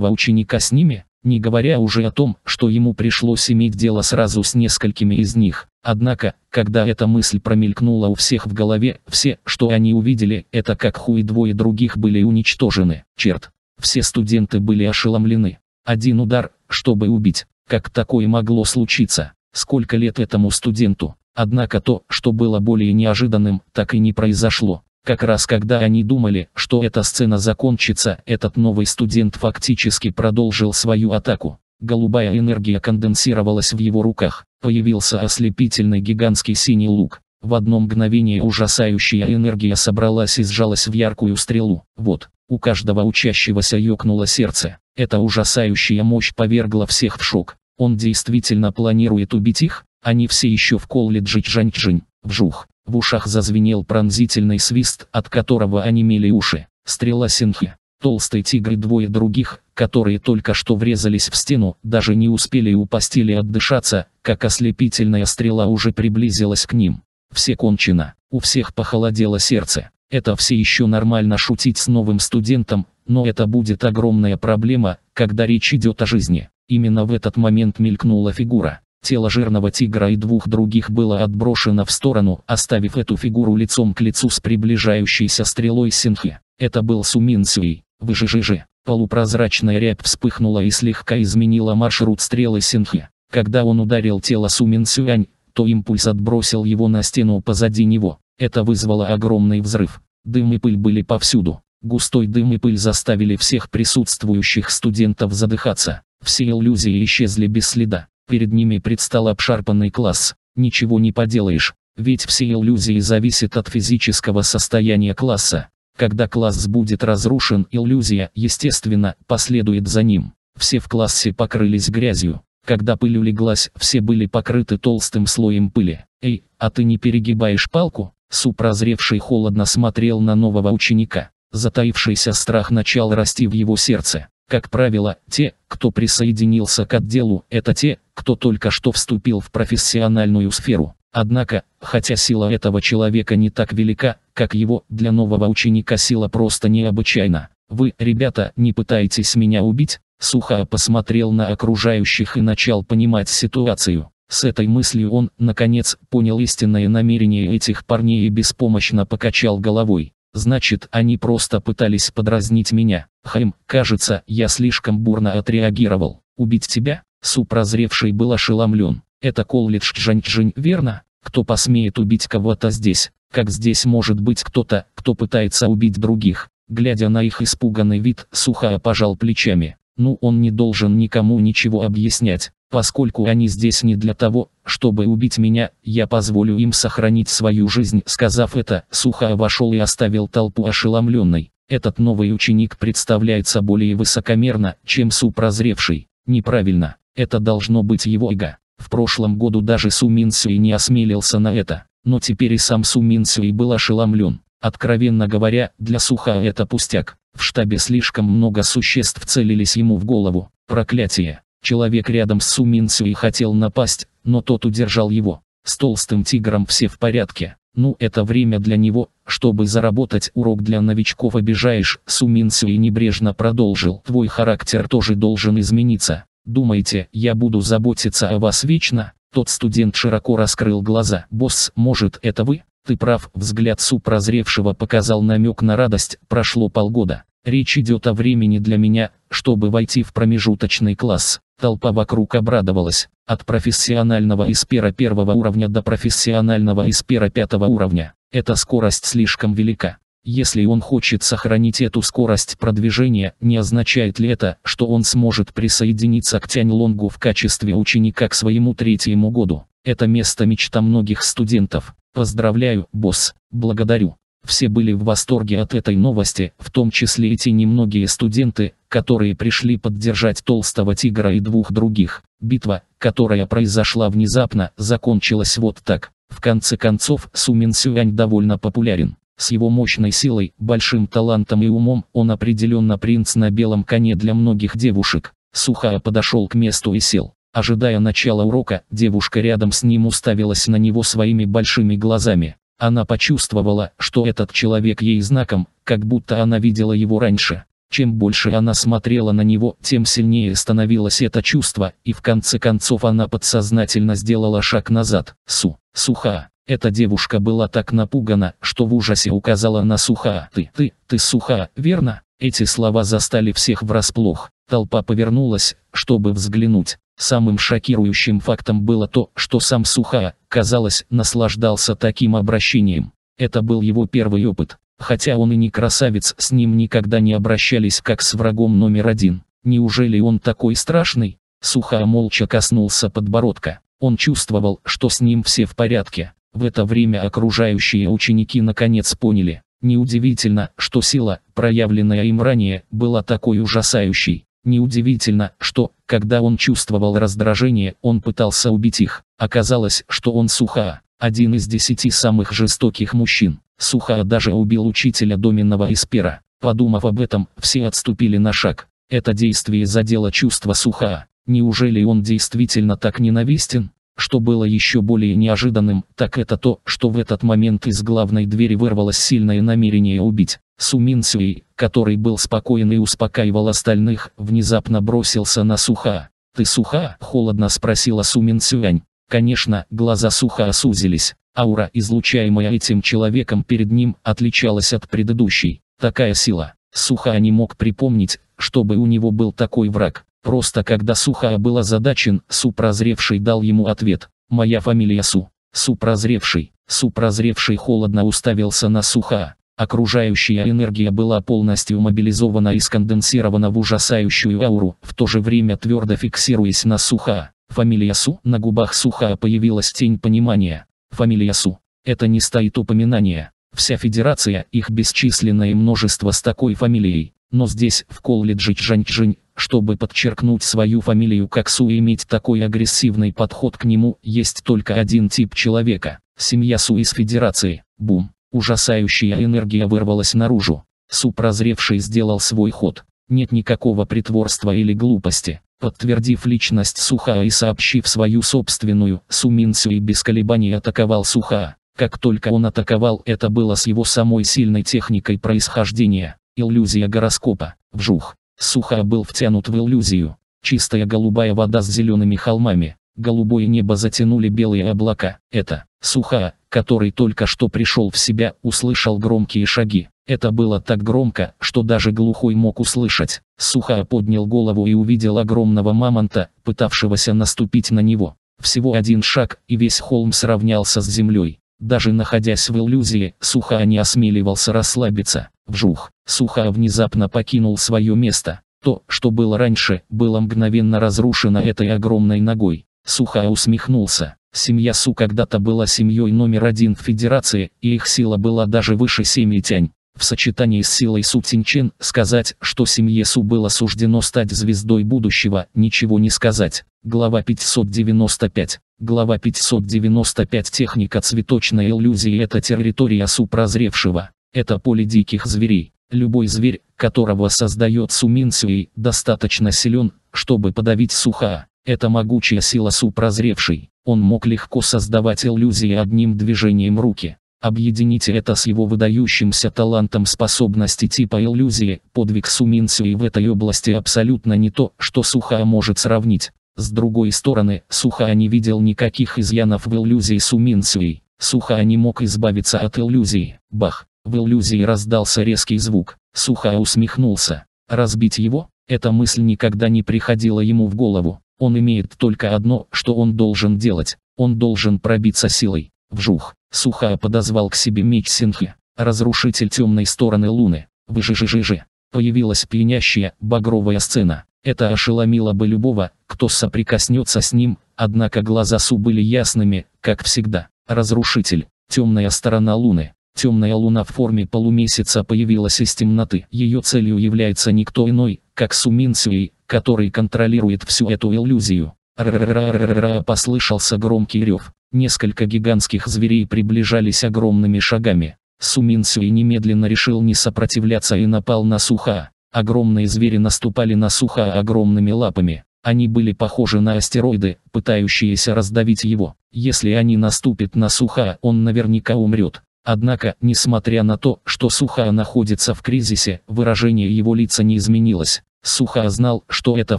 ученика с ними, не говоря уже о том, что ему пришлось иметь дело сразу с несколькими из них. Однако, когда эта мысль промелькнула у всех в голове, все, что они увидели, это как хуй двое других были уничтожены. Черт. Все студенты были ошеломлены. Один удар, чтобы убить. Как такое могло случиться? Сколько лет этому студенту? Однако то, что было более неожиданным, так и не произошло. Как раз когда они думали, что эта сцена закончится, этот новый студент фактически продолжил свою атаку. Голубая энергия конденсировалась в его руках. Появился ослепительный гигантский синий лук. В одно мгновение ужасающая энергия собралась и сжалась в яркую стрелу. Вот, у каждого учащегося ёкнуло сердце. Эта ужасающая мощь повергла всех в шок. Он действительно планирует убить их? Они все еще в колледже Чжаньчжинь. Вжух. В ушах зазвенел пронзительный свист, от которого онемели уши. Стрела Синхи. Толстый тигр и двое других, которые только что врезались в стену, даже не успели упасть или отдышаться, как ослепительная стрела уже приблизилась к ним. Все кончено. У всех похолодело сердце. Это все еще нормально шутить с новым студентом, но это будет огромная проблема, когда речь идет о жизни. Именно в этот момент мелькнула фигура. Тело жирного тигра и двух других было отброшено в сторону, оставив эту фигуру лицом к лицу с приближающейся стрелой Синхи. Это был Сумин Сюй. Выжижижи. Полупрозрачная рябь вспыхнула и слегка изменила маршрут стрелы Синхи. Когда он ударил тело Сумин Сюань, то импульс отбросил его на стену позади него. Это вызвало огромный взрыв. Дым и пыль были повсюду. Густой дым и пыль заставили всех присутствующих студентов задыхаться. Все иллюзии исчезли без следа перед ними предстал обшарпанный класс. Ничего не поделаешь, ведь все иллюзии зависят от физического состояния класса. Когда класс будет разрушен, иллюзия, естественно, последует за ним. Все в классе покрылись грязью. Когда пыль улеглась, все были покрыты толстым слоем пыли. «Эй, а ты не перегибаешь палку?» Суп разревший холодно смотрел на нового ученика. Затаившийся страх начал расти в его сердце. Как правило, те, кто присоединился к отделу, это те, кто только что вступил в профессиональную сферу. Однако, хотя сила этого человека не так велика, как его, для нового ученика сила просто необычайна. Вы, ребята, не пытаетесь меня убить? Сухо посмотрел на окружающих и начал понимать ситуацию. С этой мыслью он, наконец, понял истинное намерение этих парней и беспомощно покачал головой. Значит, они просто пытались подразнить меня. Хэм, кажется, я слишком бурно отреагировал. Убить тебя? Суп прозревший был ошеломлен. Это Колледж Джанчжинь, верно? Кто посмеет убить кого-то здесь? Как здесь может быть кто-то, кто пытается убить других? Глядя на их испуганный вид, Сухая пожал плечами. Ну он не должен никому ничего объяснять. Поскольку они здесь не для того, чтобы убить меня, я позволю им сохранить свою жизнь. Сказав это, сухо вошел и оставил толпу ошеломленной. Этот новый ученик представляется более высокомерно, чем Су прозревший. Неправильно. Это должно быть его эго. В прошлом году даже Су Мин Сюй не осмелился на это. Но теперь и сам Су Мин Сюй был ошеломлен. Откровенно говоря, для Суха это пустяк. В штабе слишком много существ целились ему в голову. Проклятие. Человек рядом с Сумин Сюи хотел напасть, но тот удержал его. С толстым тигром все в порядке. Ну это время для него, чтобы заработать урок для новичков обижаешь, Сумин Сюи небрежно продолжил. Твой характер тоже должен измениться. Думаете, я буду заботиться о вас вечно? Тот студент широко раскрыл глаза. «Босс, может, это вы?» «Ты прав», взгляд Су прозревшего показал намек на радость, прошло полгода. Речь идет о времени для меня, чтобы войти в промежуточный класс. Толпа вокруг обрадовалась, от профессионального эспера первого уровня до профессионального эспера пятого уровня. Эта скорость слишком велика. Если он хочет сохранить эту скорость продвижения, не означает ли это, что он сможет присоединиться к Тянь-Лонгу в качестве ученика к своему третьему году? Это место мечта многих студентов. Поздравляю, босс, благодарю. Все были в восторге от этой новости, в том числе эти немногие студенты, которые пришли поддержать толстого тигра и двух других. Битва, которая произошла внезапно, закончилась вот так. В конце концов, Сумин Сюань довольно популярен. С его мощной силой, большим талантом и умом, он определенно принц на белом коне для многих девушек. Сухая подошел к месту и сел. Ожидая начала урока, девушка рядом с ним уставилась на него своими большими глазами. Она почувствовала, что этот человек ей знаком, как будто она видела его раньше. Чем больше она смотрела на него, тем сильнее становилось это чувство, и в конце концов она подсознательно сделала шаг назад. Су, суха. Эта девушка была так напугана, что в ужасе указала на суха. Ты, ты, ты суха, верно? Эти слова застали всех врасплох. Толпа повернулась, чтобы взглянуть. Самым шокирующим фактом было то, что сам Сухая, казалось, наслаждался таким обращением. Это был его первый опыт. Хотя он и не красавец, с ним никогда не обращались как с врагом номер один. Неужели он такой страшный? Сухая молча коснулся подбородка. Он чувствовал, что с ним все в порядке. В это время окружающие ученики наконец поняли. Неудивительно, что сила, проявленная им ранее, была такой ужасающей. Неудивительно, что, когда он чувствовал раздражение, он пытался убить их. Оказалось, что он Суха, один из десяти самых жестоких мужчин. Суха даже убил учителя доменного Испера. Подумав об этом, все отступили на шаг. Это действие задело чувство Суха. Неужели он действительно так ненавистен? Что было еще более неожиданным, так это то, что в этот момент из главной двери вырвалось сильное намерение убить. Сумин Сюэй, который был спокоен и успокаивал остальных, внезапно бросился на Суха. «Ты Суха?» – холодно спросила Сумин Сюань. Конечно, глаза Суха осузились. Аура, излучаемая этим человеком перед ним, отличалась от предыдущей. Такая сила. Суха не мог припомнить, чтобы у него был такой враг. Просто когда Сухая был озадачен, Супрозревший дал ему ответ. «Моя фамилия Су». Супрозревший. Супрозревший холодно уставился на Сухая. Окружающая энергия была полностью мобилизована и сконденсирована в ужасающую ауру, в то же время твердо фиксируясь на Суха. Фамилия Су, на губах Суха появилась тень понимания. Фамилия Су. Это не стоит упоминания. Вся федерация, их бесчисленное множество с такой фамилией. Но здесь, в колледже Чжаньчжинь, чтобы подчеркнуть свою фамилию Коксу и иметь такой агрессивный подход к нему, есть только один тип человека. Семья Су из Федерации. Бум. Ужасающая энергия вырвалась наружу. Су прозревший сделал свой ход. Нет никакого притворства или глупости. Подтвердив личность Сухаа и сообщив свою собственную, Су Минсю и без колебаний атаковал Сухаа. Как только он атаковал, это было с его самой сильной техникой происхождения. Иллюзия гороскопа. Вжух. Сухар был втянут в иллюзию. Чистая голубая вода с зелеными холмами. Голубое небо затянули белые облака. Это Суха, который только что пришел в себя, услышал громкие шаги. Это было так громко, что даже глухой мог услышать. Суха поднял голову и увидел огромного мамонта, пытавшегося наступить на него. Всего один шаг, и весь холм сравнялся с землей. Даже находясь в иллюзии, Суха не осмеливался расслабиться. Вжух, Сухо внезапно покинул свое место. То, что было раньше, было мгновенно разрушено этой огромной ногой. Сухо усмехнулся. Семья Су когда-то была семьей номер один в Федерации, и их сила была даже выше семьи Тянь. В сочетании с силой Су Цинчин сказать, что семье Су было суждено стать звездой будущего, ничего не сказать. Глава 595. Глава 595 Техника цветочной иллюзии – это территория Су прозревшего. Это поле диких зверей. Любой зверь, которого создает Суминсюи, достаточно силен, чтобы подавить Суха. Это могучая сила Су прозревший. Он мог легко создавать иллюзии одним движением руки. Объедините это с его выдающимся талантом способности типа иллюзии, подвиг Суминсюи в этой области абсолютно не то, что Суха может сравнить. С другой стороны, Суха не видел никаких изъянов в иллюзии Суминсюи. Суха не мог избавиться от иллюзии. Бах! В иллюзии раздался резкий звук. Сухая усмехнулся. Разбить его? Эта мысль никогда не приходила ему в голову. Он имеет только одно, что он должен делать. Он должен пробиться силой. Вжух. Сухая подозвал к себе меч Синхи. Разрушитель темной стороны луны. Выжижижижи. Появилась пьянящая, багровая сцена. Это ошеломило бы любого, кто соприкоснется с ним, однако глаза Су были ясными, как всегда. Разрушитель. Темная сторона луны. Темная луна в форме полумесяца появилась из темноты. Ее целью является никто иной, как Сумин Сюи, который контролирует всю эту иллюзию. Ра-ра-ра-ра-ра послышался громкий рев. Несколько гигантских зверей приближались огромными шагами. Сумин Сюи немедленно решил не сопротивляться и напал на Суха. Огромные звери наступали на Суха огромными лапами. Они были похожи на астероиды, пытающиеся раздавить его. Если они наступят на Суха, он наверняка умрет. Однако, несмотря на то, что Сухая находится в кризисе, выражение его лица не изменилось. Сухая знал, что это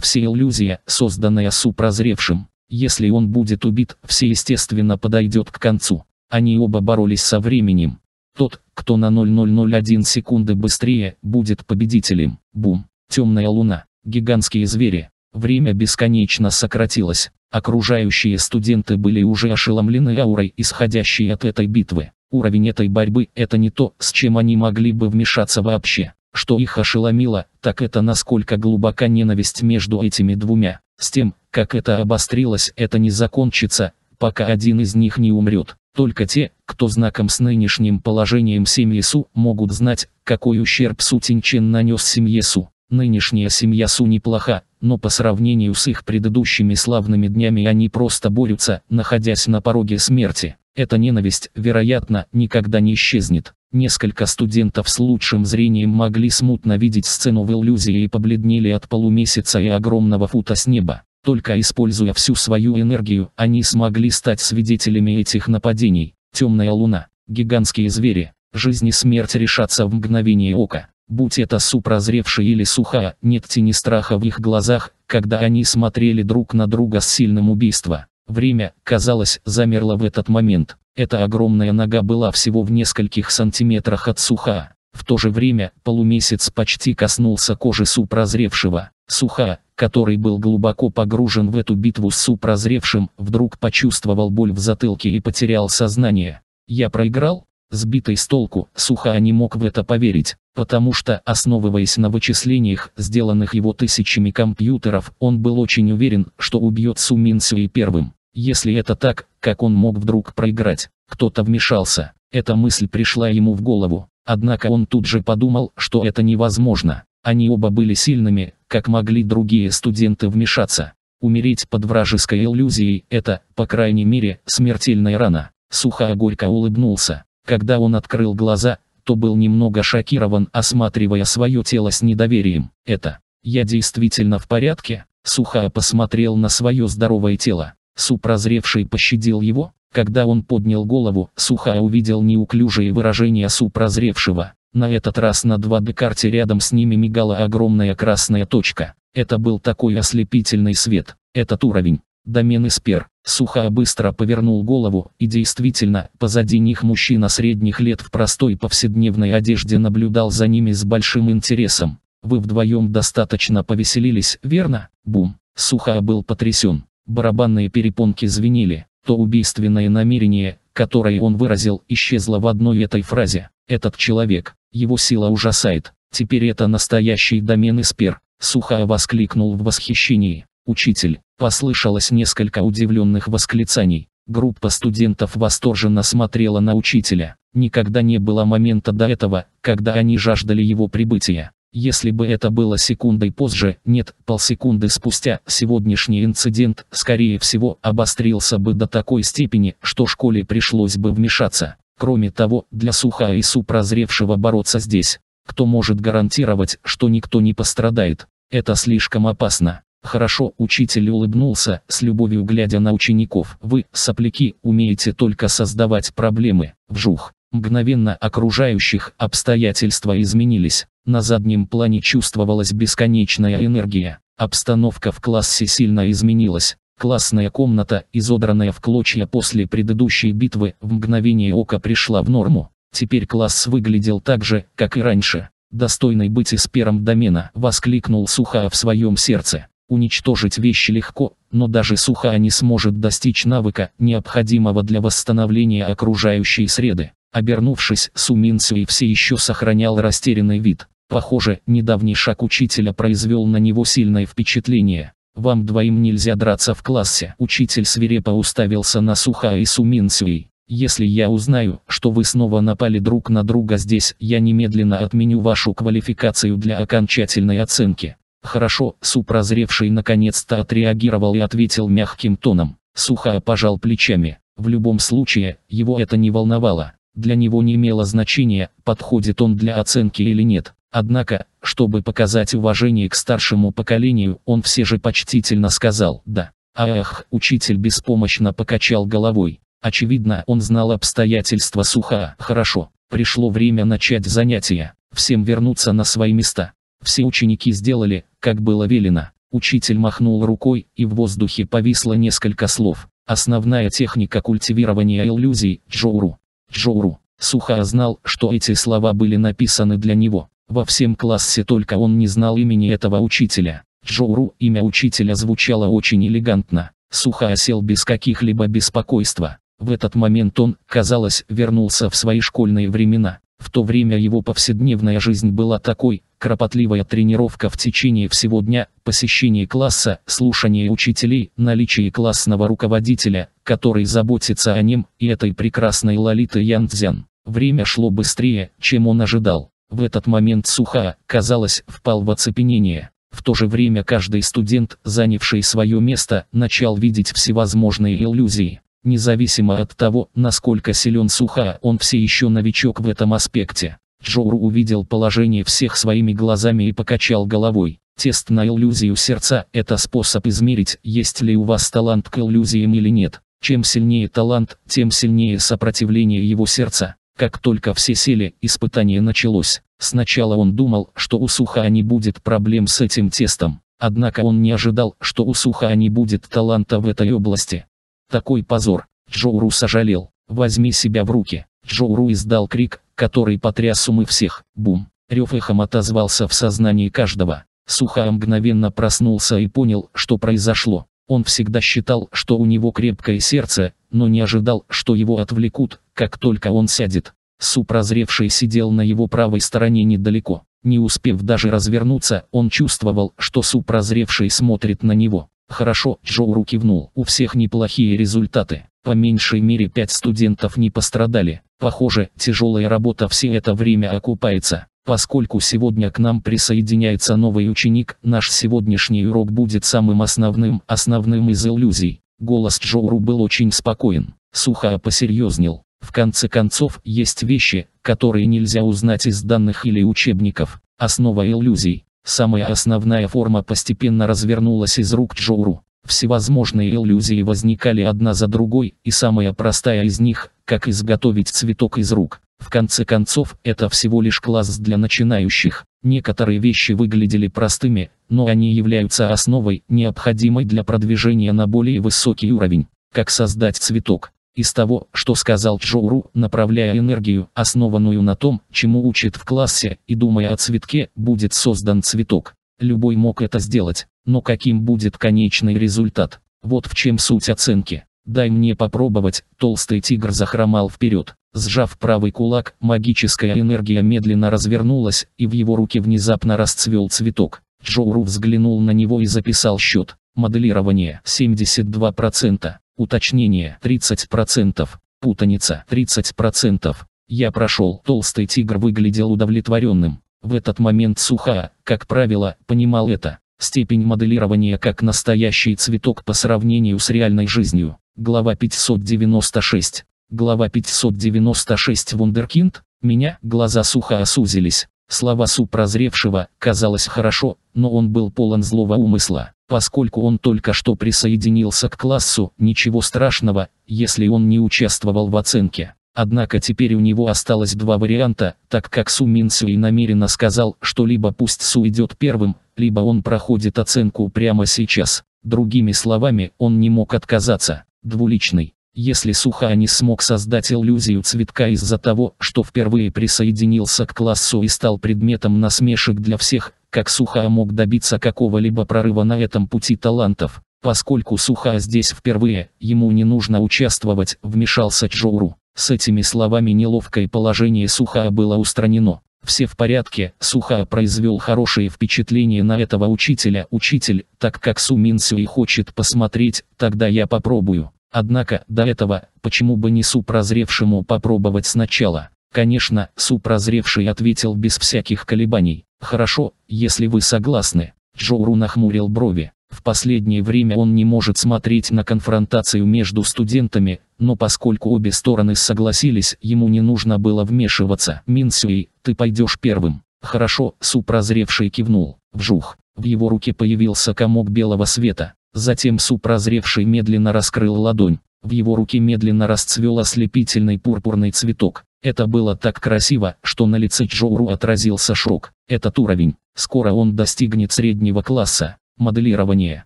все иллюзия, созданная Супрозревшим. Если он будет убит, все естественно подойдет к концу. Они оба боролись со временем. Тот, кто на 0,001 секунды быстрее, будет победителем. Бум. Темная луна. Гигантские звери. Время бесконечно сократилось. Окружающие студенты были уже ошеломлены аурой, исходящей от этой битвы. Уровень этой борьбы – это не то, с чем они могли бы вмешаться вообще. Что их ошеломило, так это насколько глубока ненависть между этими двумя. С тем, как это обострилось, это не закончится, пока один из них не умрет. Только те, кто знаком с нынешним положением семьи Су, могут знать, какой ущерб Су Тинчен нанес семье Су. Нынешняя семья Су неплоха, но по сравнению с их предыдущими славными днями они просто борются, находясь на пороге смерти. Эта ненависть, вероятно, никогда не исчезнет. Несколько студентов с лучшим зрением могли смутно видеть сцену в иллюзии и побледнели от полумесяца и огромного фута с неба. Только используя всю свою энергию, они смогли стать свидетелями этих нападений. Темная луна, гигантские звери, жизнь и смерть решатся в мгновение ока. Будь это супрозревшая или сухая, нет тени страха в их глазах, когда они смотрели друг на друга с сильным убийства. Время, казалось, замерло в этот момент. Эта огромная нога была всего в нескольких сантиметрах от суха. В то же время полумесяц почти коснулся кожи супрозревшего. Суха, который был глубоко погружен в эту битву с супрозревшим, вдруг почувствовал боль в затылке и потерял сознание. «Я проиграл?» Сбитый с толку, Суха не мог в это поверить потому что, основываясь на вычислениях, сделанных его тысячами компьютеров, он был очень уверен, что убьет Су Мин Сюи первым. Если это так, как он мог вдруг проиграть? Кто-то вмешался. Эта мысль пришла ему в голову. Однако он тут же подумал, что это невозможно. Они оба были сильными, как могли другие студенты вмешаться. Умереть под вражеской иллюзией – это, по крайней мере, смертельная рана. Сухо горько улыбнулся. Когда он открыл глаза, то был немного шокирован, осматривая свое тело с недоверием. Это, я действительно в порядке? Сухая посмотрел на свое здоровое тело. Супрозревший пощадил его. Когда он поднял голову, Сухая увидел неуклюжие выражения супрозревшего. На этот раз на 2D-карте рядом с ними мигала огромная красная точка. Это был такой ослепительный свет. Этот уровень, Домен Испер Сухо быстро повернул голову, и действительно, позади них мужчина средних лет в простой повседневной одежде наблюдал за ними с большим интересом. Вы вдвоем достаточно повеселились, верно? Бум. Сухо был потрясен. Барабанные перепонки звенели. То убийственное намерение, которое он выразил, исчезло в одной этой фразе. Этот человек, его сила ужасает. Теперь это настоящий домен Испер. Сухо воскликнул в восхищении. Учитель, Послышалось несколько удивленных восклицаний. Группа студентов восторженно смотрела на учителя. Никогда не было момента до этого, когда они жаждали его прибытия. Если бы это было секундой позже, нет, полсекунды спустя, сегодняшний инцидент, скорее всего, обострился бы до такой степени, что школе пришлось бы вмешаться. Кроме того, для суха и супрозревшего бороться здесь. Кто может гарантировать, что никто не пострадает? Это слишком опасно. Хорошо, учитель улыбнулся, с любовью глядя на учеников. Вы, сопляки, умеете только создавать проблемы. Вжух. Мгновенно окружающих обстоятельства изменились. На заднем плане чувствовалась бесконечная энергия. Обстановка в классе сильно изменилась. Классная комната, изодранная в клочья после предыдущей битвы, в мгновение ока пришла в норму. Теперь класс выглядел так же, как и раньше. «Достойный быть из пером домена», — воскликнул сухо в своем сердце. Уничтожить вещи легко, но даже сухая не сможет достичь навыка, необходимого для восстановления окружающей среды. Обернувшись, Сумин Сюи все еще сохранял растерянный вид. Похоже, недавний шаг учителя произвел на него сильное впечатление. «Вам двоим нельзя драться в классе», — учитель свирепо уставился на Суха и Сумин Сюи. «Если я узнаю, что вы снова напали друг на друга здесь, я немедленно отменю вашу квалификацию для окончательной оценки». «Хорошо», супрозревший наконец-то отреагировал и ответил мягким тоном. Сухая пожал плечами. В любом случае, его это не волновало. Для него не имело значения, подходит он для оценки или нет. Однако, чтобы показать уважение к старшему поколению, он все же почтительно сказал «да». Ах, учитель беспомощно покачал головой. Очевидно, он знал обстоятельства суха. Хорошо, пришло время начать занятия. Всем вернуться на свои места. Все ученики сделали, как было велено. Учитель махнул рукой, и в воздухе повисло несколько слов. Основная техника культивирования иллюзий – Джоуру. Джоуру. Суха знал, что эти слова были написаны для него. Во всем классе только он не знал имени этого учителя. Джоуру имя учителя звучало очень элегантно. Суха сел без каких-либо беспокойства. В этот момент он, казалось, вернулся в свои школьные времена. В то время его повседневная жизнь была такой, кропотливая тренировка в течение всего дня, посещение класса, слушание учителей, наличие классного руководителя, который заботится о нем, и этой прекрасной Лолиты Янцзян. Время шло быстрее, чем он ожидал. В этот момент Суха, казалось, впал в оцепенение. В то же время каждый студент, занявший свое место, начал видеть всевозможные иллюзии. Независимо от того, насколько силен Суха, он все еще новичок в этом аспекте. Джору увидел положение всех своими глазами и покачал головой. Тест на иллюзию сердца – это способ измерить, есть ли у вас талант к иллюзиям или нет. Чем сильнее талант, тем сильнее сопротивление его сердца. Как только все сели, испытание началось. Сначала он думал, что у Суха не будет проблем с этим тестом. Однако он не ожидал, что у Суха не будет таланта в этой области. Такой позор. Джоуру сожалел. Возьми себя в руки. Джоуру издал крик, который потряс умы всех. Бум. Рев эхом отозвался в сознании каждого. Суха мгновенно проснулся и понял, что произошло. Он всегда считал, что у него крепкое сердце, но не ожидал, что его отвлекут, как только он сядет. Супрозревший сидел на его правой стороне недалеко. Не успев даже развернуться, он чувствовал, что супрозревший смотрит на него. Хорошо, Джоуру кивнул. У всех неплохие результаты. По меньшей мере пять студентов не пострадали. Похоже, тяжелая работа все это время окупается. Поскольку сегодня к нам присоединяется новый ученик, наш сегодняшний урок будет самым основным, основным из иллюзий. Голос Джоуру был очень спокоен, сухо посерьезнел. В конце концов, есть вещи, которые нельзя узнать из данных или учебников. Основа иллюзий. Самая основная форма постепенно развернулась из рук Джоуру. Всевозможные иллюзии возникали одна за другой, и самая простая из них – как изготовить цветок из рук. В конце концов, это всего лишь класс для начинающих. Некоторые вещи выглядели простыми, но они являются основой, необходимой для продвижения на более высокий уровень. Как создать цветок? Из того, что сказал Чжоуру, направляя энергию, основанную на том, чему учит в классе, и думая о цветке, будет создан цветок. Любой мог это сделать, но каким будет конечный результат? Вот в чем суть оценки. Дай мне попробовать, толстый тигр захромал вперед. Сжав правый кулак, магическая энергия медленно развернулась, и в его руке внезапно расцвел цветок. Джоуру взглянул на него и записал счет. Моделирование 72%. Уточнение 30%, путаница 30%. Я прошел, толстый тигр выглядел удовлетворенным. В этот момент Суха, как правило, понимал это. Степень моделирования как настоящий цветок по сравнению с реальной жизнью. Глава 596. Глава 596 Вундеркинд. Меня глаза Суха осузились. Слова супрозревшего, казалось хорошо, но он был полон злого умысла. Поскольку он только что присоединился к классу, ничего страшного, если он не участвовал в оценке. Однако теперь у него осталось два варианта, так как Су Мин Сюй намеренно сказал, что либо пусть Су идет первым, либо он проходит оценку прямо сейчас. Другими словами, он не мог отказаться. Двуличный. Если Суха не смог создать иллюзию цветка из-за того, что впервые присоединился к классу и стал предметом насмешек для всех, как Суха мог добиться какого-либо прорыва на этом пути талантов. Поскольку Суха здесь впервые, ему не нужно участвовать, вмешался Чжоуру. С этими словами неловкое положение Суха было устранено. Все в порядке, Суха произвел хорошее впечатление на этого учителя. Учитель, так как Су Мин Сюи хочет посмотреть, тогда я попробую. Однако, до этого, почему бы не суп разревшему попробовать сначала? Конечно, суп разревший ответил без всяких колебаний. Хорошо, если вы согласны. Джоуру нахмурил брови. В последнее время он не может смотреть на конфронтацию между студентами, но поскольку обе стороны согласились, ему не нужно было вмешиваться. «Минсюэй, ты пойдешь первым». «Хорошо», — суп разревший кивнул. Вжух. В его руке появился комок белого света. Затем суп разревший медленно раскрыл ладонь. В его руке медленно расцвел ослепительный пурпурный цветок. Это было так красиво, что на лице Джоуру отразился шок. Этот уровень. Скоро он достигнет среднего класса. Моделирование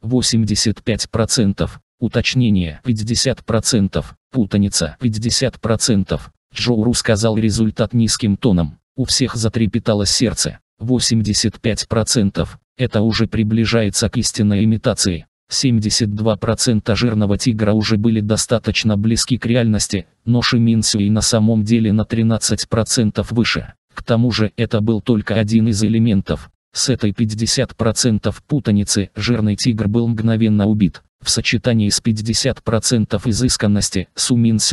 85%. Уточнение 50%. Путаница 50%. Джоуру сказал результат низким тоном. У всех затрепетало сердце. 85%. Это уже приближается к истинной имитации. 72% жирного тигра уже были достаточно близки к реальности, но и на самом деле на 13% выше. К тому же это был только один из элементов. С этой 50% путаницы жирный тигр был мгновенно убит. В сочетании с 50% изысканности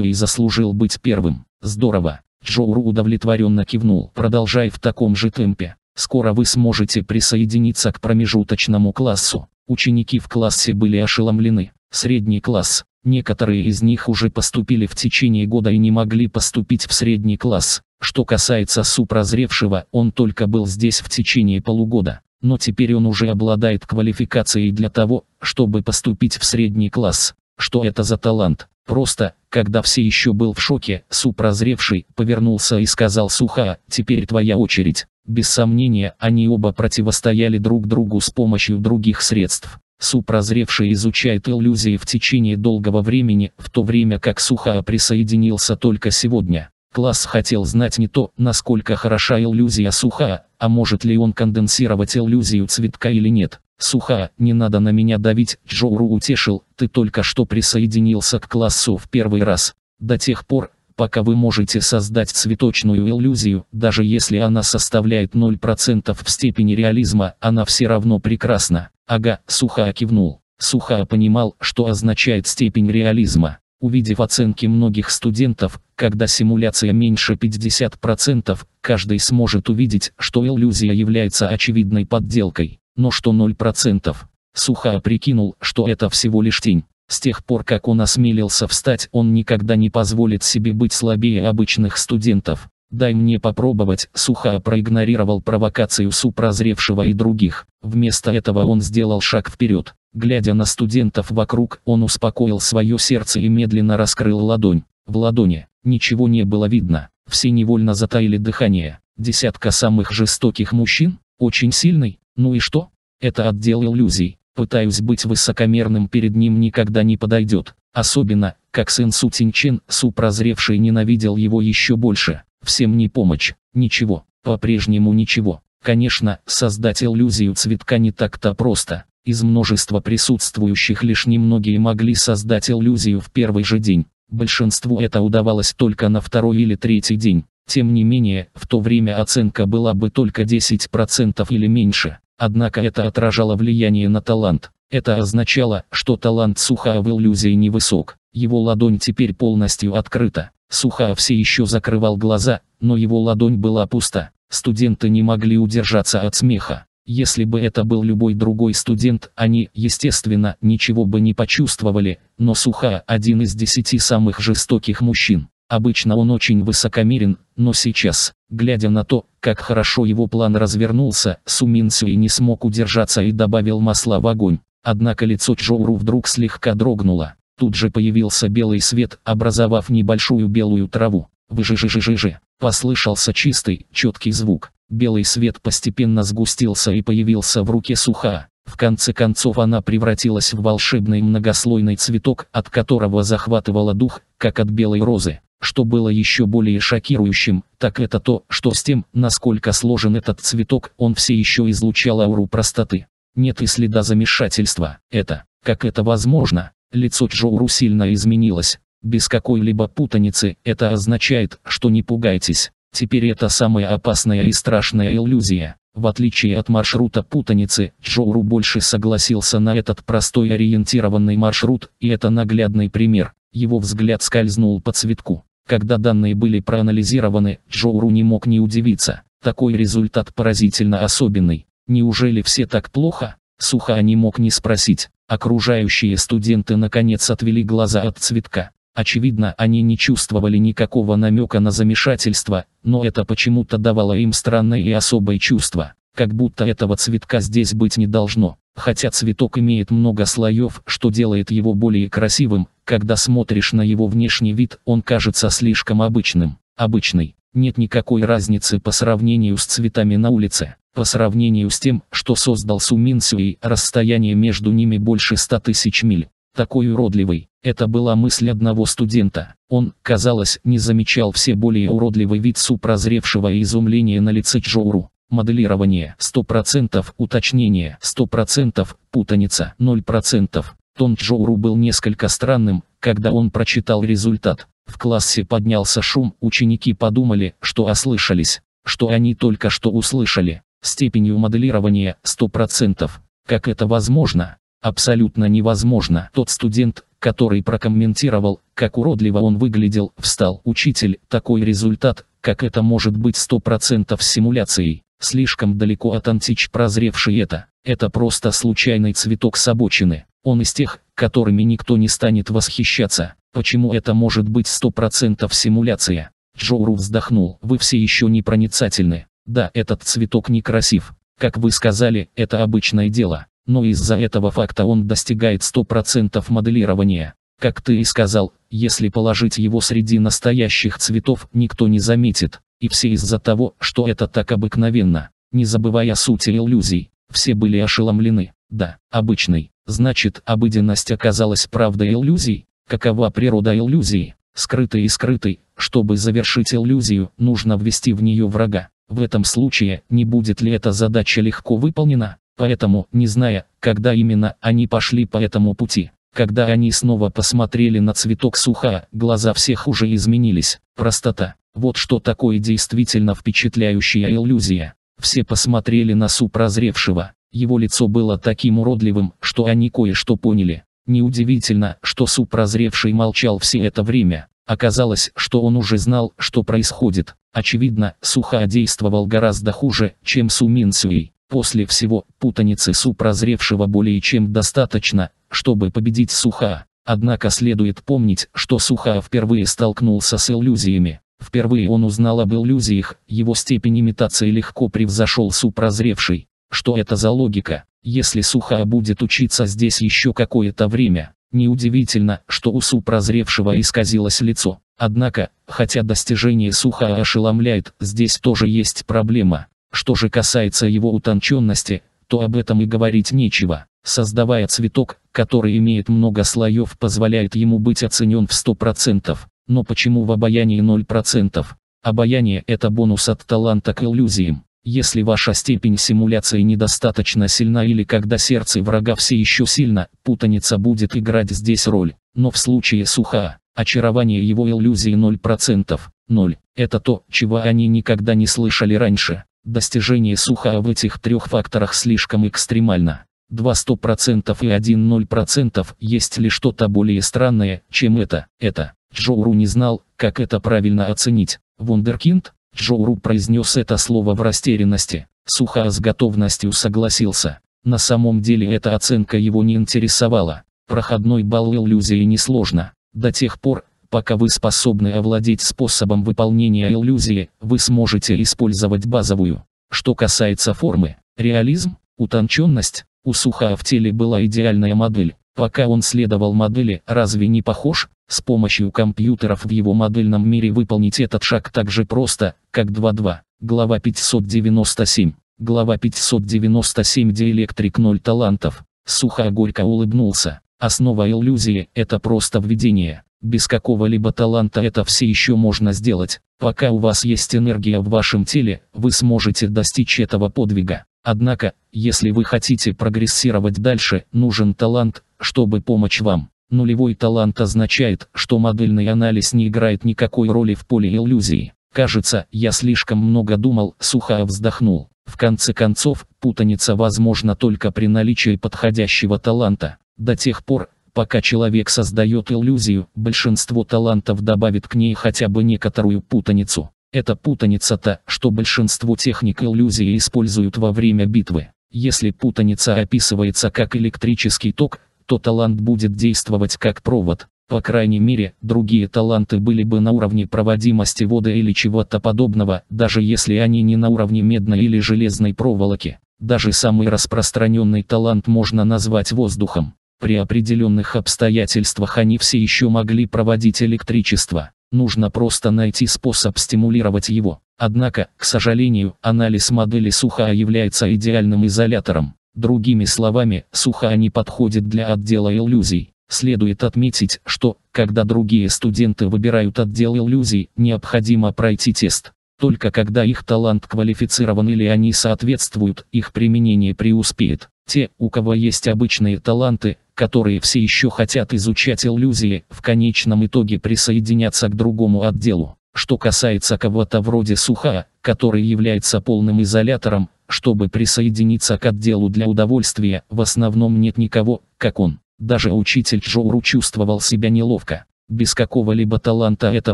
и заслужил быть первым. Здорово. Джоуру удовлетворенно кивнул. Продолжай в таком же темпе. Скоро вы сможете присоединиться к промежуточному классу. Ученики в классе были ошеломлены. Средний класс. Некоторые из них уже поступили в течение года и не могли поступить в средний класс. Что касается супрозревшего, он только был здесь в течение полугода. Но теперь он уже обладает квалификацией для того, чтобы поступить в средний класс. Что это за талант? Просто, когда все еще был в шоке, Су прозревший, повернулся и сказал сухо, «А, «Теперь твоя очередь». Без сомнения, они оба противостояли друг другу с помощью других средств. Су прозревший изучает иллюзии в течение долгого времени, в то время как Суха присоединился только сегодня. Класс хотел знать не то, насколько хороша иллюзия суха, а может ли он конденсировать иллюзию цветка или нет. Суха, не надо на меня давить, Джоуру утешил, ты только что присоединился к классу в первый раз. До тех пор, пока вы можете создать цветочную иллюзию, даже если она составляет 0% в степени реализма, она все равно прекрасна. Ага, Суха кивнул. Суха понимал, что означает степень реализма. Увидев оценки многих студентов, когда симуляция меньше 50%, каждый сможет увидеть, что иллюзия является очевидной подделкой, но что 0%. Суха прикинул, что это всего лишь тень. С тех пор, как он осмелился встать, он никогда не позволит себе быть слабее обычных студентов. «Дай мне попробовать», Суха проигнорировал провокацию супрозревшего и других. Вместо этого он сделал шаг вперед. Глядя на студентов вокруг, он успокоил свое сердце и медленно раскрыл ладонь. В ладони, Ничего не было видно. Все невольно затаили дыхание. Десятка самых жестоких мужчин, очень сильный, ну и что? Это отдел иллюзий. Пытаюсь быть высокомерным перед ним никогда не подойдет. Особенно, как сын Су Тинчен, Су прозревший ненавидел его еще больше. Всем не помощь, ничего, по-прежнему ничего. Конечно, создать иллюзию цветка не так-то просто. Из множества присутствующих лишь немногие могли создать иллюзию в первый же день. Большинству это удавалось только на второй или третий день. Тем не менее, в то время оценка была бы только 10% или меньше. Однако это отражало влияние на талант. Это означало, что талант Суха в иллюзии невысок. Его ладонь теперь полностью открыта. Суха все еще закрывал глаза, но его ладонь была пуста. Студенты не могли удержаться от смеха. Если бы это был любой другой студент, они, естественно, ничего бы не почувствовали, но Суха – один из десяти самых жестоких мужчин. Обычно он очень высокомерен, но сейчас, глядя на то, как хорошо его план развернулся, Сумин Сюи не смог удержаться и добавил масла в огонь. Однако лицо Чжоуру вдруг слегка дрогнуло. Тут же появился белый свет, образовав небольшую белую траву. Выжижижижижи. Послышался чистый, четкий звук. Белый свет постепенно сгустился и появился в руке суха. В конце концов она превратилась в волшебный многослойный цветок, от которого захватывало дух, как от белой розы. Что было еще более шокирующим, так это то, что с тем, насколько сложен этот цветок, он все еще излучал ауру простоты. Нет и следа замешательства. Это, как это возможно, лицо Джоуру сильно изменилось, без какой-либо путаницы, это означает, что не пугайтесь. Теперь это самая опасная и страшная иллюзия. В отличие от маршрута путаницы, Джоуру больше согласился на этот простой ориентированный маршрут, и это наглядный пример. Его взгляд скользнул по цветку. Когда данные были проанализированы, Джоуру не мог не удивиться. Такой результат поразительно особенный. Неужели все так плохо? Сухо не мог не спросить. Окружающие студенты наконец отвели глаза от цветка. Очевидно, они не чувствовали никакого намека на замешательство, но это почему-то давало им странное и особое чувство, как будто этого цветка здесь быть не должно. Хотя цветок имеет много слоев, что делает его более красивым, когда смотришь на его внешний вид, он кажется слишком обычным. Обычный. Нет никакой разницы по сравнению с цветами на улице. По сравнению с тем, что создал Сумин Сюэй, расстояние между ними больше 100 тысяч миль. Такой уродливый, это была мысль одного студента. Он, казалось, не замечал все более уродливый вид супрозревшего и изумления на лице Чжоуру. Моделирование 100%, уточнение 100%, путаница 0%. Тон Чжоуру был несколько странным, когда он прочитал результат. В классе поднялся шум, ученики подумали, что ослышались, что они только что услышали. Степенью моделирования 100%. Как это возможно? абсолютно невозможно. Тот студент, который прокомментировал, как уродливо он выглядел, встал. Учитель, такой результат, как это может быть 100% симуляцией. Слишком далеко от антич прозревший это. Это просто случайный цветок с обочины. Он из тех, которыми никто не станет восхищаться. Почему это может быть 100% симуляция? Джоуру вздохнул. Вы все еще не проницательны. Да, этот цветок некрасив. Как вы сказали, это обычное дело но из-за этого факта он достигает 100% моделирования. Как ты и сказал, если положить его среди настоящих цветов, никто не заметит. И все из-за того, что это так обыкновенно. Не забывая о сути иллюзий, все были ошеломлены. Да, обычный. Значит, обыденность оказалась правдой иллюзий? Какова природа иллюзии? Скрытый и скрытый. Чтобы завершить иллюзию, нужно ввести в нее врага. В этом случае, не будет ли эта задача легко выполнена? Поэтому, не зная, когда именно они пошли по этому пути, когда они снова посмотрели на цветок суха, глаза всех уже изменились. Простота. Вот что такое действительно впечатляющая иллюзия. Все посмотрели на суп прозревшего. Его лицо было таким уродливым, что они кое-что поняли. Неудивительно, что суп прозревший молчал все это время. Оказалось, что он уже знал, что происходит. Очевидно, Суха действовал гораздо хуже, чем Сумин Сюй. После всего, путаницы Су прозревшего более чем достаточно, чтобы победить Суха. Однако следует помнить, что Суха впервые столкнулся с иллюзиями. Впервые он узнал об иллюзиях, его степень имитации легко превзошел Су прозревший. Что это за логика? Если Суха будет учиться здесь еще какое-то время, неудивительно, что у Су прозревшего исказилось лицо. Однако, хотя достижение Суха ошеломляет, здесь тоже есть проблема. Что же касается его утонченности, то об этом и говорить нечего. Создавая цветок, который имеет много слоев, позволяет ему быть оценен в 100%. Но почему в обаянии 0%? Обаяние – это бонус от таланта к иллюзиям. Если ваша степень симуляции недостаточно сильна или когда сердце врага все еще сильно, путаница будет играть здесь роль. Но в случае суха, очарование его иллюзии 0%. 0. Это то, чего они никогда не слышали раньше. Достижение сухо в этих трех факторах слишком экстремально. Два 100% и один ноль процентов. есть ли что-то более странное, чем это, это. Джоуру не знал, как это правильно оценить. Вундеркинд? Джоуру произнес это слово в растерянности. Суха с готовностью согласился. На самом деле эта оценка его не интересовала. Проходной балл иллюзии несложно. До тех пор, Пока вы способны овладеть способом выполнения иллюзии, вы сможете использовать базовую. Что касается формы, реализм, утонченность, у Сухаа в теле была идеальная модель. Пока он следовал модели, разве не похож? С помощью компьютеров в его модельном мире выполнить этот шаг так же просто, как 2.2. Глава 597. Глава 597 Диэлектрик 0 талантов. Сухо горько улыбнулся. Основа иллюзии – это просто введение. Без какого-либо таланта это все еще можно сделать. Пока у вас есть энергия в вашем теле, вы сможете достичь этого подвига. Однако, если вы хотите прогрессировать дальше, нужен талант, чтобы помочь вам. Нулевой талант означает, что модельный анализ не играет никакой роли в поле иллюзии. Кажется, я слишком много думал, сухо вздохнул. В конце концов, путаница возможна только при наличии подходящего таланта. До тех пор, Пока человек создает иллюзию, большинство талантов добавит к ней хотя бы некоторую путаницу. Эта путаница та, что большинство техник иллюзии используют во время битвы. Если путаница описывается как электрический ток, то талант будет действовать как провод. По крайней мере, другие таланты были бы на уровне проводимости воды или чего-то подобного, даже если они не на уровне медной или железной проволоки. Даже самый распространенный талант можно назвать воздухом. При определенных обстоятельствах они все еще могли проводить электричество. Нужно просто найти способ стимулировать его. Однако, к сожалению, анализ модели Сухая является идеальным изолятором. Другими словами, Сухая не подходит для отдела иллюзий. Следует отметить, что, когда другие студенты выбирают отдел иллюзий, необходимо пройти тест. Только когда их талант квалифицирован или они соответствуют, их применение преуспеет. Те, у кого есть обычные таланты, которые все еще хотят изучать иллюзии, в конечном итоге присоединятся к другому отделу. Что касается кого-то вроде Суха, который является полным изолятором, чтобы присоединиться к отделу для удовольствия, в основном нет никого, как он. Даже учитель Джоуру чувствовал себя неловко. Без какого-либо таланта это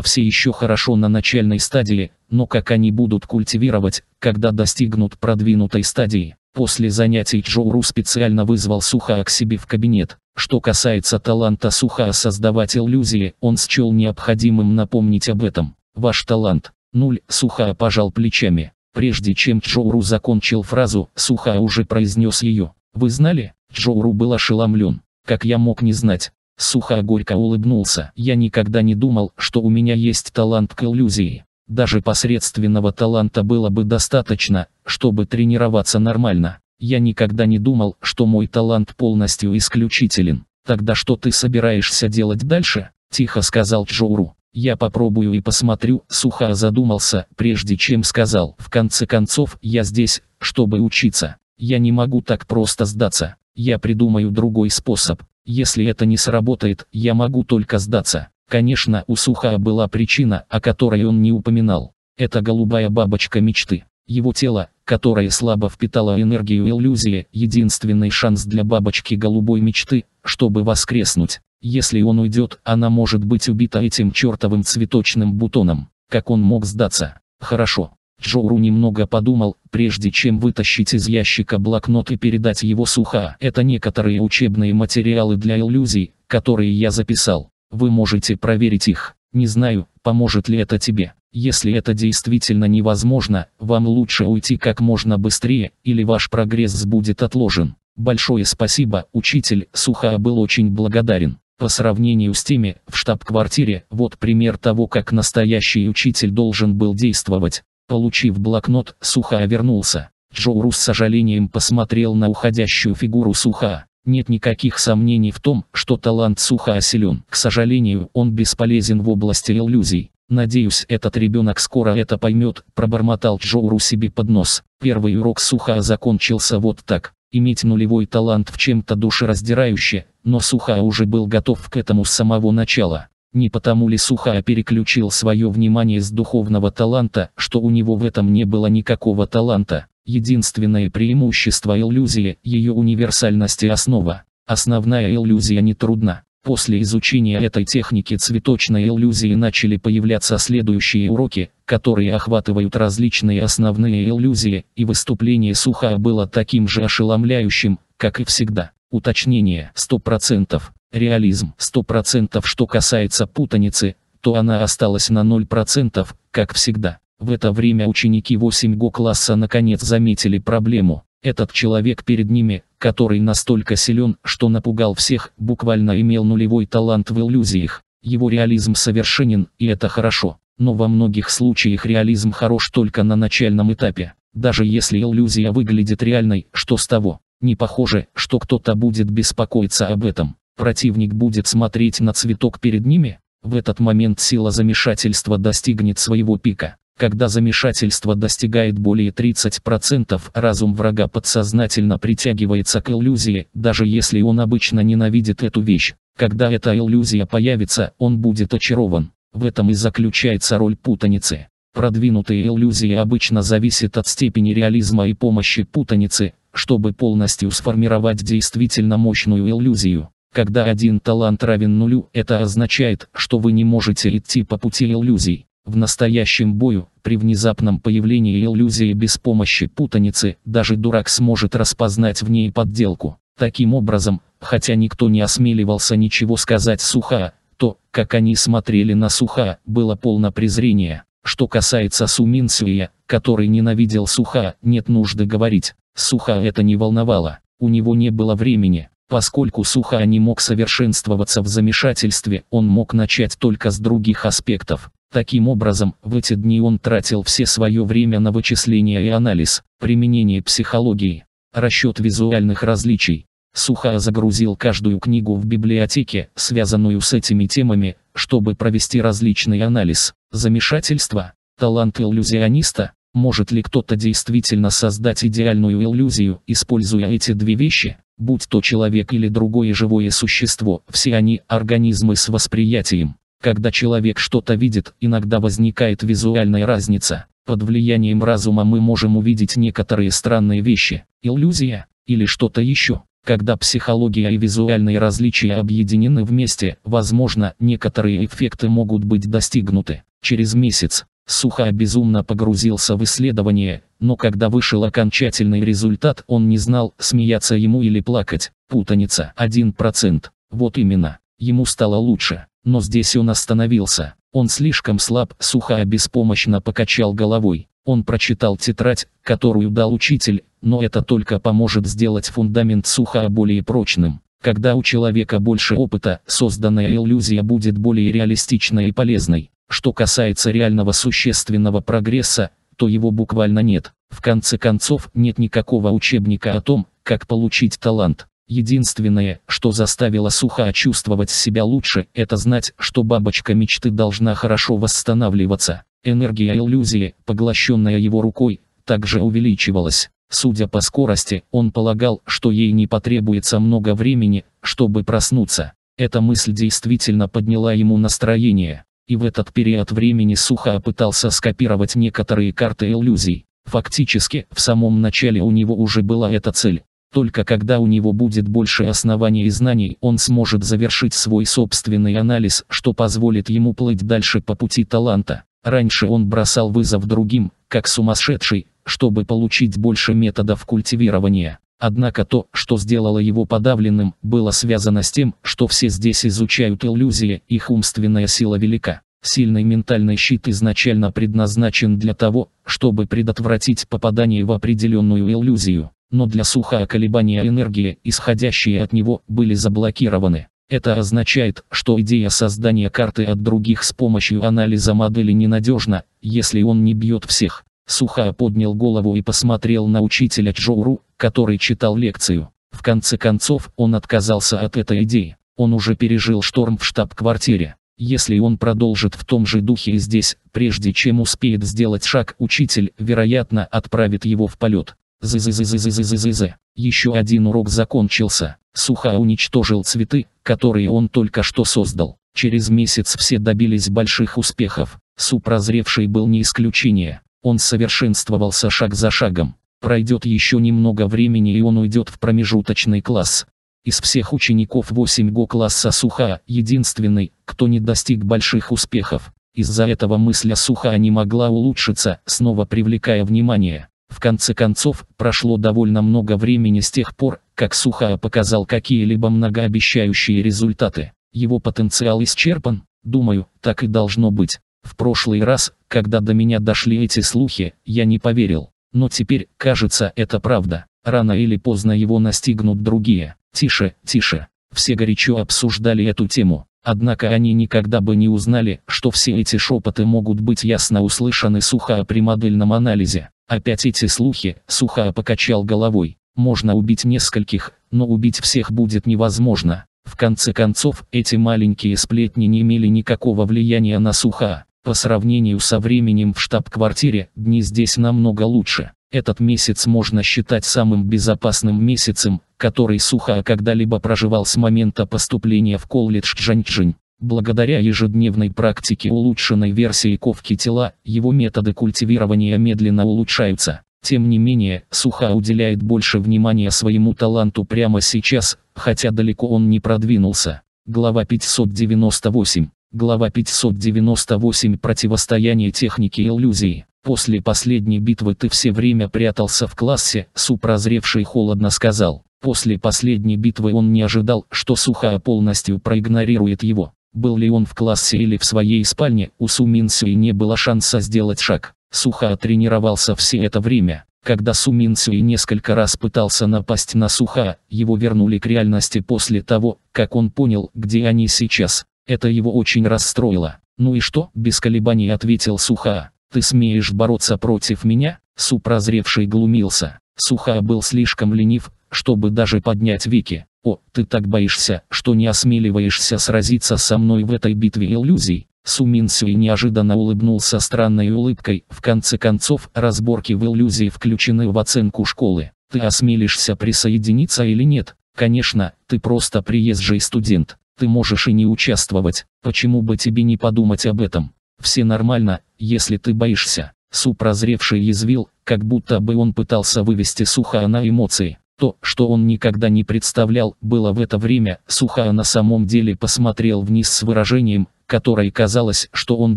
все еще хорошо на начальной стадии, но как они будут культивировать, когда достигнут продвинутой стадии? После занятий Джоуру специально вызвал Сухаа к себе в кабинет. Что касается таланта Сухаа создавать иллюзии, он счел необходимым напомнить об этом. Ваш талант. Нуль, Сухаа пожал плечами. Прежде чем Джоуру закончил фразу, Сухаа уже произнес ее. Вы знали? Джоуру был ошеломлен. Как я мог не знать? Сухо горько улыбнулся. Я никогда не думал, что у меня есть талант к иллюзии. Даже посредственного таланта было бы достаточно, чтобы тренироваться нормально. Я никогда не думал, что мой талант полностью исключителен. Тогда что ты собираешься делать дальше? Тихо сказал Джоуру. Я попробую и посмотрю, сухо задумался, прежде чем сказал. В конце концов, я здесь, чтобы учиться. Я не могу так просто сдаться. Я придумаю другой способ. Если это не сработает, я могу только сдаться. Конечно, у Сухая была причина, о которой он не упоминал. Это голубая бабочка мечты. Его тело, которое слабо впитало энергию иллюзии, единственный шанс для бабочки голубой мечты, чтобы воскреснуть. Если он уйдет, она может быть убита этим чертовым цветочным бутоном. Как он мог сдаться? Хорошо. Джоуру немного подумал, прежде чем вытащить из ящика блокнот и передать его сухо. Это некоторые учебные материалы для иллюзий, которые я записал. Вы можете проверить их. Не знаю, поможет ли это тебе. Если это действительно невозможно, вам лучше уйти как можно быстрее, или ваш прогресс будет отложен. Большое спасибо, учитель, Суха был очень благодарен. По сравнению с теми, в штаб-квартире, вот пример того, как настоящий учитель должен был действовать. Получив блокнот, Суха вернулся. Джоуру с сожалением посмотрел на уходящую фигуру Суха. Нет никаких сомнений в том, что талант Суха силен. К сожалению, он бесполезен в области иллюзий. «Надеюсь, этот ребенок скоро это поймет», – пробормотал Джоуру себе под нос. Первый урок Суха закончился вот так. Иметь нулевой талант в чем-то душераздирающе, но Суха уже был готов к этому с самого начала. Не потому ли Сухая переключил свое внимание с духовного таланта, что у него в этом не было никакого таланта. Единственное преимущество иллюзии – ее универсальность и основа. Основная иллюзия не трудна. После изучения этой техники цветочной иллюзии начали появляться следующие уроки, которые охватывают различные основные иллюзии, и выступление Сухая было таким же ошеломляющим, как и всегда. Уточнение 100% реализм 100%. Что касается путаницы, то она осталась на 0%, как всегда. В это время ученики 8 го класса наконец заметили проблему. Этот человек перед ними, который настолько силен, что напугал всех, буквально имел нулевой талант в иллюзиях. Его реализм совершенен, и это хорошо. Но во многих случаях реализм хорош только на начальном этапе. Даже если иллюзия выглядит реальной, что с того? Не похоже, что кто-то будет беспокоиться об этом противник будет смотреть на цветок перед ними, в этот момент сила замешательства достигнет своего пика. Когда замешательство достигает более 30%, разум врага подсознательно притягивается к иллюзии, даже если он обычно ненавидит эту вещь. Когда эта иллюзия появится, он будет очарован. В этом и заключается роль путаницы. Продвинутые иллюзии обычно зависят от степени реализма и помощи путаницы, чтобы полностью сформировать действительно мощную иллюзию. Когда один талант равен нулю, это означает, что вы не можете идти по пути иллюзий. В настоящем бою, при внезапном появлении иллюзии без помощи путаницы, даже дурак сможет распознать в ней подделку. Таким образом, хотя никто не осмеливался ничего сказать Суха, то, как они смотрели на Суха, было полно презрения. Что касается Суминсвия, который ненавидел Суха, нет нужды говорить. Суха это не волновало, у него не было времени. Поскольку Суха не мог совершенствоваться в замешательстве, он мог начать только с других аспектов. Таким образом, в эти дни он тратил все свое время на вычисление и анализ, применение психологии, расчет визуальных различий. Суха загрузил каждую книгу в библиотеке, связанную с этими темами, чтобы провести различный анализ. Замешательство, талант иллюзиониста, может ли кто-то действительно создать идеальную иллюзию, используя эти две вещи, будь то человек или другое живое существо, все они организмы с восприятием. Когда человек что-то видит, иногда возникает визуальная разница. Под влиянием разума мы можем увидеть некоторые странные вещи, иллюзия или что-то еще. Когда психология и визуальные различия объединены вместе, возможно, некоторые эффекты могут быть достигнуты. Через месяц, Суха безумно погрузился в исследование, но когда вышел окончательный результат, он не знал, смеяться ему или плакать. Путаница 1%. Вот именно. Ему стало лучше. Но здесь он остановился. Он слишком слаб, Суха беспомощно покачал головой. Он прочитал тетрадь, которую дал учитель, но это только поможет сделать фундамент Суха более прочным. Когда у человека больше опыта, созданная иллюзия будет более реалистичной и полезной. Что касается реального существенного прогресса, то его буквально нет. В конце концов, нет никакого учебника о том, как получить талант. Единственное, что заставило Суха чувствовать себя лучше, это знать, что бабочка мечты должна хорошо восстанавливаться. Энергия иллюзии, поглощенная его рукой, также увеличивалась. Судя по скорости, он полагал, что ей не потребуется много времени, чтобы проснуться. Эта мысль действительно подняла ему настроение и в этот период времени Суха пытался скопировать некоторые карты иллюзий. Фактически, в самом начале у него уже была эта цель. Только когда у него будет больше оснований и знаний, он сможет завершить свой собственный анализ, что позволит ему плыть дальше по пути таланта. Раньше он бросал вызов другим, как сумасшедший, чтобы получить больше методов культивирования. Однако то, что сделало его подавленным, было связано с тем, что все здесь изучают иллюзии, их умственная сила велика. Сильный ментальный щит изначально предназначен для того, чтобы предотвратить попадание в определенную иллюзию, но для сухая колебания энергии, исходящие от него, были заблокированы. Это означает, что идея создания карты от других с помощью анализа модели ненадежна, если он не бьет всех. Сухая поднял голову и посмотрел на учителя Чжоуру, который читал лекцию. В конце концов, он отказался от этой идеи. Он уже пережил шторм в штаб-квартире. Если он продолжит в том же духе и здесь, прежде чем успеет сделать шаг, учитель, вероятно, отправит его в полет. Зы-зы-зы-зы-зы-зы-зы. Еще один урок закончился. Суха уничтожил цветы, которые он только что создал. Через месяц все добились больших успехов. Суп прозревший был не исключение. Он совершенствовался шаг за шагом. Пройдет еще немного времени и он уйдет в промежуточный класс. Из всех учеников 8ГО класса Суха, единственный, кто не достиг больших успехов. Из-за этого мысль о Суха не могла улучшиться, снова привлекая внимание. В конце концов, прошло довольно много времени с тех пор, как Суха показал какие-либо многообещающие результаты. Его потенциал исчерпан? Думаю, так и должно быть. В прошлый раз, когда до меня дошли эти слухи, я не поверил. Но теперь, кажется, это правда. Рано или поздно его настигнут другие. Тише, тише. Все горячо обсуждали эту тему. Однако они никогда бы не узнали, что все эти шепоты могут быть ясно услышаны сухо при модельном анализе. Опять эти слухи, сухо покачал головой. Можно убить нескольких, но убить всех будет невозможно. В конце концов, эти маленькие сплетни не имели никакого влияния на Суха. По сравнению со временем в штаб-квартире, дни здесь намного лучше. Этот месяц можно считать самым безопасным месяцем, который Суха когда-либо проживал с момента поступления в колледж Джанчжинь. Благодаря ежедневной практике улучшенной версии ковки тела, его методы культивирования медленно улучшаются. Тем не менее, Суха уделяет больше внимания своему таланту прямо сейчас, хотя далеко он не продвинулся. Глава 598. Глава 598 Противостояние техники иллюзии. После последней битвы ты все время прятался в классе, Су прозревший холодно сказал. После последней битвы он не ожидал, что Сухая полностью проигнорирует его. Был ли он в классе или в своей спальне, у Су Минсюи не было шанса сделать шаг. Сухая тренировался все это время. Когда Су Минсюи несколько раз пытался напасть на Суха, его вернули к реальности после того, как он понял, где они сейчас. Это его очень расстроило. «Ну и что?» – без колебаний ответил Суха. «Ты смеешь бороться против меня?» – супрозревший глумился. Суха был слишком ленив, чтобы даже поднять веки. «О, ты так боишься, что не осмеливаешься сразиться со мной в этой битве иллюзий!» Сумин Сюй неожиданно улыбнулся странной улыбкой. В конце концов, разборки в иллюзии включены в оценку школы. Ты осмелишься присоединиться или нет? Конечно, ты просто приезжий студент. Ты можешь и не участвовать, почему бы тебе не подумать об этом? Все нормально, если ты боишься. Су прозревший язвил, как будто бы он пытался вывести Сухая на эмоции. То, что он никогда не представлял, было в это время, Сухая на самом деле посмотрел вниз с выражением, которое казалось, что он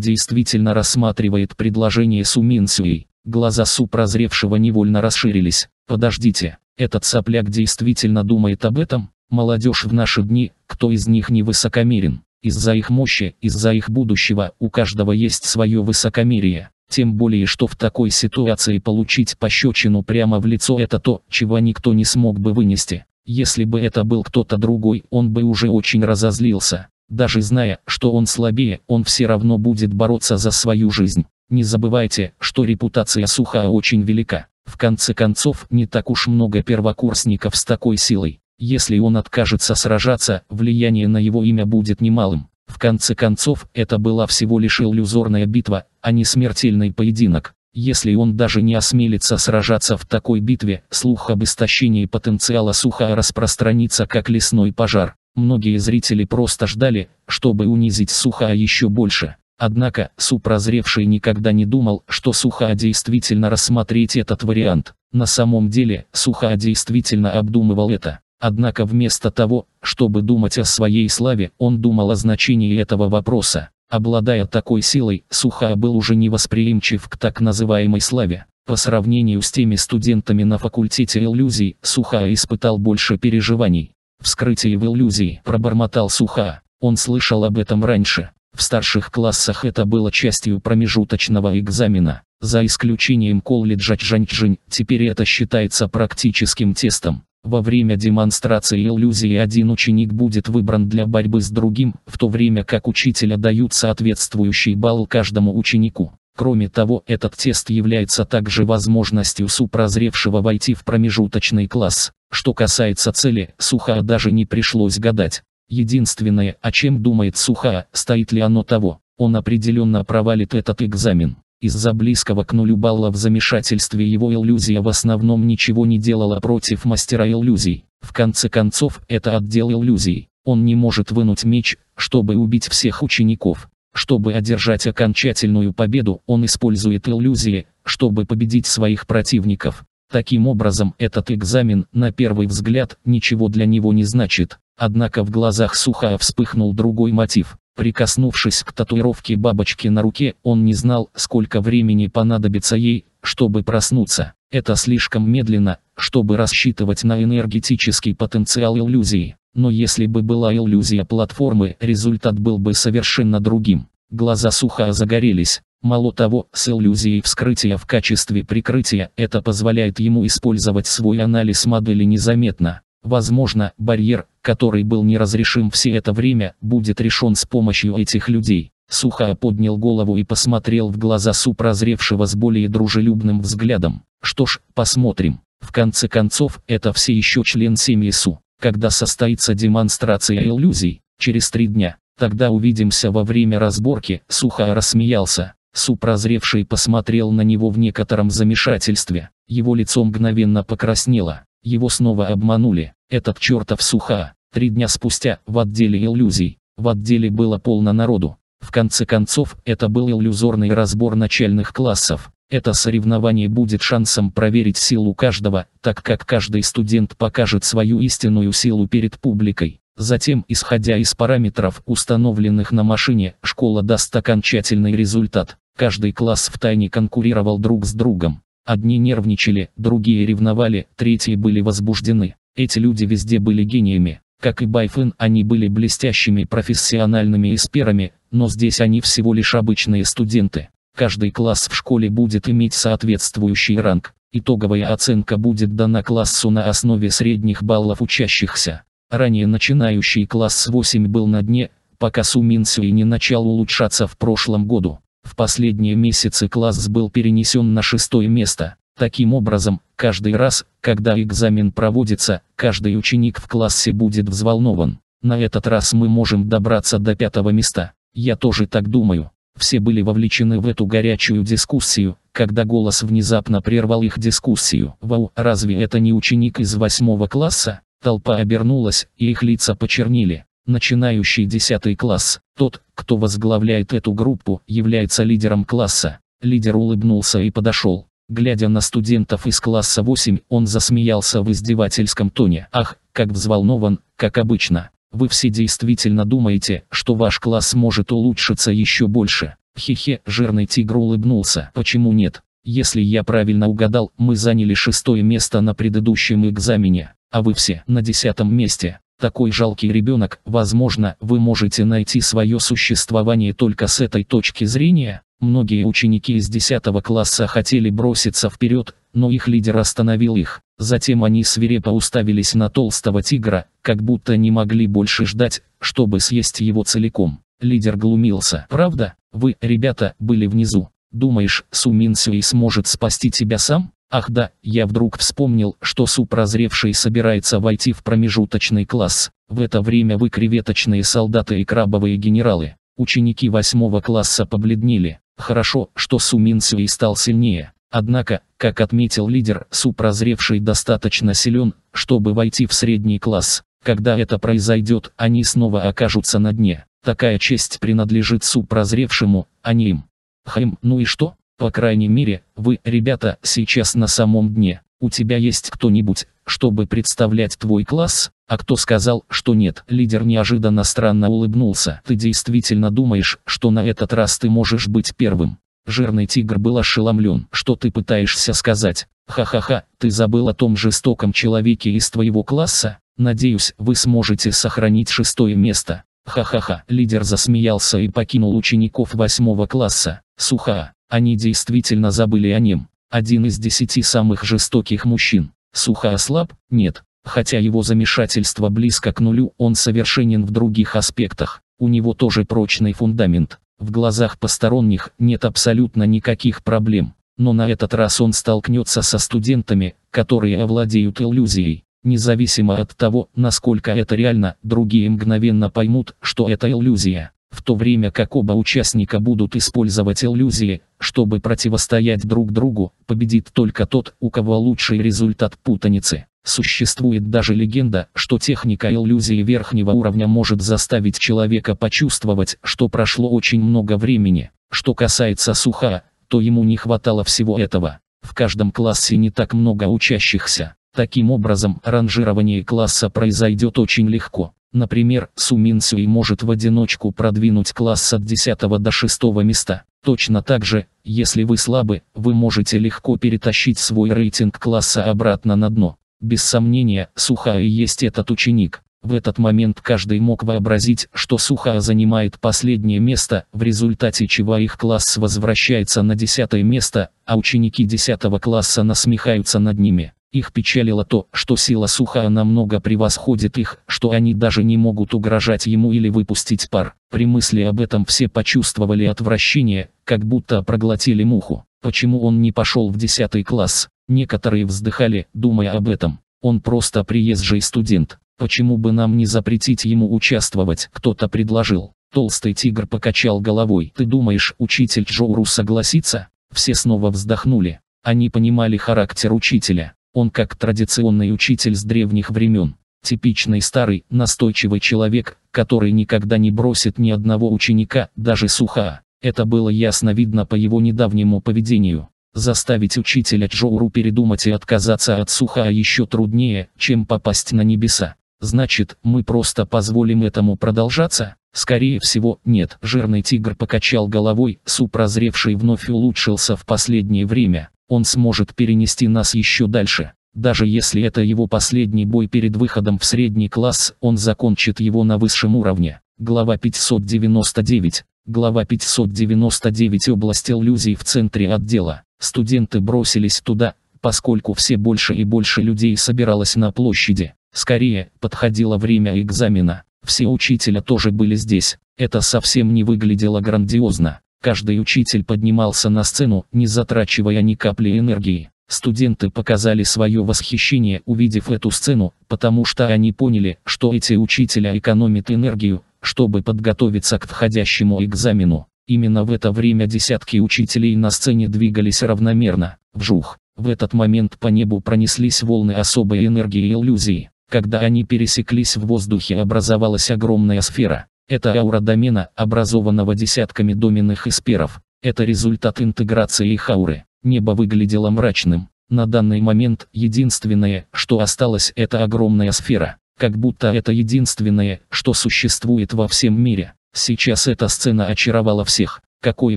действительно рассматривает предложение Су Минсюи. Глаза Су прозревшего невольно расширились. Подождите, этот сопляк действительно думает об этом? Молодежь в наши дни, кто из них не высокомерен? Из-за их мощи, из-за их будущего, у каждого есть свое высокомерие. Тем более, что в такой ситуации получить пощечину прямо в лицо это то, чего никто не смог бы вынести. Если бы это был кто-то другой, он бы уже очень разозлился. Даже зная, что он слабее, он все равно будет бороться за свою жизнь. Не забывайте, что репутация Суха очень велика. В конце концов, не так уж много первокурсников с такой силой. Если он откажется сражаться, влияние на его имя будет немалым. В конце концов, это была всего лишь иллюзорная битва, а не смертельный поединок. Если он даже не осмелится сражаться в такой битве, слух об истощении потенциала Суха распространится как лесной пожар. Многие зрители просто ждали, чтобы унизить Суха еще больше. Однако, Су прозревший никогда не думал, что Суха действительно рассмотреть этот вариант. На самом деле, Суха действительно обдумывал это. Однако вместо того, чтобы думать о своей славе, он думал о значении этого вопроса. Обладая такой силой, Суха был уже невосприимчив к так называемой славе. По сравнению с теми студентами на факультете иллюзий, Суха испытал больше переживаний. Вскрытие в иллюзии, пробормотал Суха. Он слышал об этом раньше. В старших классах это было частью промежуточного экзамена. За исключением колледжа Чжаньчжинь, теперь это считается практическим тестом. Во время демонстрации иллюзии один ученик будет выбран для борьбы с другим, в то время как учителя дают соответствующий балл каждому ученику. Кроме того, этот тест является также возможностью супрозревшего войти в промежуточный класс. Что касается цели, Суха даже не пришлось гадать. Единственное, о чем думает Суха, стоит ли оно того, он определенно провалит этот экзамен. Из-за близкого к нулю балла в замешательстве его иллюзия в основном ничего не делала против мастера иллюзий. В конце концов, это отдел иллюзий. Он не может вынуть меч, чтобы убить всех учеников. Чтобы одержать окончательную победу, он использует иллюзии, чтобы победить своих противников. Таким образом, этот экзамен, на первый взгляд, ничего для него не значит. Однако в глазах Суха вспыхнул другой мотив. Прикоснувшись к татуировке бабочки на руке, он не знал, сколько времени понадобится ей, чтобы проснуться. Это слишком медленно, чтобы рассчитывать на энергетический потенциал иллюзии. Но если бы была иллюзия платформы, результат был бы совершенно другим. Глаза сухо загорелись. Мало того, с иллюзией вскрытия в качестве прикрытия это позволяет ему использовать свой анализ модели незаметно. Возможно, барьер, который был неразрешим все это время, будет решен с помощью этих людей. Сухая поднял голову и посмотрел в глаза супрозревшего с более дружелюбным взглядом. Что ж, посмотрим. В конце концов, это все еще член семьи Су. Когда состоится демонстрация иллюзий, через три дня, тогда увидимся во время разборки, Сухая рассмеялся. Супрозревший посмотрел на него в некотором замешательстве. Его лицо мгновенно покраснело его снова обманули. Этот чертов суха. Три дня спустя, в отделе иллюзий, в отделе было полно народу. В конце концов, это был иллюзорный разбор начальных классов. Это соревнование будет шансом проверить силу каждого, так как каждый студент покажет свою истинную силу перед публикой. Затем, исходя из параметров, установленных на машине, школа даст окончательный результат. Каждый класс втайне конкурировал друг с другом. Одни нервничали, другие ревновали, третьи были возбуждены. Эти люди везде были гениями. Как и Байфын, они были блестящими профессиональными эсперами, но здесь они всего лишь обычные студенты. Каждый класс в школе будет иметь соответствующий ранг. Итоговая оценка будет дана классу на основе средних баллов учащихся. Ранее начинающий класс 8 был на дне, пока Сумин Сюи не начал улучшаться в прошлом году. В последние месяцы класс был перенесен на шестое место. Таким образом, каждый раз, когда экзамен проводится, каждый ученик в классе будет взволнован. На этот раз мы можем добраться до пятого места. Я тоже так думаю. Все были вовлечены в эту горячую дискуссию, когда голос внезапно прервал их дискуссию. Вау, разве это не ученик из восьмого класса? Толпа обернулась, и их лица почернили начинающий 10 класс. Тот, кто возглавляет эту группу, является лидером класса. Лидер улыбнулся и подошел. Глядя на студентов из класса 8, он засмеялся в издевательском тоне. Ах, как взволнован, как обычно. Вы все действительно думаете, что ваш класс может улучшиться еще больше. Хе-хе, жирный тигр улыбнулся. Почему нет? Если я правильно угадал, мы заняли шестое место на предыдущем экзамене, а вы все на десятом месте. Такой жалкий ребенок, возможно, вы можете найти свое существование только с этой точки зрения. Многие ученики из 10 класса хотели броситься вперед, но их лидер остановил их. Затем они свирепо уставились на толстого тигра, как будто не могли больше ждать, чтобы съесть его целиком. Лидер глумился. «Правда? Вы, ребята, были внизу. Думаешь, Сумин сможет спасти тебя сам?» Ах да, я вдруг вспомнил, что супрозревший собирается войти в промежуточный класс. В это время вы креветочные солдаты и крабовые генералы. Ученики восьмого класса побледнели. Хорошо, что Сумин Сюэй стал сильнее. Однако, как отметил лидер, супрозревший достаточно силен, чтобы войти в средний класс. Когда это произойдет, они снова окажутся на дне. Такая честь принадлежит супрозревшему, а не им. Хайм, ну и что? По крайней мере, вы, ребята, сейчас на самом дне. У тебя есть кто-нибудь, чтобы представлять твой класс? А кто сказал, что нет? Лидер неожиданно странно улыбнулся. Ты действительно думаешь, что на этот раз ты можешь быть первым? Жирный тигр был ошеломлен. Что ты пытаешься сказать? Ха-ха-ха, ты забыл о том жестоком человеке из твоего класса? Надеюсь, вы сможете сохранить шестое место. Ха-ха-ха, лидер засмеялся и покинул учеников восьмого класса. Суха. Они действительно забыли о нем. Один из десяти самых жестоких мужчин. Сухо ослаб? Нет. Хотя его замешательство близко к нулю, он совершенен в других аспектах. У него тоже прочный фундамент. В глазах посторонних нет абсолютно никаких проблем. Но на этот раз он столкнется со студентами, которые овладеют иллюзией. Независимо от того, насколько это реально, другие мгновенно поймут, что это иллюзия в то время как оба участника будут использовать иллюзии, чтобы противостоять друг другу, победит только тот, у кого лучший результат путаницы. Существует даже легенда, что техника иллюзии верхнего уровня может заставить человека почувствовать, что прошло очень много времени. Что касается Суха, то ему не хватало всего этого. В каждом классе не так много учащихся. Таким образом, ранжирование класса произойдет очень легко. Например, Сумин Сюй может в одиночку продвинуть класс от 10 до 6 места. Точно так же, если вы слабы, вы можете легко перетащить свой рейтинг класса обратно на дно. Без сомнения, Сухая есть этот ученик. В этот момент каждый мог вообразить, что Суха занимает последнее место, в результате чего их класс возвращается на десятое место, а ученики десятого класса насмехаются над ними. Их печалило то, что сила Сухая намного превосходит их, что они даже не могут угрожать ему или выпустить пар. При мысли об этом все почувствовали отвращение, как будто проглотили муху. Почему он не пошел в 10 класс? Некоторые вздыхали, думая об этом. Он просто приезжий студент. Почему бы нам не запретить ему участвовать, кто-то предложил. Толстый тигр покачал головой. Ты думаешь, учитель Джоуру согласится? Все снова вздохнули. Они понимали характер учителя. Он как традиционный учитель с древних времен. Типичный старый, настойчивый человек, который никогда не бросит ни одного ученика, даже суха. Это было ясно видно по его недавнему поведению. Заставить учителя Джоуру передумать и отказаться от суха еще труднее, чем попасть на небеса. Значит, мы просто позволим этому продолжаться? Скорее всего, нет. Жирный тигр покачал головой, суп разревший вновь улучшился в последнее время. Он сможет перенести нас еще дальше. Даже если это его последний бой перед выходом в средний класс, он закончит его на высшем уровне. Глава 599. Глава 599 область иллюзий в центре отдела. Студенты бросились туда, поскольку все больше и больше людей собиралось на площади. Скорее, подходило время экзамена. Все учителя тоже были здесь. Это совсем не выглядело грандиозно. Каждый учитель поднимался на сцену, не затрачивая ни капли энергии. Студенты показали свое восхищение, увидев эту сцену, потому что они поняли, что эти учителя экономят энергию, чтобы подготовиться к входящему экзамену. Именно в это время десятки учителей на сцене двигались равномерно. Вжух. В этот момент по небу пронеслись волны особой энергии и иллюзии. Когда они пересеклись в воздухе образовалась огромная сфера. Это аура домена, образованного десятками доменных эспиров, Это результат интеграции их ауры. Небо выглядело мрачным. На данный момент единственное, что осталось, это огромная сфера. Как будто это единственное, что существует во всем мире. Сейчас эта сцена очаровала всех. Какое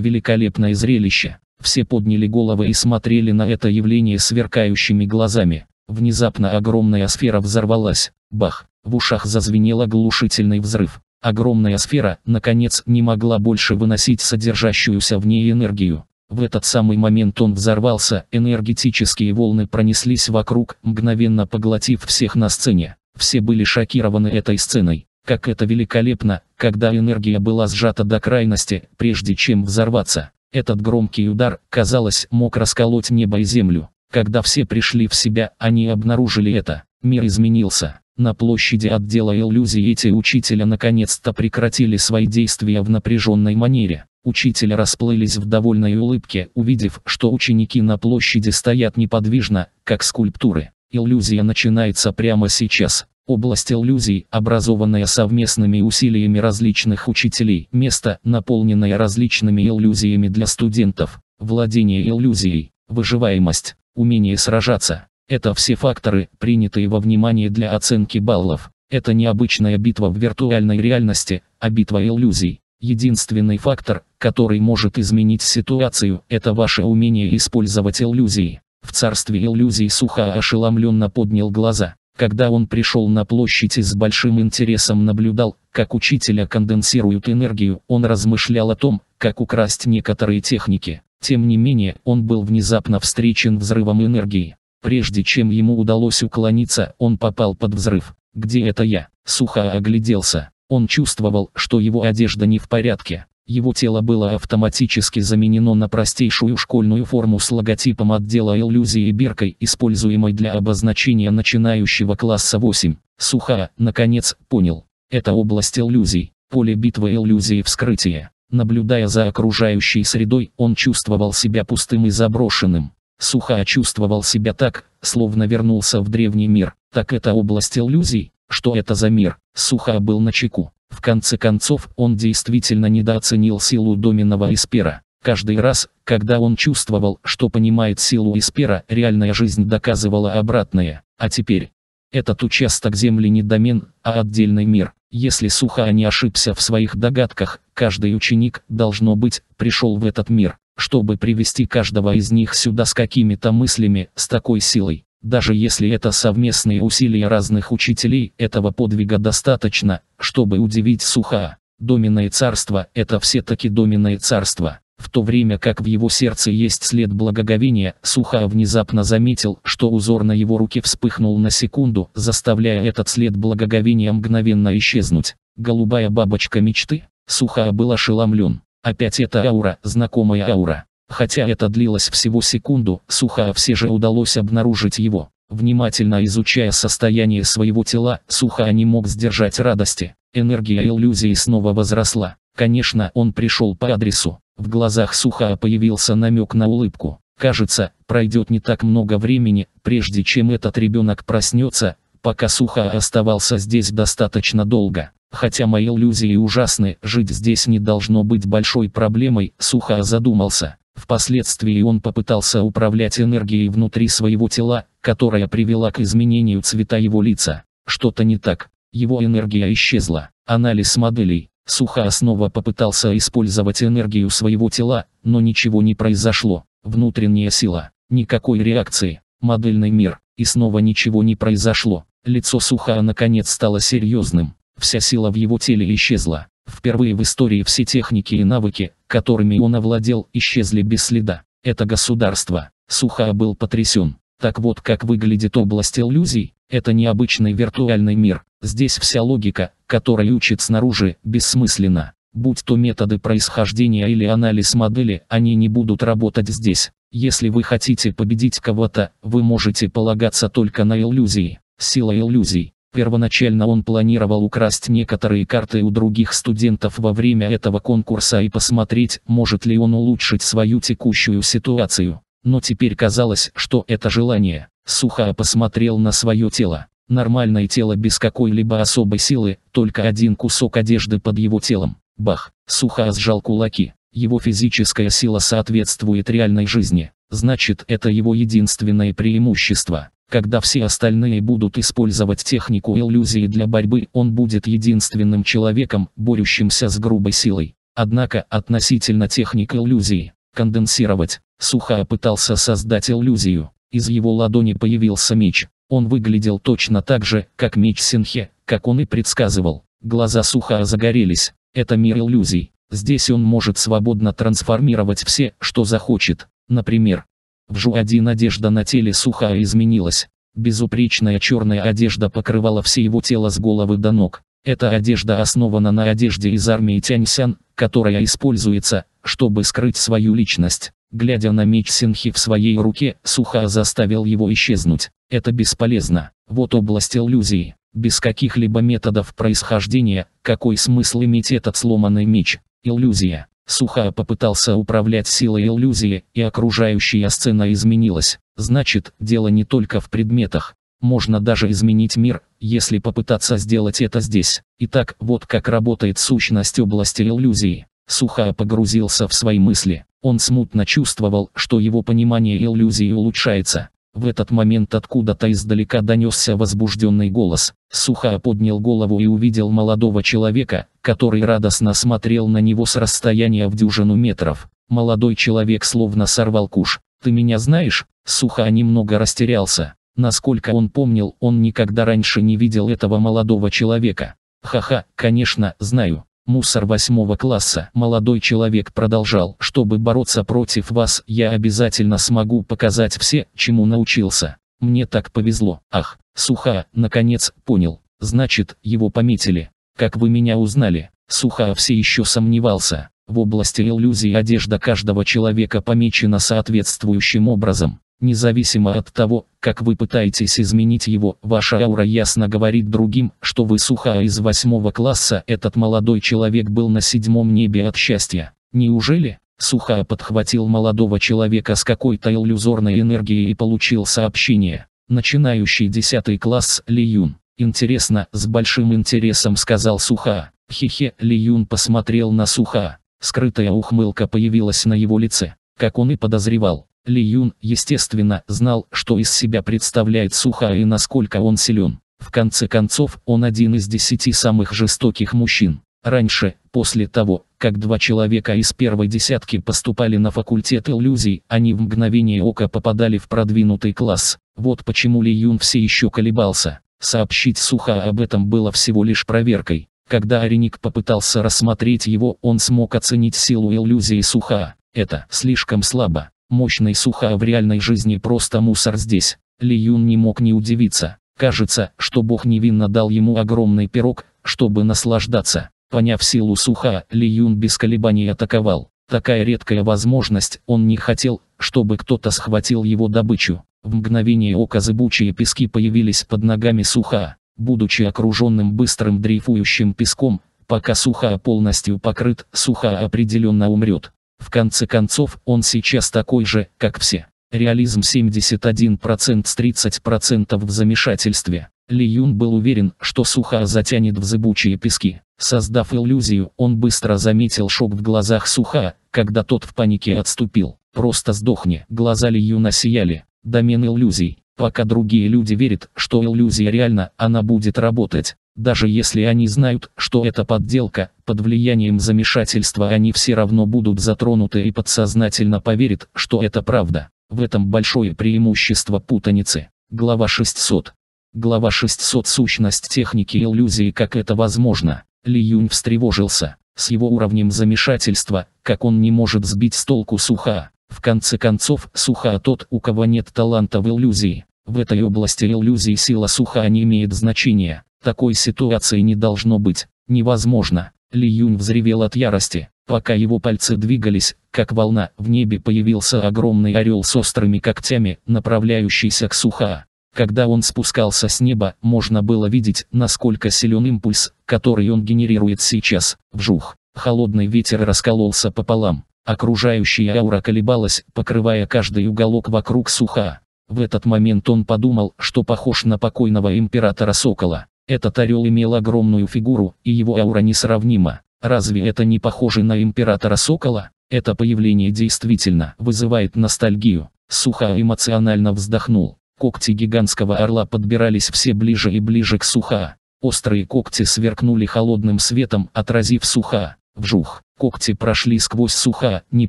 великолепное зрелище. Все подняли головы и смотрели на это явление сверкающими глазами. Внезапно огромная сфера взорвалась. Бах! В ушах зазвенел оглушительный взрыв. Огромная сфера, наконец, не могла больше выносить содержащуюся в ней энергию. В этот самый момент он взорвался, энергетические волны пронеслись вокруг, мгновенно поглотив всех на сцене. Все были шокированы этой сценой. Как это великолепно, когда энергия была сжата до крайности, прежде чем взорваться. Этот громкий удар, казалось, мог расколоть небо и землю. Когда все пришли в себя, они обнаружили это. Мир изменился. На площади отдела иллюзий эти учителя наконец-то прекратили свои действия в напряженной манере. Учителя расплылись в довольной улыбке, увидев, что ученики на площади стоят неподвижно, как скульптуры. Иллюзия начинается прямо сейчас. Область иллюзий, образованная совместными усилиями различных учителей, место, наполненное различными иллюзиями для студентов, владение иллюзией, выживаемость, умение сражаться, это все факторы, принятые во внимание для оценки баллов. Это не обычная битва в виртуальной реальности, а битва иллюзий. Единственный фактор, который может изменить ситуацию, это ваше умение использовать иллюзии. В царстве иллюзий Сухо ошеломленно поднял глаза. Когда он пришел на площадь и с большим интересом наблюдал, как учителя конденсируют энергию, он размышлял о том, как украсть некоторые техники. Тем не менее, он был внезапно встречен взрывом энергии. Прежде чем ему удалось уклониться, он попал под взрыв. «Где это я?» Сухо огляделся. Он чувствовал, что его одежда не в порядке. Его тело было автоматически заменено на простейшую школьную форму с логотипом отдела иллюзии и биркой, используемой для обозначения начинающего класса 8. Суха, наконец, понял. Это область иллюзий, поле битвы иллюзии вскрытия. Наблюдая за окружающей средой, он чувствовал себя пустым и заброшенным. Суха чувствовал себя так, словно вернулся в древний мир. Так это область иллюзий? Что это за мир? Суха был на чеку. В конце концов, он действительно недооценил силу доменного эспера. Каждый раз, когда он чувствовал, что понимает силу эспера, реальная жизнь доказывала обратное. А теперь, этот участок земли не домен, а отдельный мир. Если Суха не ошибся в своих догадках, каждый ученик, должно быть, пришел в этот мир чтобы привести каждого из них сюда с какими-то мыслями, с такой силой. Даже если это совместные усилия разных учителей, этого подвига достаточно, чтобы удивить Суха. Доменное царство – это все-таки доменное царство. В то время как в его сердце есть след благоговения, Суха внезапно заметил, что узор на его руке вспыхнул на секунду, заставляя этот след благоговения мгновенно исчезнуть. Голубая бабочка мечты? Суха был ошеломлен. Опять эта аура, знакомая аура. Хотя это длилось всего секунду, Суха все же удалось обнаружить его. Внимательно изучая состояние своего тела, Суха не мог сдержать радости. Энергия иллюзии снова возросла. Конечно, он пришел по адресу. В глазах Суха появился намек на улыбку. Кажется, пройдет не так много времени, прежде чем этот ребенок проснется, пока Суха оставался здесь достаточно долго. Хотя мои иллюзии ужасны, жить здесь не должно быть большой проблемой, сухо задумался. Впоследствии он попытался управлять энергией внутри своего тела, которая привела к изменению цвета его лица. Что-то не так. Его энергия исчезла. Анализ моделей. Суха снова попытался использовать энергию своего тела, но ничего не произошло. Внутренняя сила. Никакой реакции. Модельный мир. И снова ничего не произошло. Лицо Суха наконец стало серьезным. Вся сила в его теле исчезла. Впервые в истории все техники и навыки, которыми он овладел, исчезли без следа. Это государство. Суха был потрясен. Так вот как выглядит область иллюзий, это необычный виртуальный мир. Здесь вся логика, которой учит снаружи, бессмысленна. Будь то методы происхождения или анализ модели, они не будут работать здесь. Если вы хотите победить кого-то, вы можете полагаться только на иллюзии. Сила иллюзий. Первоначально он планировал украсть некоторые карты у других студентов во время этого конкурса и посмотреть, может ли он улучшить свою текущую ситуацию. Но теперь казалось, что это желание. Сухо посмотрел на свое тело. Нормальное тело без какой-либо особой силы, только один кусок одежды под его телом. Бах! Сухо сжал кулаки. Его физическая сила соответствует реальной жизни. Значит, это его единственное преимущество. Когда все остальные будут использовать технику иллюзии для борьбы, он будет единственным человеком, борющимся с грубой силой. Однако, относительно техник иллюзии, конденсировать, Суха пытался создать иллюзию. Из его ладони появился меч. Он выглядел точно так же, как меч Синхе, как он и предсказывал. Глаза Суха загорелись. Это мир иллюзий. Здесь он может свободно трансформировать все, что захочет. Например, в Жуади надежда на теле сухая изменилась. Безупречная черная одежда покрывала все его тело с головы до ног. Эта одежда основана на одежде из армии Тяньсян, которая используется, чтобы скрыть свою личность. Глядя на меч Синхи в своей руке, Суха заставил его исчезнуть. Это бесполезно. Вот область иллюзии. Без каких-либо методов происхождения, какой смысл иметь этот сломанный меч? Иллюзия. Сухая попытался управлять силой иллюзии, и окружающая сцена изменилась. Значит, дело не только в предметах. Можно даже изменить мир, если попытаться сделать это здесь. Итак, вот как работает сущность области иллюзии. Сухая погрузился в свои мысли. Он смутно чувствовал, что его понимание иллюзии улучшается. В этот момент откуда-то издалека донесся возбужденный голос. Суха поднял голову и увидел молодого человека, который радостно смотрел на него с расстояния в дюжину метров. Молодой человек словно сорвал куш. «Ты меня знаешь?» Суха немного растерялся. Насколько он помнил, он никогда раньше не видел этого молодого человека. «Ха-ха, конечно, знаю. Мусор восьмого класса, молодой человек продолжал, чтобы бороться против вас, я обязательно смогу показать все, чему научился. Мне так повезло. Ах, Суха, наконец, понял. Значит, его пометили. Как вы меня узнали? Суха все еще сомневался. В области иллюзий одежда каждого человека помечена соответствующим образом. Независимо от того, как вы пытаетесь изменить его, ваша аура ясно говорит другим, что вы суха а из восьмого класса этот молодой человек был на седьмом небе от счастья. Неужели? Суха подхватил молодого человека с какой-то иллюзорной энергией и получил сообщение. Начинающий десятый класс Ли Юн. Интересно, с большим интересом сказал Суха. Хе-хе, Ли Юн посмотрел на Суха. Скрытая ухмылка появилась на его лице, как он и подозревал. Ли Юн, естественно, знал, что из себя представляет Суха и насколько он силен. В конце концов, он один из десяти самых жестоких мужчин. Раньше, после того, как два человека из первой десятки поступали на факультет иллюзий, они в мгновение ока попадали в продвинутый класс. Вот почему Ли Юн все еще колебался. Сообщить Суха об этом было всего лишь проверкой. Когда Ареник попытался рассмотреть его, он смог оценить силу иллюзии Суха. Это слишком слабо. Мощный Суха в реальной жизни просто мусор здесь. Ли Юн не мог не удивиться. Кажется, что Бог невинно дал ему огромный пирог, чтобы наслаждаться. Поняв силу Суха, Ли Юн без колебаний атаковал. Такая редкая возможность, он не хотел, чтобы кто-то схватил его добычу. В мгновение ока зыбучие пески появились под ногами Суха. Будучи окруженным быстрым дрейфующим песком, пока Суха полностью покрыт, Суха определенно умрет. В конце концов, он сейчас такой же, как все. Реализм 71% с 30% в замешательстве. Ли Юн был уверен, что Суха затянет в зыбучие пески. Создав иллюзию, он быстро заметил шок в глазах Суха, когда тот в панике отступил. «Просто сдохни». Глаза Ли Юна сияли. Домен иллюзий. Пока другие люди верят, что иллюзия реальна, она будет работать. Даже если они знают, что это подделка, под влиянием замешательства они все равно будут затронуты и подсознательно поверят, что это правда. В этом большое преимущество путаницы. Глава 600. Глава 600 «Сущность техники иллюзии. Как это возможно?» Ли Юнь встревожился. С его уровнем замешательства, как он не может сбить с толку Суха. В конце концов, Суха тот, у кого нет таланта в иллюзии. В этой области иллюзии сила Суха не имеет значения. Такой ситуации не должно быть. Невозможно. Ли Юнь взревел от ярости. Пока его пальцы двигались, как волна, в небе появился огромный орел с острыми когтями, направляющийся к Суха. Когда он спускался с неба, можно было видеть, насколько силен импульс, который он генерирует сейчас. Вжух. Холодный ветер раскололся пополам. Окружающая аура колебалась, покрывая каждый уголок вокруг Суха. В этот момент он подумал, что похож на покойного императора Сокола. Этот орел имел огромную фигуру, и его аура несравнима. Разве это не похоже на императора Сокола? Это появление действительно вызывает ностальгию. Суха эмоционально вздохнул. Когти гигантского орла подбирались все ближе и ближе к Суха. Острые когти сверкнули холодным светом, отразив Суха. Вжух. Когти прошли сквозь Суха, не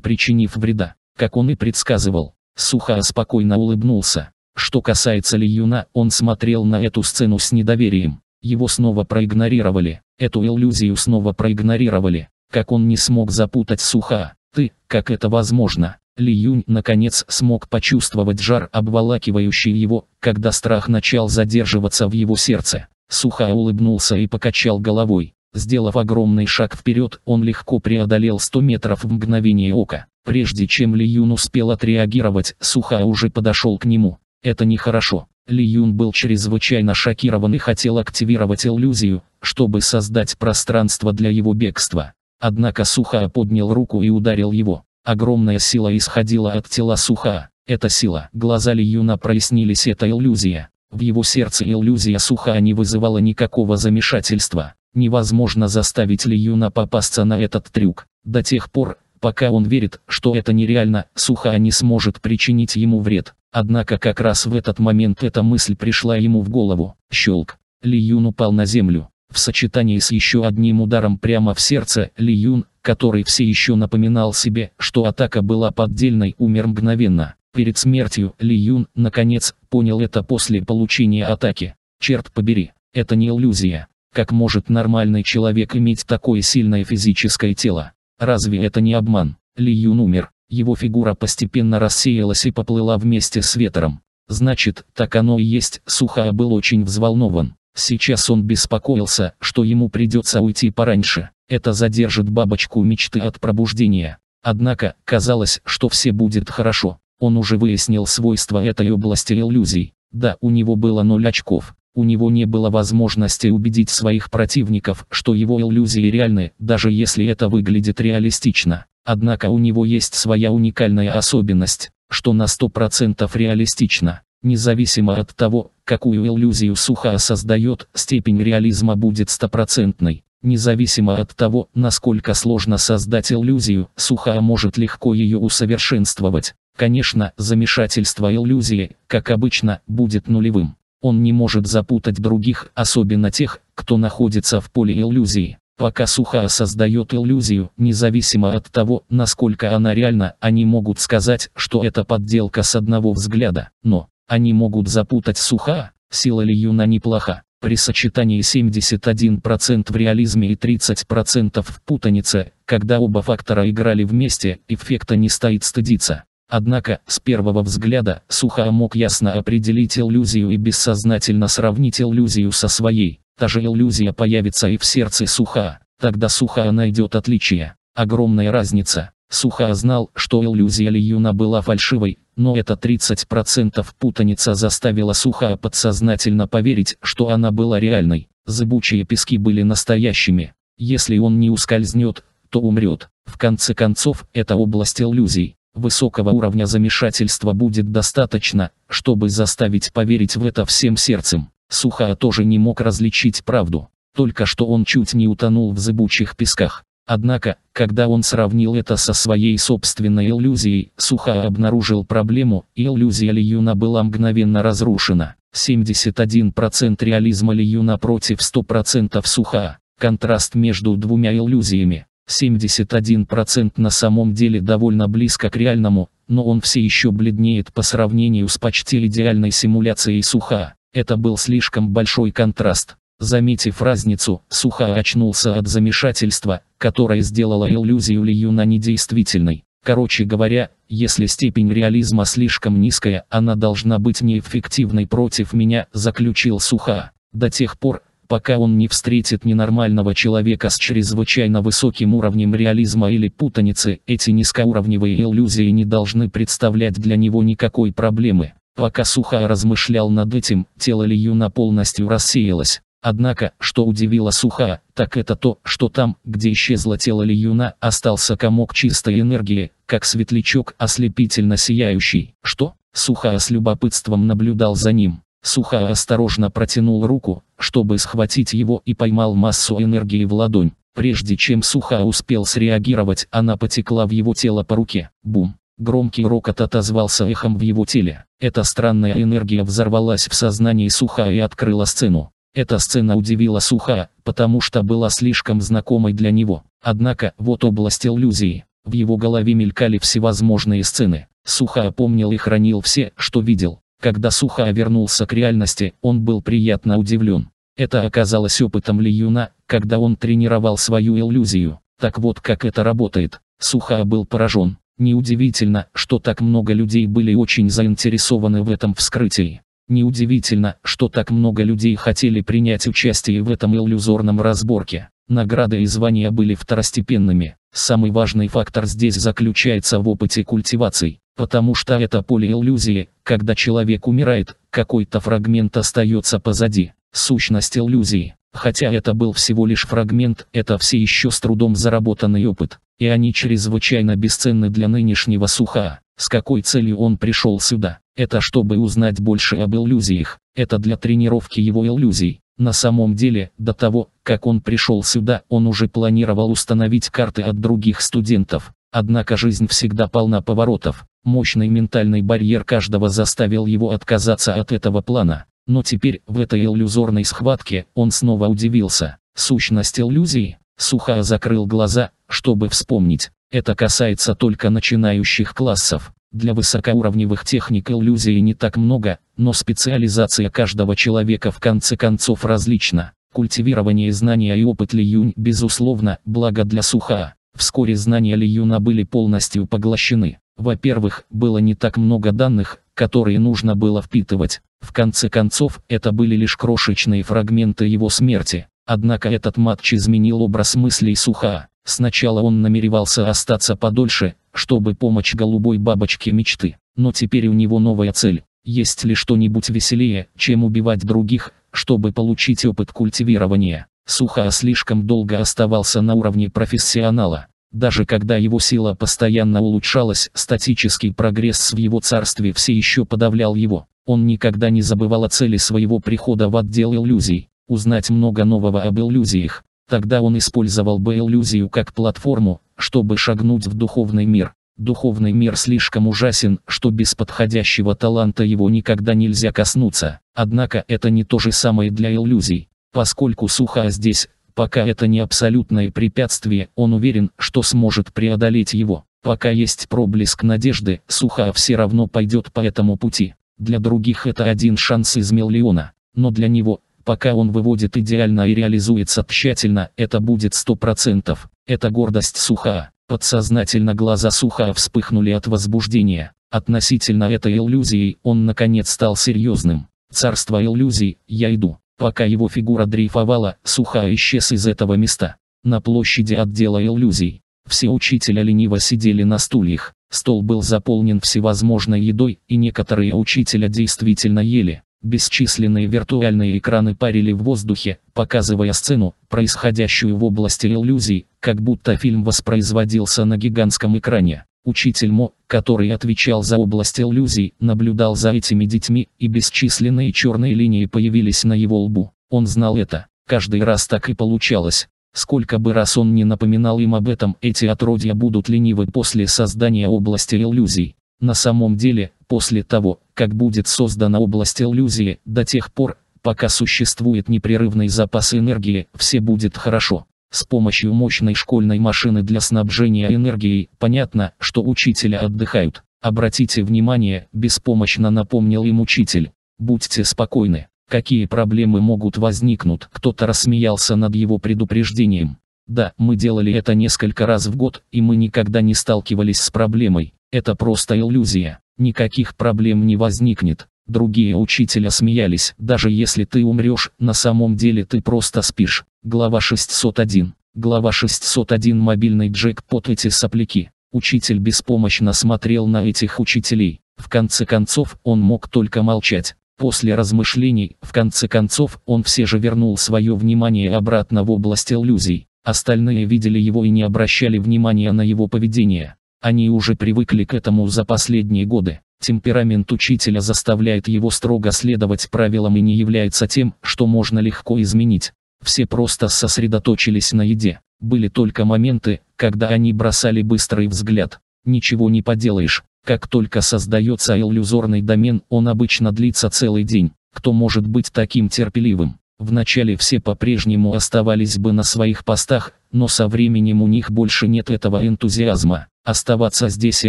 причинив вреда. Как он и предсказывал. Суха спокойно улыбнулся. Что касается Ли он смотрел на эту сцену с недоверием. Его снова проигнорировали. Эту иллюзию снова проигнорировали. Как он не смог запутать суха. Ты, как это возможно? Ли Юнь наконец смог почувствовать жар, обволакивающий его, когда страх начал задерживаться в его сердце. Суха улыбнулся и покачал головой. Сделав огромный шаг вперед, он легко преодолел 100 метров в мгновение ока. Прежде чем Ли Юн успел отреагировать, Суха уже подошел к нему. Это нехорошо. Ли Юн был чрезвычайно шокирован и хотел активировать иллюзию, чтобы создать пространство для его бегства. Однако Сухая поднял руку и ударил его. Огромная сила исходила от тела Сухая. Эта сила. Глаза Ли Юна прояснились, это иллюзия. В его сердце иллюзия Сухая не вызывала никакого замешательства. Невозможно заставить Ли Юна попасться на этот трюк. До тех пор, Пока он верит, что это нереально, Сухая не сможет причинить ему вред. Однако как раз в этот момент эта мысль пришла ему в голову. Щелк. Ли Юн упал на землю. В сочетании с еще одним ударом прямо в сердце, Ли Юн, который все еще напоминал себе, что атака была поддельной, умер мгновенно. Перед смертью Ли Юн, наконец, понял это после получения атаки. Черт побери, это не иллюзия. Как может нормальный человек иметь такое сильное физическое тело? Разве это не обман? Ли Юн умер, его фигура постепенно рассеялась и поплыла вместе с ветром. Значит, так оно и есть, Сухая был очень взволнован. Сейчас он беспокоился, что ему придется уйти пораньше. Это задержит бабочку мечты от пробуждения. Однако, казалось, что все будет хорошо. Он уже выяснил свойства этой области иллюзий. Да, у него было ноль очков, у него не было возможности убедить своих противников, что его иллюзии реальны, даже если это выглядит реалистично. Однако у него есть своя уникальная особенность, что на 100% реалистично. Независимо от того, какую иллюзию Суха создает, степень реализма будет стопроцентной. Независимо от того, насколько сложно создать иллюзию, Суха может легко ее усовершенствовать. Конечно, замешательство иллюзии, как обычно, будет нулевым. Он не может запутать других, особенно тех, кто находится в поле иллюзии. Пока Суха создает иллюзию, независимо от того, насколько она реальна, они могут сказать, что это подделка с одного взгляда. Но, они могут запутать Суха, сила Льюна неплоха. При сочетании 71% в реализме и 30% в путанице, когда оба фактора играли вместе, эффекта не стоит стыдиться. Однако, с первого взгляда, Суха мог ясно определить иллюзию и бессознательно сравнить иллюзию со своей. Та же иллюзия появится и в сердце Суха. Тогда Суха найдет отличие. Огромная разница. Суха знал, что иллюзия Льюна была фальшивой, но эта 30% путаница заставила Суха подсознательно поверить, что она была реальной. Зыбучие пески были настоящими. Если он не ускользнет, то умрет. В конце концов, это область иллюзий. Высокого уровня замешательства будет достаточно, чтобы заставить поверить в это всем сердцем. Суха тоже не мог различить правду. Только что он чуть не утонул в зыбучих песках. Однако, когда он сравнил это со своей собственной иллюзией, Суха обнаружил проблему, и иллюзия Льюна была мгновенно разрушена. 71% реализма Льюна против 100% Суха. Контраст между двумя иллюзиями. 71% на самом деле довольно близко к реальному, но он все еще бледнеет по сравнению с почти идеальной симуляцией суха. Это был слишком большой контраст. Заметив разницу, Суха очнулся от замешательства, которое сделало иллюзию Лиюна недействительной. Короче говоря, если степень реализма слишком низкая, она должна быть неэффективной против меня, заключил Суха. До тех пор, пока он не встретит ненормального человека с чрезвычайно высоким уровнем реализма или путаницы, эти низкоуровневые иллюзии не должны представлять для него никакой проблемы. Пока Сухая размышлял над этим, тело Льюна полностью рассеялось. Однако, что удивило Сухая, так это то, что там, где исчезло тело Льюна, остался комок чистой энергии, как светлячок ослепительно сияющий. Что? Сухая с любопытством наблюдал за ним. Суха осторожно протянул руку, чтобы схватить его и поймал массу энергии в ладонь. Прежде чем Суха успел среагировать, она потекла в его тело по руке. Бум! Громкий рокот отозвался эхом в его теле. Эта странная энергия взорвалась в сознании Суха и открыла сцену. Эта сцена удивила Суха, потому что была слишком знакомой для него. Однако, вот область иллюзии. В его голове мелькали всевозможные сцены. Суха помнил и хранил все, что видел. Когда Суха вернулся к реальности, он был приятно удивлен. Это оказалось опытом Ли Юна, когда он тренировал свою иллюзию. Так вот как это работает. Суха был поражен. Неудивительно, что так много людей были очень заинтересованы в этом вскрытии. Неудивительно, что так много людей хотели принять участие в этом иллюзорном разборке. Награды и звания были второстепенными. Самый важный фактор здесь заключается в опыте культивации. Потому что это поле иллюзии, когда человек умирает, какой-то фрагмент остается позади, сущность иллюзии. Хотя это был всего лишь фрагмент, это все еще с трудом заработанный опыт, и они чрезвычайно бесценны для нынешнего суха. С какой целью он пришел сюда? Это чтобы узнать больше об иллюзиях, это для тренировки его иллюзий. На самом деле, до того, как он пришел сюда, он уже планировал установить карты от других студентов. Однако жизнь всегда полна поворотов, Мощный ментальный барьер каждого заставил его отказаться от этого плана. Но теперь, в этой иллюзорной схватке, он снова удивился. Сущность иллюзии, сухо закрыл глаза, чтобы вспомнить. Это касается только начинающих классов. Для высокоуровневых техник иллюзии не так много, но специализация каждого человека в конце концов различна. Культивирование знания и опыт Ли Юнь, безусловно, благо для Суха. Вскоре знания Ли Юна были полностью поглощены. Во-первых, было не так много данных, которые нужно было впитывать. В конце концов, это были лишь крошечные фрагменты его смерти. Однако этот матч изменил образ мыслей Суха. Сначала он намеревался остаться подольше, чтобы помочь голубой бабочке мечты. Но теперь у него новая цель. Есть ли что-нибудь веселее, чем убивать других, чтобы получить опыт культивирования? Суха слишком долго оставался на уровне профессионала. Даже когда его сила постоянно улучшалась, статический прогресс в его царстве все еще подавлял его. Он никогда не забывал о цели своего прихода в отдел иллюзий – узнать много нового об иллюзиях. Тогда он использовал бы иллюзию как платформу, чтобы шагнуть в духовный мир. Духовный мир слишком ужасен, что без подходящего таланта его никогда нельзя коснуться. Однако это не то же самое для иллюзий. Поскольку сухо а здесь, Пока это не абсолютное препятствие, он уверен, что сможет преодолеть его. Пока есть проблеск надежды, Суха все равно пойдет по этому пути. Для других это один шанс из миллиона. Но для него, пока он выводит идеально и реализуется тщательно, это будет сто процентов. Это гордость Суха. Подсознательно глаза Суха вспыхнули от возбуждения. Относительно этой иллюзии он наконец стал серьезным. Царство иллюзий, я иду. Пока его фигура дрейфовала, Суха исчез из этого места. На площади отдела иллюзий. Все учителя лениво сидели на стульях. Стол был заполнен всевозможной едой, и некоторые учителя действительно ели. Бесчисленные виртуальные экраны парили в воздухе, показывая сцену, происходящую в области иллюзий, как будто фильм воспроизводился на гигантском экране. Учитель Мо, который отвечал за область иллюзий, наблюдал за этими детьми, и бесчисленные черные линии появились на его лбу. Он знал это. Каждый раз так и получалось. Сколько бы раз он не напоминал им об этом, эти отродья будут ленивы после создания области иллюзий. На самом деле, после того, как будет создана область иллюзии, до тех пор, пока существует непрерывный запас энергии, все будет хорошо. С помощью мощной школьной машины для снабжения энергией, понятно, что учителя отдыхают. Обратите внимание, беспомощно напомнил им учитель. Будьте спокойны. Какие проблемы могут возникнуть? Кто-то рассмеялся над его предупреждением. Да, мы делали это несколько раз в год, и мы никогда не сталкивались с проблемой. Это просто иллюзия. Никаких проблем не возникнет. Другие учителя смеялись, даже если ты умрешь, на самом деле ты просто спишь. Глава 601. Глава 601 Мобильный джекпот эти сопляки. Учитель беспомощно смотрел на этих учителей. В конце концов, он мог только молчать. После размышлений, в конце концов, он все же вернул свое внимание обратно в область иллюзий. Остальные видели его и не обращали внимания на его поведение. Они уже привыкли к этому за последние годы. Темперамент учителя заставляет его строго следовать правилам и не является тем, что можно легко изменить. Все просто сосредоточились на еде. Были только моменты, когда они бросали быстрый взгляд. Ничего не поделаешь. Как только создается иллюзорный домен, он обычно длится целый день. Кто может быть таким терпеливым? Вначале все по-прежнему оставались бы на своих постах, но со временем у них больше нет этого энтузиазма. Оставаться здесь и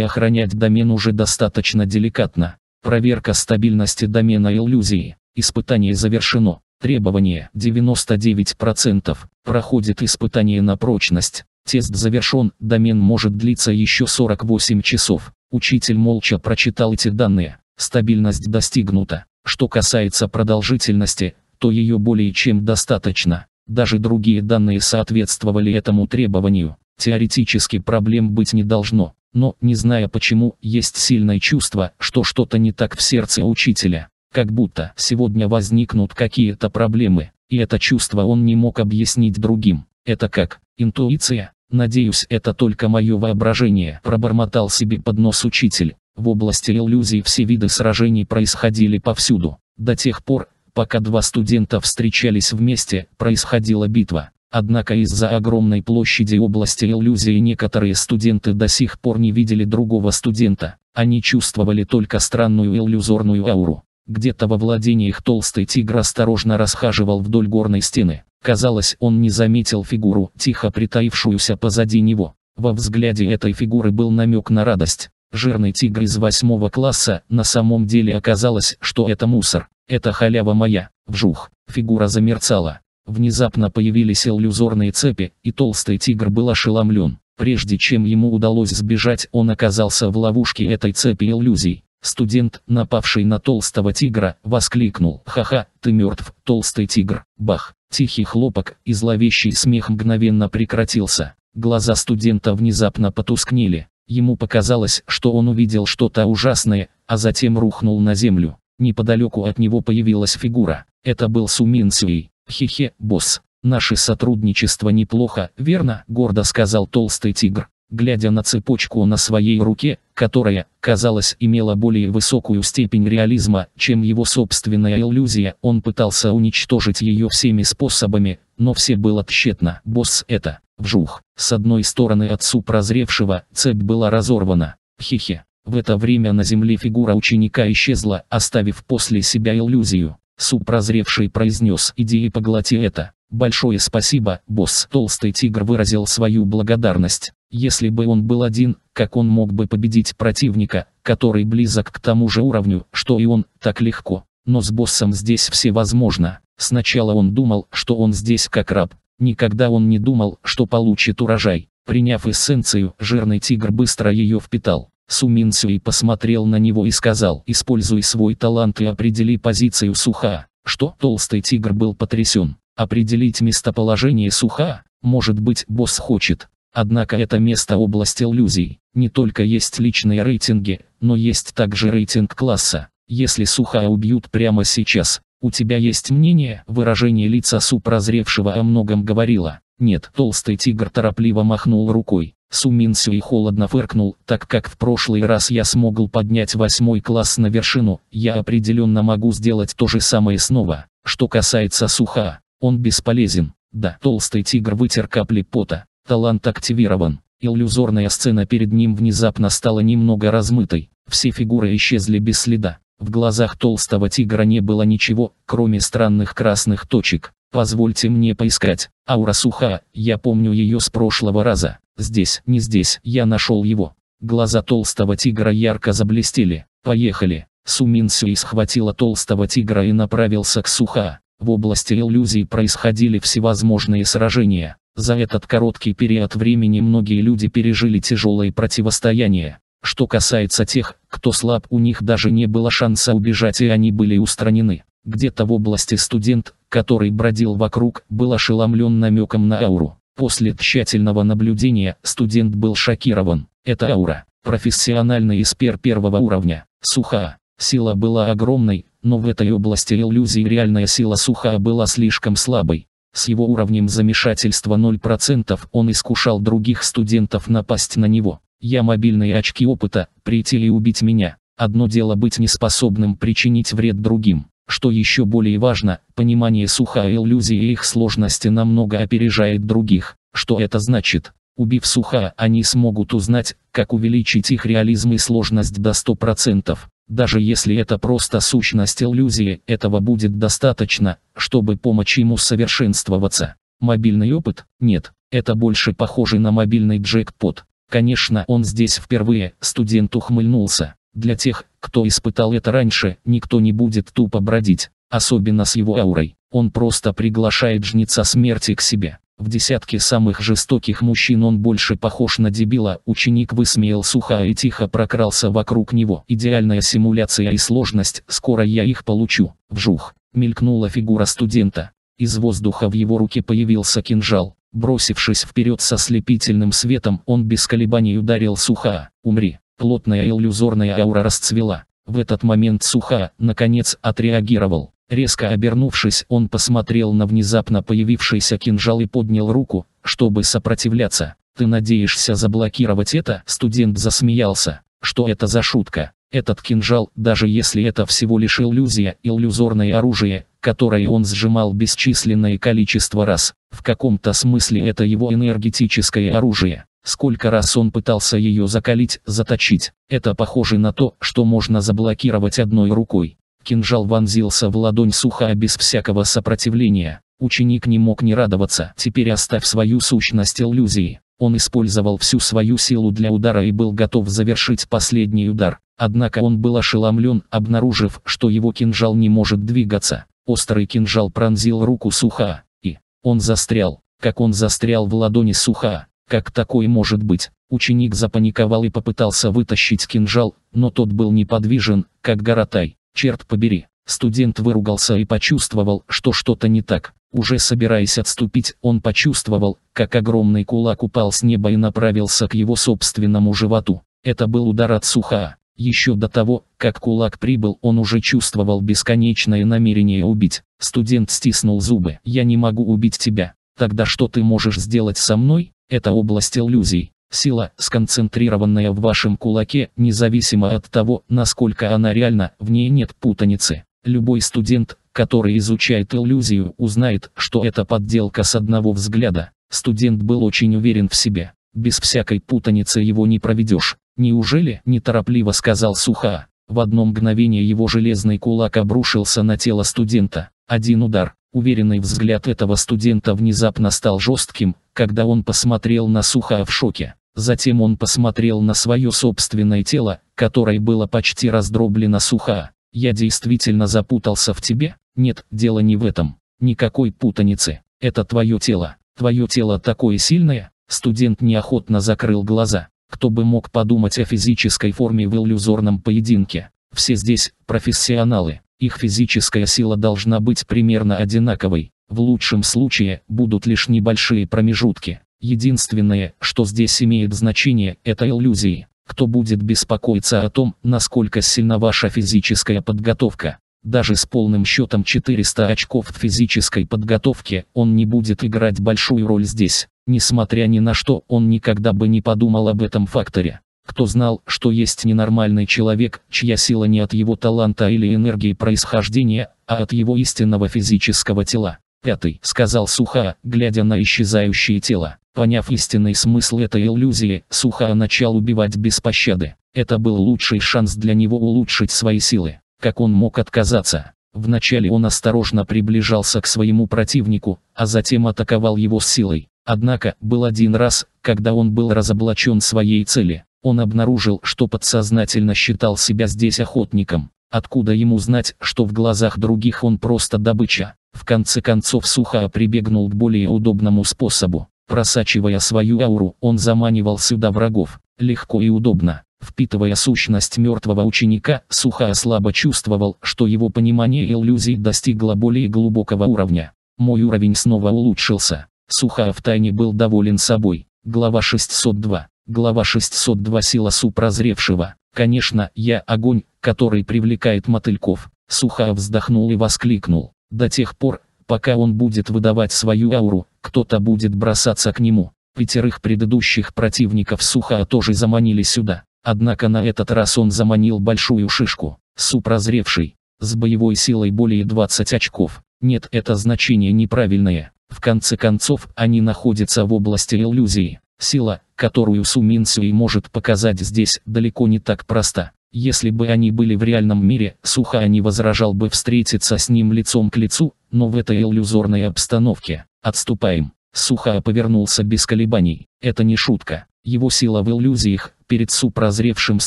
охранять домен уже достаточно деликатно. Проверка стабильности домена иллюзии. Испытание завершено. Требование 99%. Проходит испытание на прочность. Тест завершен, домен может длиться еще 48 часов. Учитель молча прочитал эти данные. Стабильность достигнута. Что касается продолжительности, что ее более чем достаточно. Даже другие данные соответствовали этому требованию. Теоретически проблем быть не должно, но, не зная почему, есть сильное чувство, что что-то не так в сердце учителя. Как будто сегодня возникнут какие-то проблемы, и это чувство он не мог объяснить другим. Это как? Интуиция? Надеюсь, это только мое воображение, пробормотал себе под нос учитель. В области иллюзий все виды сражений происходили повсюду, до тех пор, Пока два студента встречались вместе, происходила битва. Однако из-за огромной площади области иллюзии некоторые студенты до сих пор не видели другого студента. Они чувствовали только странную иллюзорную ауру. Где-то во владениях толстый тигр осторожно расхаживал вдоль горной стены. Казалось, он не заметил фигуру, тихо притаившуюся позади него. Во взгляде этой фигуры был намек на радость. Жирный тигр из восьмого класса, на самом деле оказалось, что это мусор. Это халява моя. Вжух. Фигура замерцала. Внезапно появились иллюзорные цепи, и толстый тигр был ошеломлен. Прежде чем ему удалось сбежать, он оказался в ловушке этой цепи иллюзий. Студент, напавший на толстого тигра, воскликнул «Ха-ха, ты мертв, толстый тигр!» Бах! Тихий хлопок и зловещий смех мгновенно прекратился. Глаза студента внезапно потускнели. Ему показалось, что он увидел что-то ужасное, а затем рухнул на землю. Неподалеку от него появилась фигура. Это был Сумин Сюй. Хе-хе, босс. Наше сотрудничество неплохо, верно? Гордо сказал толстый тигр. Глядя на цепочку на своей руке, которая, казалось, имела более высокую степень реализма, чем его собственная иллюзия, он пытался уничтожить ее всеми способами, но все было тщетно. Босс это, вжух. С одной стороны отцу прозревшего, цепь была разорвана. Хихи. В это время на земле фигура ученика исчезла, оставив после себя иллюзию. Супрозревший произнес «Иди и поглоти это». «Большое спасибо, босс!» Толстый тигр выразил свою благодарность. Если бы он был один, как он мог бы победить противника, который близок к тому же уровню, что и он, так легко. Но с боссом здесь все возможно. Сначала он думал, что он здесь как раб. Никогда он не думал, что получит урожай. Приняв эссенцию, жирный тигр быстро ее впитал. Сумин Сюи посмотрел на него и сказал, используй свой талант и определи позицию Суха. Что? Толстый тигр был потрясен. Определить местоположение Суха? Может быть, босс хочет, Однако это место область иллюзий. Не только есть личные рейтинги, но есть также рейтинг класса. Если сухая убьют прямо сейчас, у тебя есть мнение? Выражение лица Су прозревшего о многом говорило. Нет, толстый тигр торопливо махнул рукой. Сумин и холодно фыркнул, так как в прошлый раз я смогл поднять восьмой класс на вершину, я определенно могу сделать то же самое снова. Что касается Суха, он бесполезен. Да, толстый тигр вытер капли пота. Талант активирован. Иллюзорная сцена перед ним внезапно стала немного размытой. Все фигуры исчезли без следа. В глазах толстого тигра не было ничего, кроме странных красных точек. Позвольте мне поискать. Аура суха, я помню ее с прошлого раза. Здесь, не здесь, я нашел его. Глаза толстого тигра ярко заблестели. Поехали. Сумин Сюи схватила толстого тигра и направился к суха. В области иллюзий происходили всевозможные сражения. За этот короткий период времени многие люди пережили тяжелые противостояния. Что касается тех, кто слаб, у них даже не было шанса убежать и они были устранены. Где-то в области студент, который бродил вокруг, был ошеломлен намеком на ауру. После тщательного наблюдения, студент был шокирован. Это аура. Профессиональный эспер первого уровня. Суха. Сила была огромной, но в этой области иллюзий реальная сила Суха была слишком слабой. С его уровнем замешательства 0% он искушал других студентов напасть на него. Я мобильные очки опыта, прийти и убить меня. Одно дело быть неспособным причинить вред другим. Что еще более важно, понимание Суха иллюзии и их сложности намного опережает других. Что это значит? Убив Суха, они смогут узнать, как увеличить их реализм и сложность до 100%. Даже если это просто сущность иллюзии, этого будет достаточно, чтобы помочь ему совершенствоваться. Мобильный опыт? Нет. Это больше похоже на мобильный джекпот. Конечно, он здесь впервые, студент ухмыльнулся. Для тех, кто испытал это раньше, никто не будет тупо бродить, особенно с его аурой. Он просто приглашает жнеца смерти к себе. В десятке самых жестоких мужчин он больше похож на дебила, ученик высмеял сухо и тихо прокрался вокруг него. Идеальная симуляция и сложность, скоро я их получу. Вжух, мелькнула фигура студента. Из воздуха в его руке появился кинжал. Бросившись вперед со слепительным светом, он без колебаний ударил Суха. «Умри!» Плотная иллюзорная аура расцвела. В этот момент Суха, наконец, отреагировал. Резко обернувшись, он посмотрел на внезапно появившийся кинжал и поднял руку, чтобы сопротивляться. «Ты надеешься заблокировать это?» Студент засмеялся. «Что это за шутка? Этот кинжал, даже если это всего лишь иллюзия, иллюзорное оружие, которое он сжимал бесчисленное количество раз, в каком-то смысле это его энергетическое оружие. Сколько раз он пытался ее закалить, заточить. Это похоже на то, что можно заблокировать одной рукой. Кинжал вонзился в ладонь Сухая без всякого сопротивления. Ученик не мог не радоваться. Теперь оставь свою сущность иллюзии. Он использовал всю свою силу для удара и был готов завершить последний удар. Однако он был ошеломлен, обнаружив, что его кинжал не может двигаться. Острый кинжал пронзил руку Суха, и он застрял, как он застрял в ладони Суха. Как такое может быть? Ученик запаниковал и попытался вытащить кинжал, но тот был неподвижен, как горотай. Черт побери. Студент выругался и почувствовал, что что-то не так. Уже собираясь отступить, он почувствовал, как огромный кулак упал с неба и направился к его собственному животу. Это был удар от суха. Еще до того, как кулак прибыл, он уже чувствовал бесконечное намерение убить. Студент стиснул зубы. «Я не могу убить тебя. Тогда что ты можешь сделать со мной? Это область иллюзий. Сила, сконцентрированная в вашем кулаке, независимо от того, насколько она реальна, в ней нет путаницы. Любой студент, который изучает иллюзию, узнает, что это подделка с одного взгляда. Студент был очень уверен в себе. Без всякой путаницы его не проведешь. «Неужели?» – неторопливо сказал Суха. В одно мгновение его железный кулак обрушился на тело студента. Один удар, Уверенный взгляд этого студента внезапно стал жестким, когда он посмотрел на Сухая в шоке. Затем он посмотрел на свое собственное тело, которое было почти раздроблено Суха. «Я действительно запутался в тебе?» «Нет, дело не в этом. Никакой путаницы. Это твое тело. Твое тело такое сильное?» Студент неохотно закрыл глаза. Кто бы мог подумать о физической форме в иллюзорном поединке? Все здесь профессионалы. Их физическая сила должна быть примерно одинаковой. В лучшем случае будут лишь небольшие промежутки. Единственное, что здесь имеет значение, это иллюзии. Кто будет беспокоиться о том, насколько сильна ваша физическая подготовка? Даже с полным счетом 400 очков в физической подготовке он не будет играть большую роль здесь. Несмотря ни на что, он никогда бы не подумал об этом факторе. Кто знал, что есть ненормальный человек, чья сила не от его таланта или энергии происхождения, а от его истинного физического тела? «Пятый», — сказал Суха, глядя на исчезающее тело. Поняв истинный смысл этой иллюзии, Суха начал убивать без пощады. Это был лучший шанс для него улучшить свои силы. Как он мог отказаться? Вначале он осторожно приближался к своему противнику, а затем атаковал его силой. Однако, был один раз, когда он был разоблачен своей цели. Он обнаружил, что подсознательно считал себя здесь охотником. Откуда ему знать, что в глазах других он просто добыча? В конце концов Сухая прибегнул к более удобному способу. Просачивая свою ауру, он заманивал сюда врагов, легко и удобно. Впитывая сущность мертвого ученика, Сухая слабо чувствовал, что его понимание иллюзий достигло более глубокого уровня. Мой уровень снова улучшился. в тайне был доволен собой. Глава 602. Глава 602 Сила супрозревшего. Конечно, я огонь, который привлекает мотыльков. Сухо вздохнул и воскликнул. До тех пор, пока он будет выдавать свою ауру, кто-то будет бросаться к нему. Пятерых предыдущих противников Суха тоже заманили сюда. Однако на этот раз он заманил большую шишку. Супрозревший. С боевой силой более 20 очков. Нет, это значение неправильное. В конце концов, они находятся в области иллюзии. Сила, которую Су Сюй может показать здесь, далеко не так проста. Если бы они были в реальном мире, Суха не возражал бы встретиться с ним лицом к лицу, но в этой иллюзорной обстановке. Отступаем. Суха повернулся без колебаний. Это не шутка. Его сила в иллюзиях, перед Су прозревшим с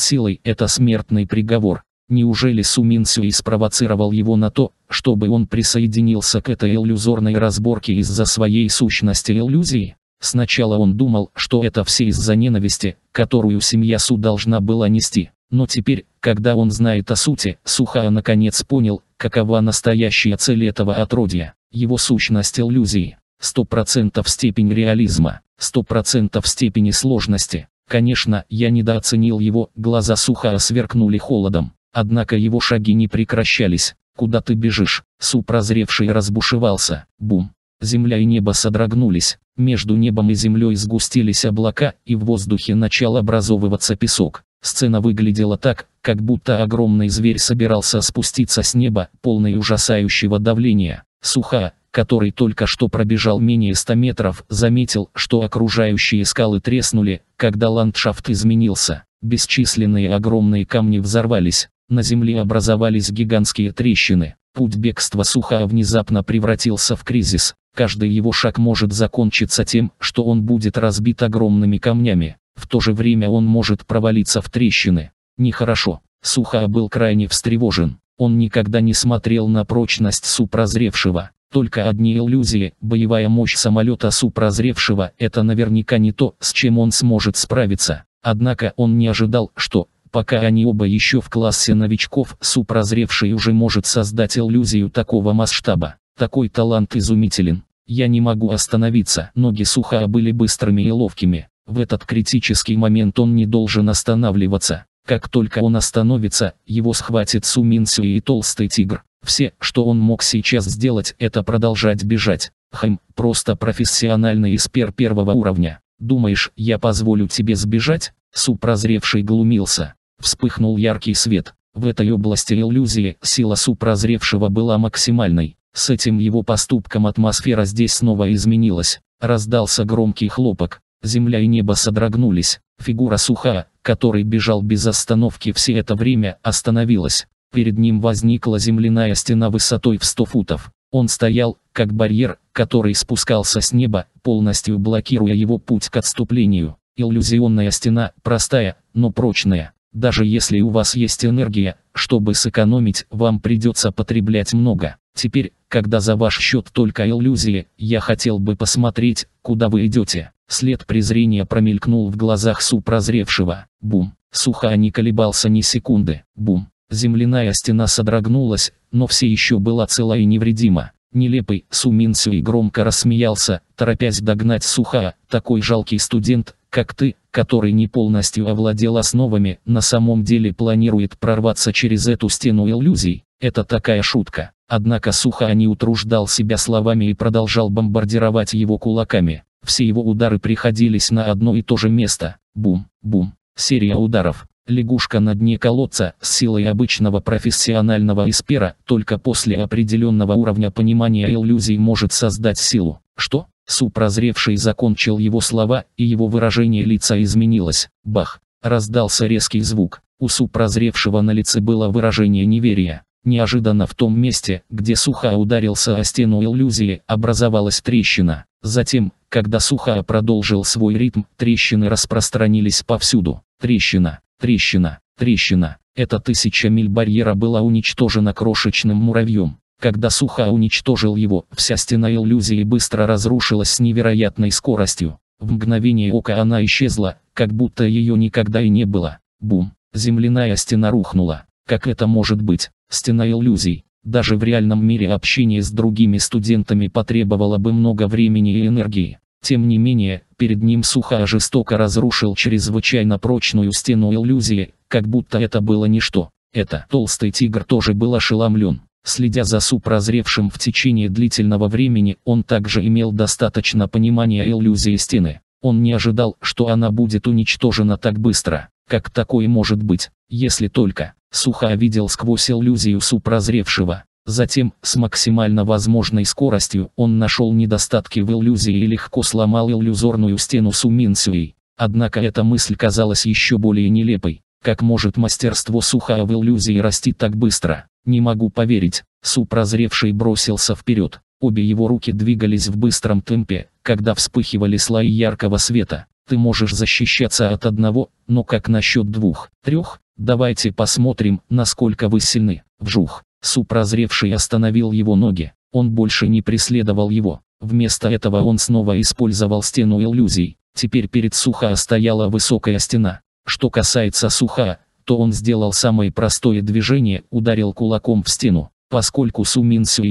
силой, это смертный приговор. Неужели Су Сюй спровоцировал его на то, чтобы он присоединился к этой иллюзорной разборке из-за своей сущности иллюзии? Сначала он думал, что это все из-за ненависти, которую семья Су должна была нести. Но теперь, когда он знает о сути, Суха наконец понял, какова настоящая цель этого отродья. Его сущность иллюзии. сто процентов степень реализма. сто процентов степени сложности. Конечно, я недооценил его, глаза Суха сверкнули холодом. Однако его шаги не прекращались. «Куда ты бежишь?» Су прозревший разбушевался. Бум. Земля и небо содрогнулись, между небом и землей сгустились облака, и в воздухе начал образовываться песок. Сцена выглядела так, как будто огромный зверь собирался спуститься с неба, полный ужасающего давления. Суха, который только что пробежал менее 100 метров, заметил, что окружающие скалы треснули, когда ландшафт изменился. Бесчисленные огромные камни взорвались, на земле образовались гигантские трещины. Путь бегства Суха внезапно превратился в кризис. Каждый его шаг может закончиться тем, что он будет разбит огромными камнями. В то же время он может провалиться в трещины. Нехорошо. Суха был крайне встревожен. Он никогда не смотрел на прочность супрозревшего. Только одни иллюзии, боевая мощь самолета супрозревшего – это наверняка не то, с чем он сможет справиться. Однако он не ожидал, что, пока они оба еще в классе новичков, супрозревший уже может создать иллюзию такого масштаба. Такой талант изумителен. Я не могу остановиться, ноги Суха были быстрыми и ловкими. В этот критический момент он не должен останавливаться. Как только он остановится, его схватит Су и Толстый Тигр. Все, что он мог сейчас сделать, это продолжать бежать. Хэм, просто профессиональный эспер первого уровня. Думаешь, я позволю тебе сбежать? Су прозревший глумился. Вспыхнул яркий свет. В этой области иллюзии сила Су прозревшего была максимальной. С этим его поступком атмосфера здесь снова изменилась. Раздался громкий хлопок, земля и небо содрогнулись. Фигура Суха, который бежал без остановки все это время, остановилась. Перед ним возникла земляная стена высотой в 100 футов. Он стоял, как барьер, который спускался с неба, полностью блокируя его путь к отступлению. Иллюзионная стена, простая, но прочная. Даже если у вас есть энергия, чтобы сэкономить, вам придется потреблять много. Теперь, когда за ваш счет только иллюзии, я хотел бы посмотреть, куда вы идете. След презрения промелькнул в глазах супрозревшего. Бум. Сухо не колебался ни секунды. Бум. Земляная стена содрогнулась, но все еще была цела и невредима. Нелепый Сумин громко рассмеялся, торопясь догнать Суха, такой жалкий студент, как ты, который не полностью овладел основами, на самом деле планирует прорваться через эту стену иллюзий. Это такая шутка. Однако Сухо они утруждал себя словами и продолжал бомбардировать его кулаками. Все его удары приходились на одно и то же место. Бум, бум. Серия ударов. Лягушка на дне колодца, с силой обычного профессионального эспера, только после определенного уровня понимания иллюзий может создать силу. Что? прозревший закончил его слова, и его выражение лица изменилось. Бах! Раздался резкий звук. У прозревшего на лице было выражение неверия. Неожиданно в том месте, где Суха ударился о стену иллюзии, образовалась трещина. Затем, когда Суха продолжил свой ритм, трещины распространились повсюду. Трещина, трещина, трещина. Эта тысяча миль барьера была уничтожена крошечным муравьем. Когда Суха уничтожил его, вся стена иллюзии быстро разрушилась с невероятной скоростью. В мгновение ока она исчезла, как будто ее никогда и не было. Бум! Земляная стена рухнула. Как это может быть? Стена иллюзий. Даже в реальном мире общение с другими студентами потребовало бы много времени и энергии. Тем не менее, перед ним Суха жестоко разрушил чрезвычайно прочную стену иллюзии, как будто это было ничто. Это толстый тигр тоже был ошеломлен. Следя за суп прозревшим в течение длительного времени, он также имел достаточно понимания иллюзии стены. Он не ожидал, что она будет уничтожена так быстро. Как такое может быть, если только... Суха видел сквозь иллюзию супрозревшего. Затем, с максимально возможной скоростью, он нашел недостатки в иллюзии и легко сломал иллюзорную стену Суминсюи. Однако эта мысль казалась еще более нелепой. Как может мастерство Суха в иллюзии расти так быстро? Не могу поверить. Супрозревший бросился вперед. Обе его руки двигались в быстром темпе, когда вспыхивали слои яркого света. Ты можешь защищаться от одного, но как насчет двух, трех? Давайте посмотрим, насколько вы сильны. Вжух. Супрозревший остановил его ноги. Он больше не преследовал его. Вместо этого он снова использовал стену иллюзий. Теперь перед Суха стояла высокая стена. Что касается Суха, то он сделал самое простое движение, ударил кулаком в стену. Поскольку Су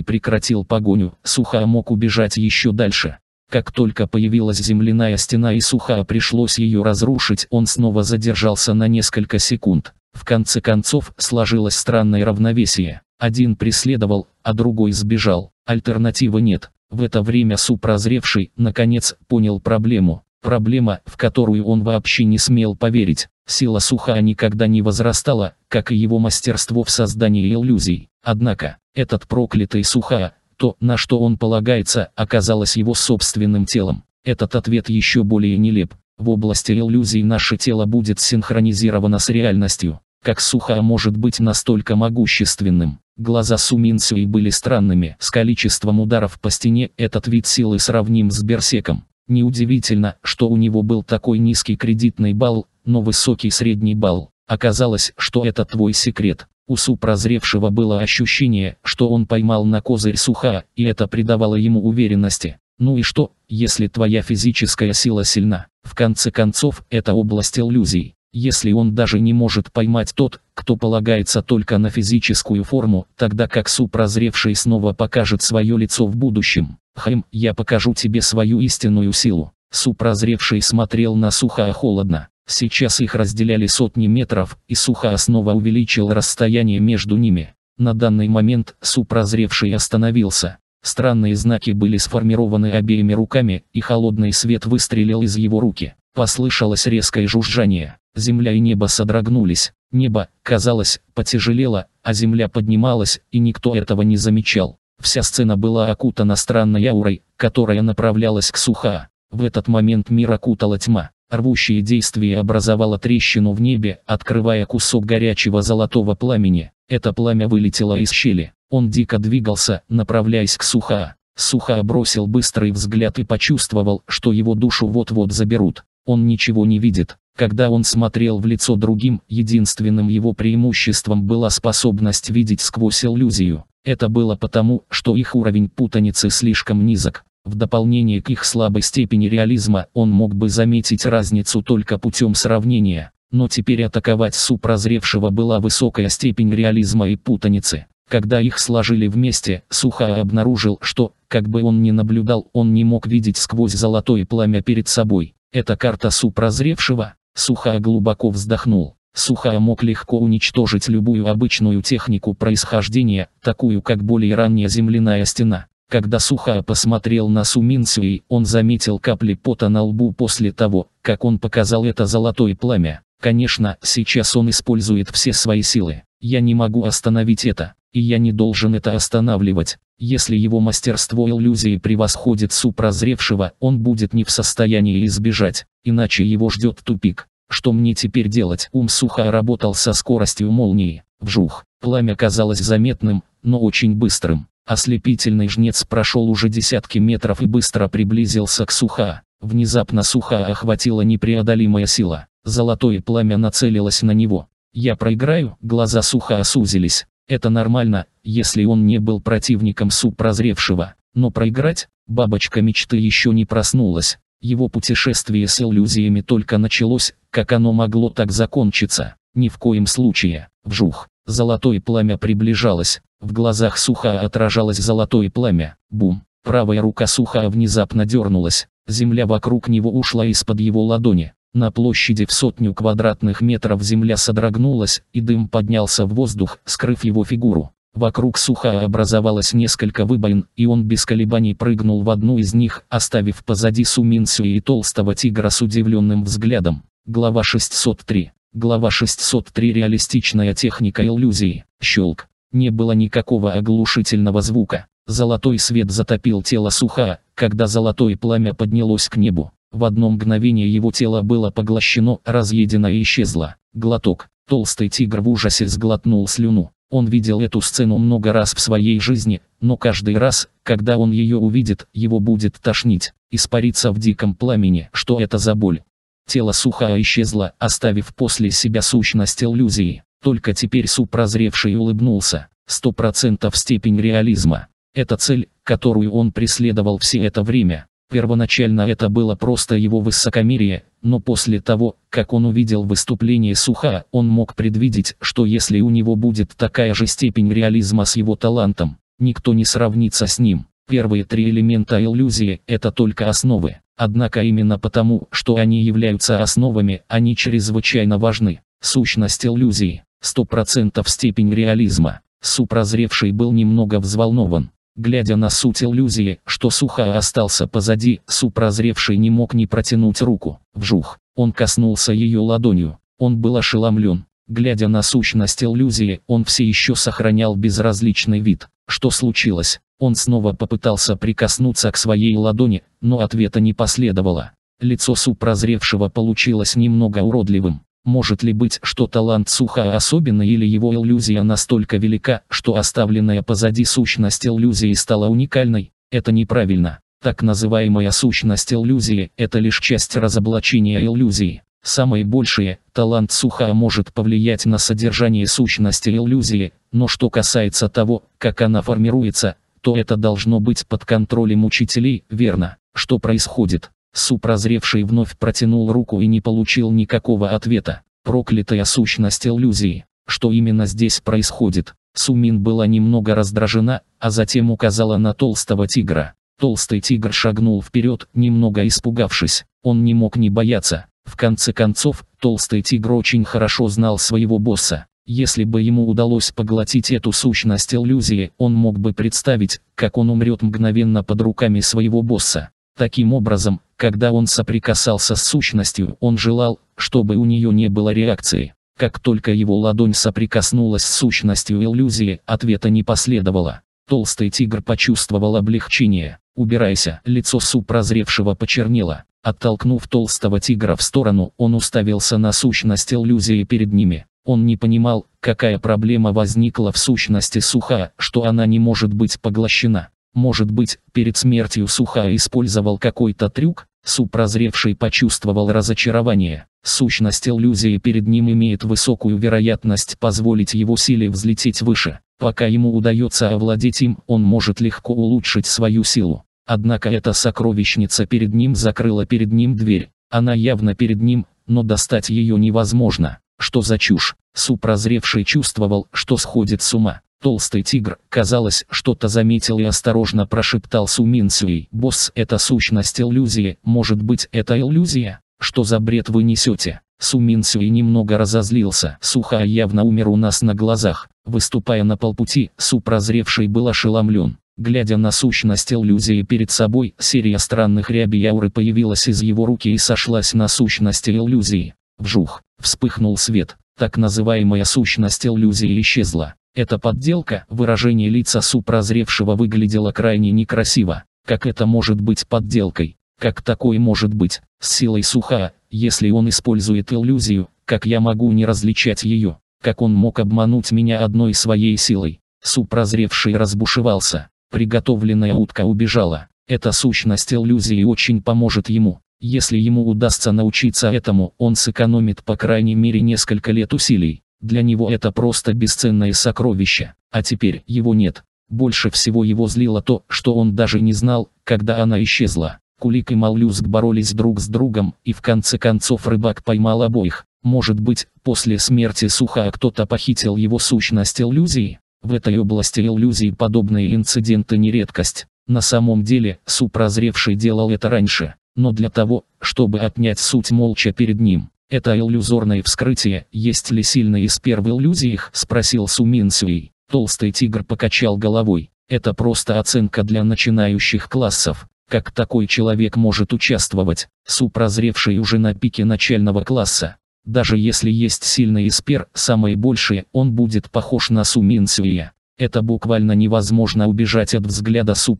прекратил погоню, Суха мог убежать еще дальше. Как только появилась земляная стена и Суха пришлось ее разрушить, он снова задержался на несколько секунд. В конце концов, сложилось странное равновесие. Один преследовал, а другой сбежал. Альтернативы нет. В это время супрозревший, наконец, понял проблему. Проблема, в которую он вообще не смел поверить. Сила Суха никогда не возрастала, как и его мастерство в создании иллюзий. Однако, этот проклятый Суха, то, на что он полагается, оказалось его собственным телом. Этот ответ еще более нелеп. В области иллюзий наше тело будет синхронизировано с реальностью. Как сухо а может быть настолько могущественным? Глаза Суминсюи были странными. С количеством ударов по стене этот вид силы сравним с Берсеком. Неудивительно, что у него был такой низкий кредитный балл, но высокий средний балл. Оказалось, что это твой секрет. Усу прозревшего было ощущение, что он поймал на козырь суха, и это придавало ему уверенности. Ну и что, если твоя физическая сила сильна? В конце концов, это область иллюзий. Если он даже не может поймать тот, кто полагается только на физическую форму, тогда как супрозревший снова покажет свое лицо в будущем. Хэм, я покажу тебе свою истинную силу. Супрозревший смотрел на сухо а холодно. Сейчас их разделяли сотни метров, и Суха снова увеличил расстояние между ними. На данный момент супрозревший остановился. Странные знаки были сформированы обеими руками, и холодный свет выстрелил из его руки. Послышалось резкое жужжание. Земля и небо содрогнулись. Небо, казалось, потяжелело, а земля поднималась, и никто этого не замечал. Вся сцена была окутана странной аурой, которая направлялась к Суха. В этот момент мир окутала тьма. Рвущее действие образовало трещину в небе, открывая кусок горячего золотого пламени. Это пламя вылетело из щели. Он дико двигался, направляясь к Суха. Суха бросил быстрый взгляд и почувствовал, что его душу вот-вот заберут. Он ничего не видит. Когда он смотрел в лицо другим, единственным его преимуществом была способность видеть сквозь иллюзию. Это было потому, что их уровень путаницы слишком низок. В дополнение к их слабой степени реализма, он мог бы заметить разницу только путем сравнения. Но теперь атаковать суп прозревшего была высокая степень реализма и путаницы. Когда их сложили вместе, Суха обнаружил, что, как бы он ни наблюдал, он не мог видеть сквозь золотое пламя перед собой. Это карта супрозревшего? Суха глубоко вздохнул. Суха мог легко уничтожить любую обычную технику происхождения, такую как более ранняя земляная стена. Когда Сухая посмотрел на Суминсвей, он заметил капли пота на лбу после того, как он показал это золотое пламя. Конечно, сейчас он использует все свои силы. Я не могу остановить это, и я не должен это останавливать. Если его мастерство иллюзии превосходит супрозревшего, он будет не в состоянии избежать, иначе его ждет тупик. Что мне теперь делать? Ум сухо работал со скоростью молнии. Вжух. Пламя казалось заметным, но очень быстрым. Ослепительный жнец прошел уже десятки метров и быстро приблизился к Суха. Внезапно Суха охватила непреодолимая сила. Золотое пламя нацелилось на него. «Я проиграю?» Глаза Суха осузились. Это нормально, если он не был противником Су прозревшего. Но проиграть? Бабочка мечты еще не проснулась. Его путешествие с иллюзиями только началось, как оно могло так закончиться? Ни в коем случае. Вжух. Золотое пламя приближалось, в глазах Суха отражалось золотое пламя. Бум! Правая рука Суха внезапно дернулась, земля вокруг него ушла из-под его ладони. На площади в сотню квадратных метров земля содрогнулась, и дым поднялся в воздух, скрыв его фигуру. Вокруг Суха образовалось несколько выбоин, и он без колебаний прыгнул в одну из них, оставив позади Суминсю и толстого тигра с удивленным взглядом. Глава 603 Глава 603 Реалистичная техника иллюзии. Щелк. Не было никакого оглушительного звука. Золотой свет затопил тело Суха, когда золотое пламя поднялось к небу. В одно мгновение его тело было поглощено, разъедено и исчезло. Глоток. Толстый тигр в ужасе сглотнул слюну. Он видел эту сцену много раз в своей жизни, но каждый раз, когда он ее увидит, его будет тошнить, испариться в диком пламени, что это за боль. Тело Суха исчезло, оставив после себя сущность иллюзии. Только теперь Су прозревший улыбнулся. Сто процентов степень реализма. Это цель, которую он преследовал все это время. Первоначально это было просто его высокомерие, но после того, как он увидел выступление Суха, он мог предвидеть, что если у него будет такая же степень реализма с его талантом, никто не сравнится с ним. Первые три элемента иллюзии – это только основы. Однако именно потому, что они являются основами, они чрезвычайно важны. Сущность иллюзии – 100% степень реализма. Супрозревший был немного взволнован. Глядя на суть иллюзии, что сухо остался позади, супрозревший не мог не протянуть руку. Вжух. Он коснулся ее ладонью. Он был ошеломлен. Глядя на сущность иллюзии, он все еще сохранял безразличный вид. Что случилось? Он снова попытался прикоснуться к своей ладони, но ответа не последовало. Лицо супрозревшего получилось немного уродливым. Может ли быть, что талант Суха особенный или его иллюзия настолько велика, что оставленная позади сущность иллюзии стала уникальной? Это неправильно. Так называемая сущность иллюзии – это лишь часть разоблачения иллюзии. Самое большее, талант Суха может повлиять на содержание сущности иллюзии, но что касается того, как она формируется, то это должно быть под контролем учителей, верно? Что происходит? Су, прозревший, вновь протянул руку и не получил никакого ответа. Проклятая сущность иллюзии. Что именно здесь происходит? Сумин была немного раздражена, а затем указала на толстого тигра. Толстый тигр шагнул вперед, немного испугавшись. Он не мог не бояться. В конце концов, толстый тигр очень хорошо знал своего босса. Если бы ему удалось поглотить эту сущность иллюзии, он мог бы представить, как он умрет мгновенно под руками своего босса. Таким образом, когда он соприкасался с сущностью, он желал, чтобы у нее не было реакции. Как только его ладонь соприкоснулась с сущностью иллюзии, ответа не последовало. Толстый тигр почувствовал облегчение. Убирайся, лицо су почернело. Оттолкнув толстого тигра в сторону, он уставился на сущность иллюзии перед ними. Он не понимал, какая проблема возникла в сущности Суха, что она не может быть поглощена. Может быть, перед смертью Суха использовал какой-то трюк? Супрозревший почувствовал разочарование. Сущность иллюзии перед ним имеет высокую вероятность позволить его силе взлететь выше. Пока ему удается овладеть им, он может легко улучшить свою силу. Однако эта сокровищница перед ним закрыла перед ним дверь. Она явно перед ним, но достать ее невозможно. Что за чушь? Супрозревший чувствовал, что сходит с ума. Толстый тигр, казалось, что-то заметил и осторожно прошептал Сумин «Босс, это сущность иллюзии, может быть это иллюзия? Что за бред вы несете?» Сумин немного разозлился. Суха явно умер у нас на глазах. Выступая на полпути, супрозревший был ошеломлен. Глядя на сущность иллюзии перед собой, серия странных ряби ауры появилась из его руки и сошлась на сущности иллюзии. Вжух, вспыхнул свет, так называемая сущность иллюзии исчезла. Эта подделка, выражение лица супрозревшего выглядело крайне некрасиво. Как это может быть подделкой? Как такое может быть, с силой суха, если он использует иллюзию, как я могу не различать ее? Как он мог обмануть меня одной своей силой? Супрозревший разбушевался. Приготовленная утка убежала. Эта сущность иллюзии очень поможет ему. Если ему удастся научиться этому, он сэкономит по крайней мере несколько лет усилий. Для него это просто бесценное сокровище. А теперь его нет. Больше всего его злило то, что он даже не знал, когда она исчезла. Кулик и моллюск боролись друг с другом, и в конце концов рыбак поймал обоих. Может быть, после смерти Суха кто-то похитил его сущность иллюзии? В этой области иллюзий подобные инциденты не редкость. На самом деле, супрозревший делал это раньше, но для того, чтобы отнять суть молча перед ним. Это иллюзорное вскрытие, есть ли сильный из первых иллюзий их, спросил Сумин Сюй. Толстый тигр покачал головой. Это просто оценка для начинающих классов. Как такой человек может участвовать, супрозревший уже на пике начального класса, даже если есть сильный эспер, самое большее, он будет похож на Суминсвия. Это буквально невозможно убежать от взгляда Су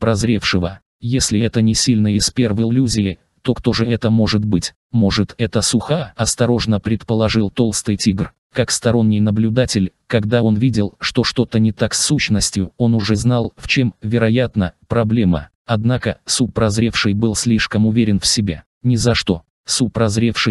Если это не сильный эспер в иллюзии, то кто же это может быть? Может это Суха? Осторожно предположил толстый тигр. Как сторонний наблюдатель, когда он видел, что что-то не так с сущностью, он уже знал, в чем, вероятно, проблема. Однако, Су был слишком уверен в себе. Ни за что. Су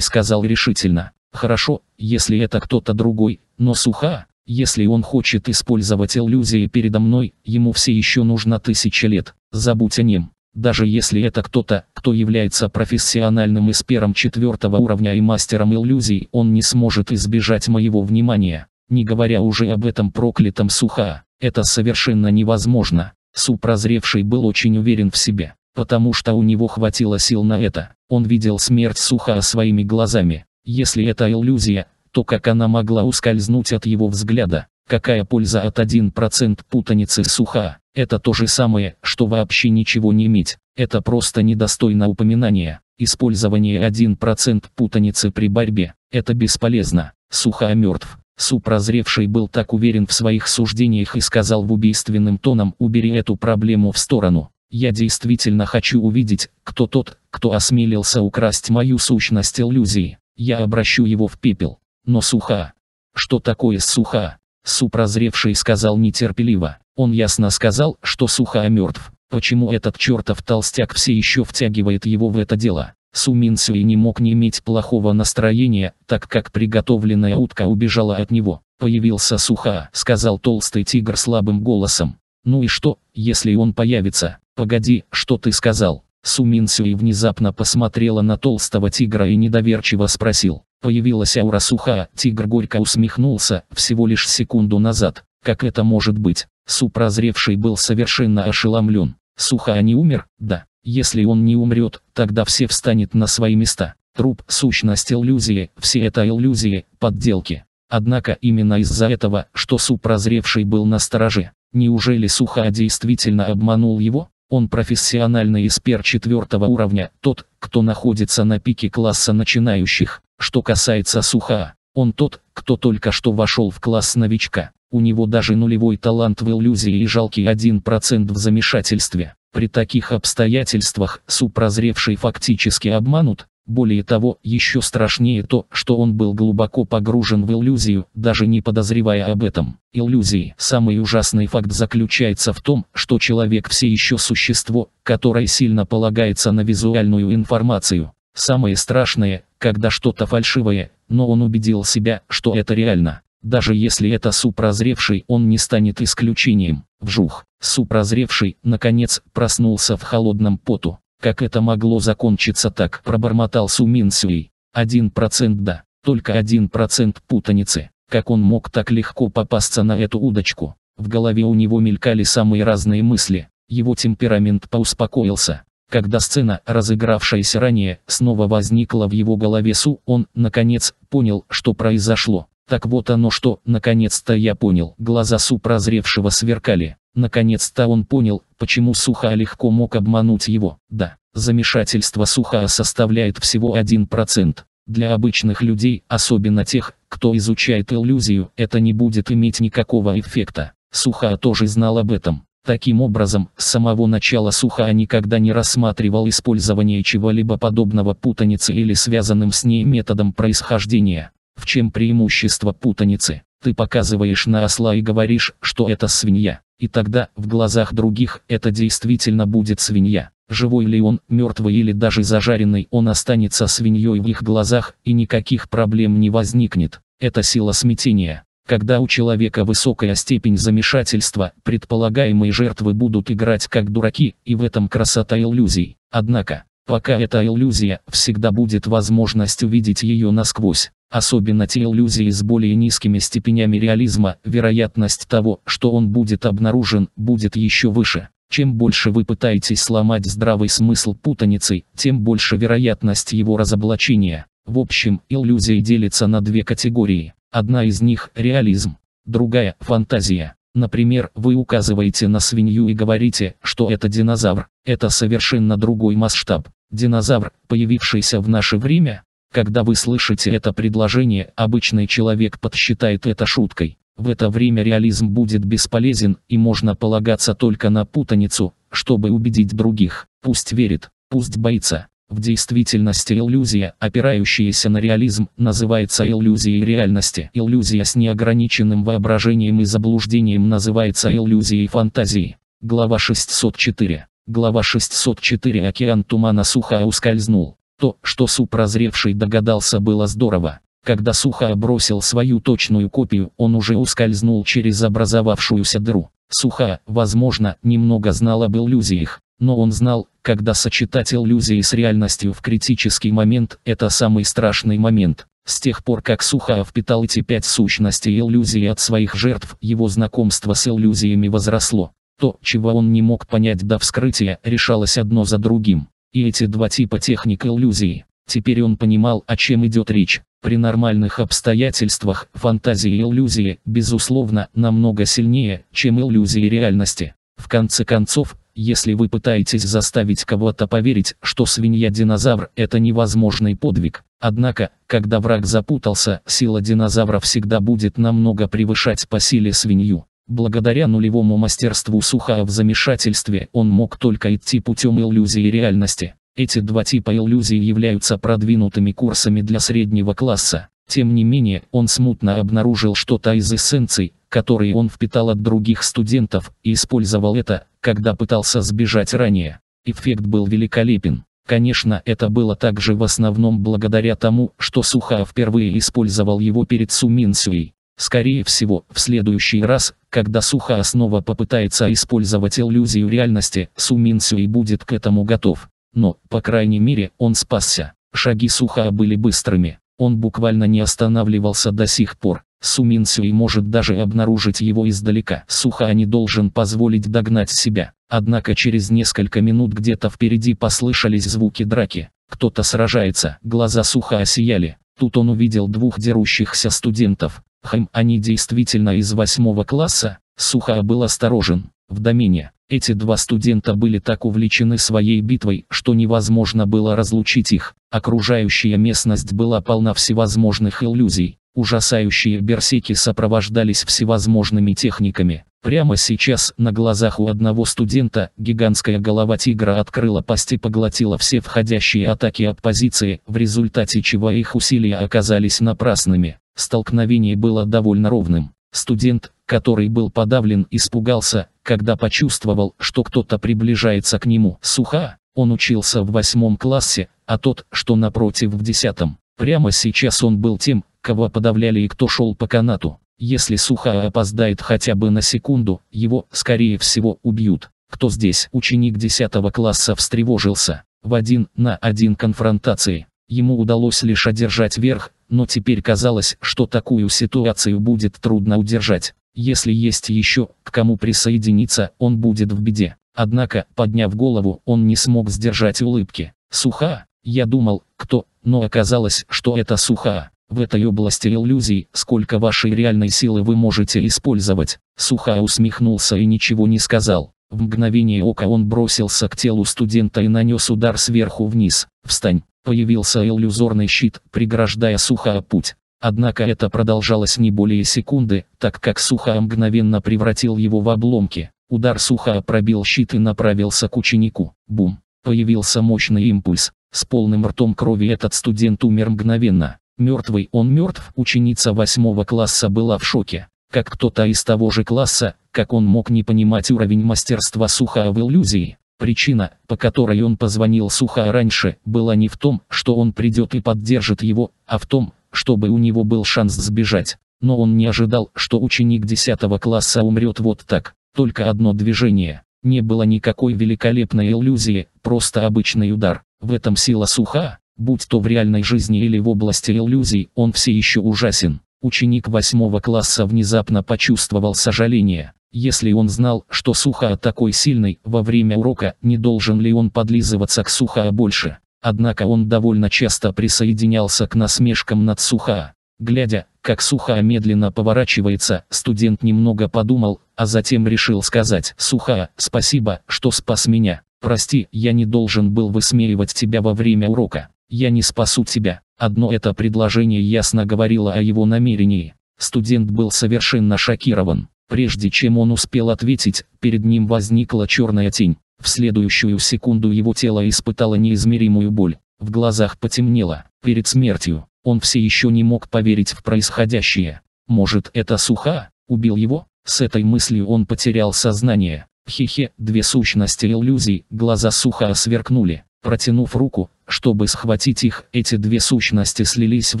сказал решительно. Хорошо, если это кто-то другой, но суха, если он хочет использовать иллюзии передо мной, ему все еще нужно тысяча лет, забудь о нем. Даже если это кто-то, кто является профессиональным эспером четвертого уровня и мастером иллюзий, он не сможет избежать моего внимания. Не говоря уже об этом проклятом суха, это совершенно невозможно. Су прозревший был очень уверен в себе, потому что у него хватило сил на это. Он видел смерть суха своими глазами. Если это иллюзия, то как она могла ускользнуть от его взгляда? Какая польза от 1% путаницы суха? Это то же самое, что вообще ничего не иметь. Это просто недостойно упоминания. Использование 1% путаницы при борьбе – это бесполезно. Суха мертв. Суп разревший был так уверен в своих суждениях и сказал в убийственным тоном «убери эту проблему в сторону». Я действительно хочу увидеть, кто тот, кто осмелился украсть мою сущность иллюзии. Я обращу его в пепел. Но суха. Что такое суха? Супрозревший сказал нетерпеливо. Он ясно сказал, что суха а мертв. Почему этот чертов толстяк все еще втягивает его в это дело? Сумин не мог не иметь плохого настроения, так как приготовленная утка убежала от него. «Появился суха», — сказал толстый тигр слабым голосом. «Ну и что, если он появится? Погоди, что ты сказал? Сумин Сюи внезапно посмотрела на толстого тигра и недоверчиво спросил. Появилась аура суха, тигр горько усмехнулся, всего лишь секунду назад. Как это может быть? Супрозревший был совершенно ошеломлен. Суха не умер? Да. Если он не умрет, тогда все встанет на свои места. Труп, сущность иллюзии, все это иллюзии, подделки. Однако именно из-за этого, что суп прозревший был на стороже, неужели Суха действительно обманул его? Он профессиональный эсперт четвертого уровня, тот, кто находится на пике класса начинающих. Что касается Суха, он тот, кто только что вошел в класс новичка. У него даже нулевой талант в иллюзии и жалкий 1% в замешательстве. При таких обстоятельствах супрозревший фактически обманут, более того, еще страшнее то, что он был глубоко погружен в иллюзию, даже не подозревая об этом. Иллюзии. Самый ужасный факт заключается в том, что человек все еще существо, которое сильно полагается на визуальную информацию. Самое страшное, когда что-то фальшивое, но он убедил себя, что это реально. Даже если это супрозревший, он не станет исключением. Вжух. Супрозревший, наконец, проснулся в холодном поту. Как это могло закончиться так, пробормотал Сумин Сюй. Один процент да, только один процент путаницы. Как он мог так легко попасться на эту удочку? В голове у него мелькали самые разные мысли. Его темперамент поуспокоился. Когда сцена, разыгравшаяся ранее, снова возникла в его голове Су, он, наконец, понял, что произошло. Так вот оно что, наконец-то я понял. Глаза Су прозревшего сверкали. Наконец-то он понял, почему Суха легко мог обмануть его. Да, замешательство Суха составляет всего 1%. Для обычных людей, особенно тех, кто изучает иллюзию, это не будет иметь никакого эффекта. Суха тоже знал об этом. Таким образом, с самого начала Суха никогда не рассматривал использование чего-либо подобного путаницы или связанным с ней методом происхождения. В чем преимущество путаницы? Ты показываешь на осла и говоришь, что это свинья. И тогда, в глазах других, это действительно будет свинья. Живой ли он, мертвый или даже зажаренный, он останется свиньей в их глазах, и никаких проблем не возникнет. Это сила смятения. Когда у человека высокая степень замешательства, предполагаемые жертвы будут играть как дураки, и в этом красота иллюзий. Однако, пока это иллюзия, всегда будет возможность увидеть ее насквозь. Особенно те иллюзии с более низкими степенями реализма, вероятность того, что он будет обнаружен, будет еще выше. Чем больше вы пытаетесь сломать здравый смысл путаницей, тем больше вероятность его разоблачения. В общем, иллюзии делятся на две категории. Одна из них – реализм, другая – фантазия. Например, вы указываете на свинью и говорите, что это динозавр. Это совершенно другой масштаб. Динозавр, появившийся в наше время, когда вы слышите это предложение, обычный человек подсчитает это шуткой. В это время реализм будет бесполезен, и можно полагаться только на путаницу, чтобы убедить других. Пусть верит, пусть боится. В действительности иллюзия, опирающаяся на реализм, называется иллюзией реальности. Иллюзия с неограниченным воображением и заблуждением называется иллюзией фантазии. Глава 604. Глава 604 Океан тумана сухо ускользнул. То, что прозревший догадался, было здорово. Когда Суха бросил свою точную копию, он уже ускользнул через образовавшуюся дыру. Суха, возможно, немного знал об иллюзиях, но он знал, когда сочетать иллюзии с реальностью в критический момент – это самый страшный момент. С тех пор, как Суха впитал эти пять сущностей иллюзии от своих жертв, его знакомство с иллюзиями возросло. То, чего он не мог понять до вскрытия, решалось одно за другим и эти два типа техник иллюзии. Теперь он понимал, о чем идет речь. При нормальных обстоятельствах фантазии и иллюзии, безусловно, намного сильнее, чем иллюзии реальности. В конце концов, если вы пытаетесь заставить кого-то поверить, что свинья-динозавр – это невозможный подвиг. Однако, когда враг запутался, сила динозавра всегда будет намного превышать по силе свинью. Благодаря нулевому мастерству Сухая в замешательстве, он мог только идти путем иллюзии реальности. Эти два типа иллюзий являются продвинутыми курсами для среднего класса. Тем не менее, он смутно обнаружил что-то из эссенций, которые он впитал от других студентов, и использовал это, когда пытался сбежать ранее. Эффект был великолепен. Конечно, это было также в основном благодаря тому, что Сухая впервые использовал его перед Суминсюей. Скорее всего, в следующий раз, когда Суха снова попытается использовать иллюзию реальности, Сумин Сюй будет к этому готов. Но, по крайней мере, он спасся. Шаги Суха были быстрыми. Он буквально не останавливался до сих пор. Сумин Сюй может даже обнаружить его издалека. Суха не должен позволить догнать себя. Однако через несколько минут где-то впереди послышались звуки драки. Кто-то сражается. Глаза Суха осияли. Тут он увидел двух дерущихся студентов. Хм, они действительно из восьмого класса, Сухая был осторожен. В домене, эти два студента были так увлечены своей битвой, что невозможно было разлучить их. Окружающая местность была полна всевозможных иллюзий. Ужасающие берсеки сопровождались всевозможными техниками. Прямо сейчас, на глазах у одного студента, гигантская голова тигра открыла пасть и поглотила все входящие атаки оппозиции, в результате чего их усилия оказались напрасными. Столкновение было довольно ровным. Студент, который был подавлен, испугался, когда почувствовал, что кто-то приближается к нему. Суха, он учился в восьмом классе, а тот, что напротив в десятом. Прямо сейчас он был тем, кого подавляли и кто шел по канату. Если Суха опоздает хотя бы на секунду, его, скорее всего, убьют. Кто здесь? Ученик 10 класса встревожился. В один на один конфронтации. Ему удалось лишь одержать верх, но теперь казалось, что такую ситуацию будет трудно удержать. Если есть еще, к кому присоединиться, он будет в беде. Однако, подняв голову, он не смог сдержать улыбки. Суха, я думал, кто, но оказалось, что это Суха. В этой области иллюзий, сколько вашей реальной силы вы можете использовать. Суха усмехнулся и ничего не сказал. В мгновение ока он бросился к телу студента и нанес удар сверху вниз. «Встань!» Появился иллюзорный щит, преграждая Суха путь. Однако это продолжалось не более секунды, так как Суха мгновенно превратил его в обломки. Удар Суха пробил щит и направился к ученику. Бум! Появился мощный импульс. С полным ртом крови этот студент умер мгновенно. Мертвый он мертв, ученица восьмого класса была в шоке. Как кто-то из того же класса, как он мог не понимать уровень мастерства Суха в иллюзии. Причина, по которой он позвонил Суха раньше, была не в том, что он придет и поддержит его, а в том, чтобы у него был шанс сбежать. Но он не ожидал, что ученик 10 класса умрет вот так. Только одно движение. Не было никакой великолепной иллюзии, просто обычный удар. В этом сила Суха. Будь то в реальной жизни или в области иллюзий, он все еще ужасен. Ученик восьмого класса внезапно почувствовал сожаление. Если он знал, что Сухая такой сильный, во время урока, не должен ли он подлизываться к Сухая больше? Однако он довольно часто присоединялся к насмешкам над Сухая. Глядя, как Сухая медленно поворачивается, студент немного подумал, а затем решил сказать «Сухая, спасибо, что спас меня. Прости, я не должен был высмеивать тебя во время урока». «Я не спасу тебя». Одно это предложение ясно говорило о его намерении. Студент был совершенно шокирован. Прежде чем он успел ответить, перед ним возникла черная тень. В следующую секунду его тело испытало неизмеримую боль. В глазах потемнело. Перед смертью он все еще не мог поверить в происходящее. Может, это Суха убил его? С этой мыслью он потерял сознание. Хе-хе, две сущности иллюзий, глаза Суха сверкнули. Протянув руку, чтобы схватить их, эти две сущности слились в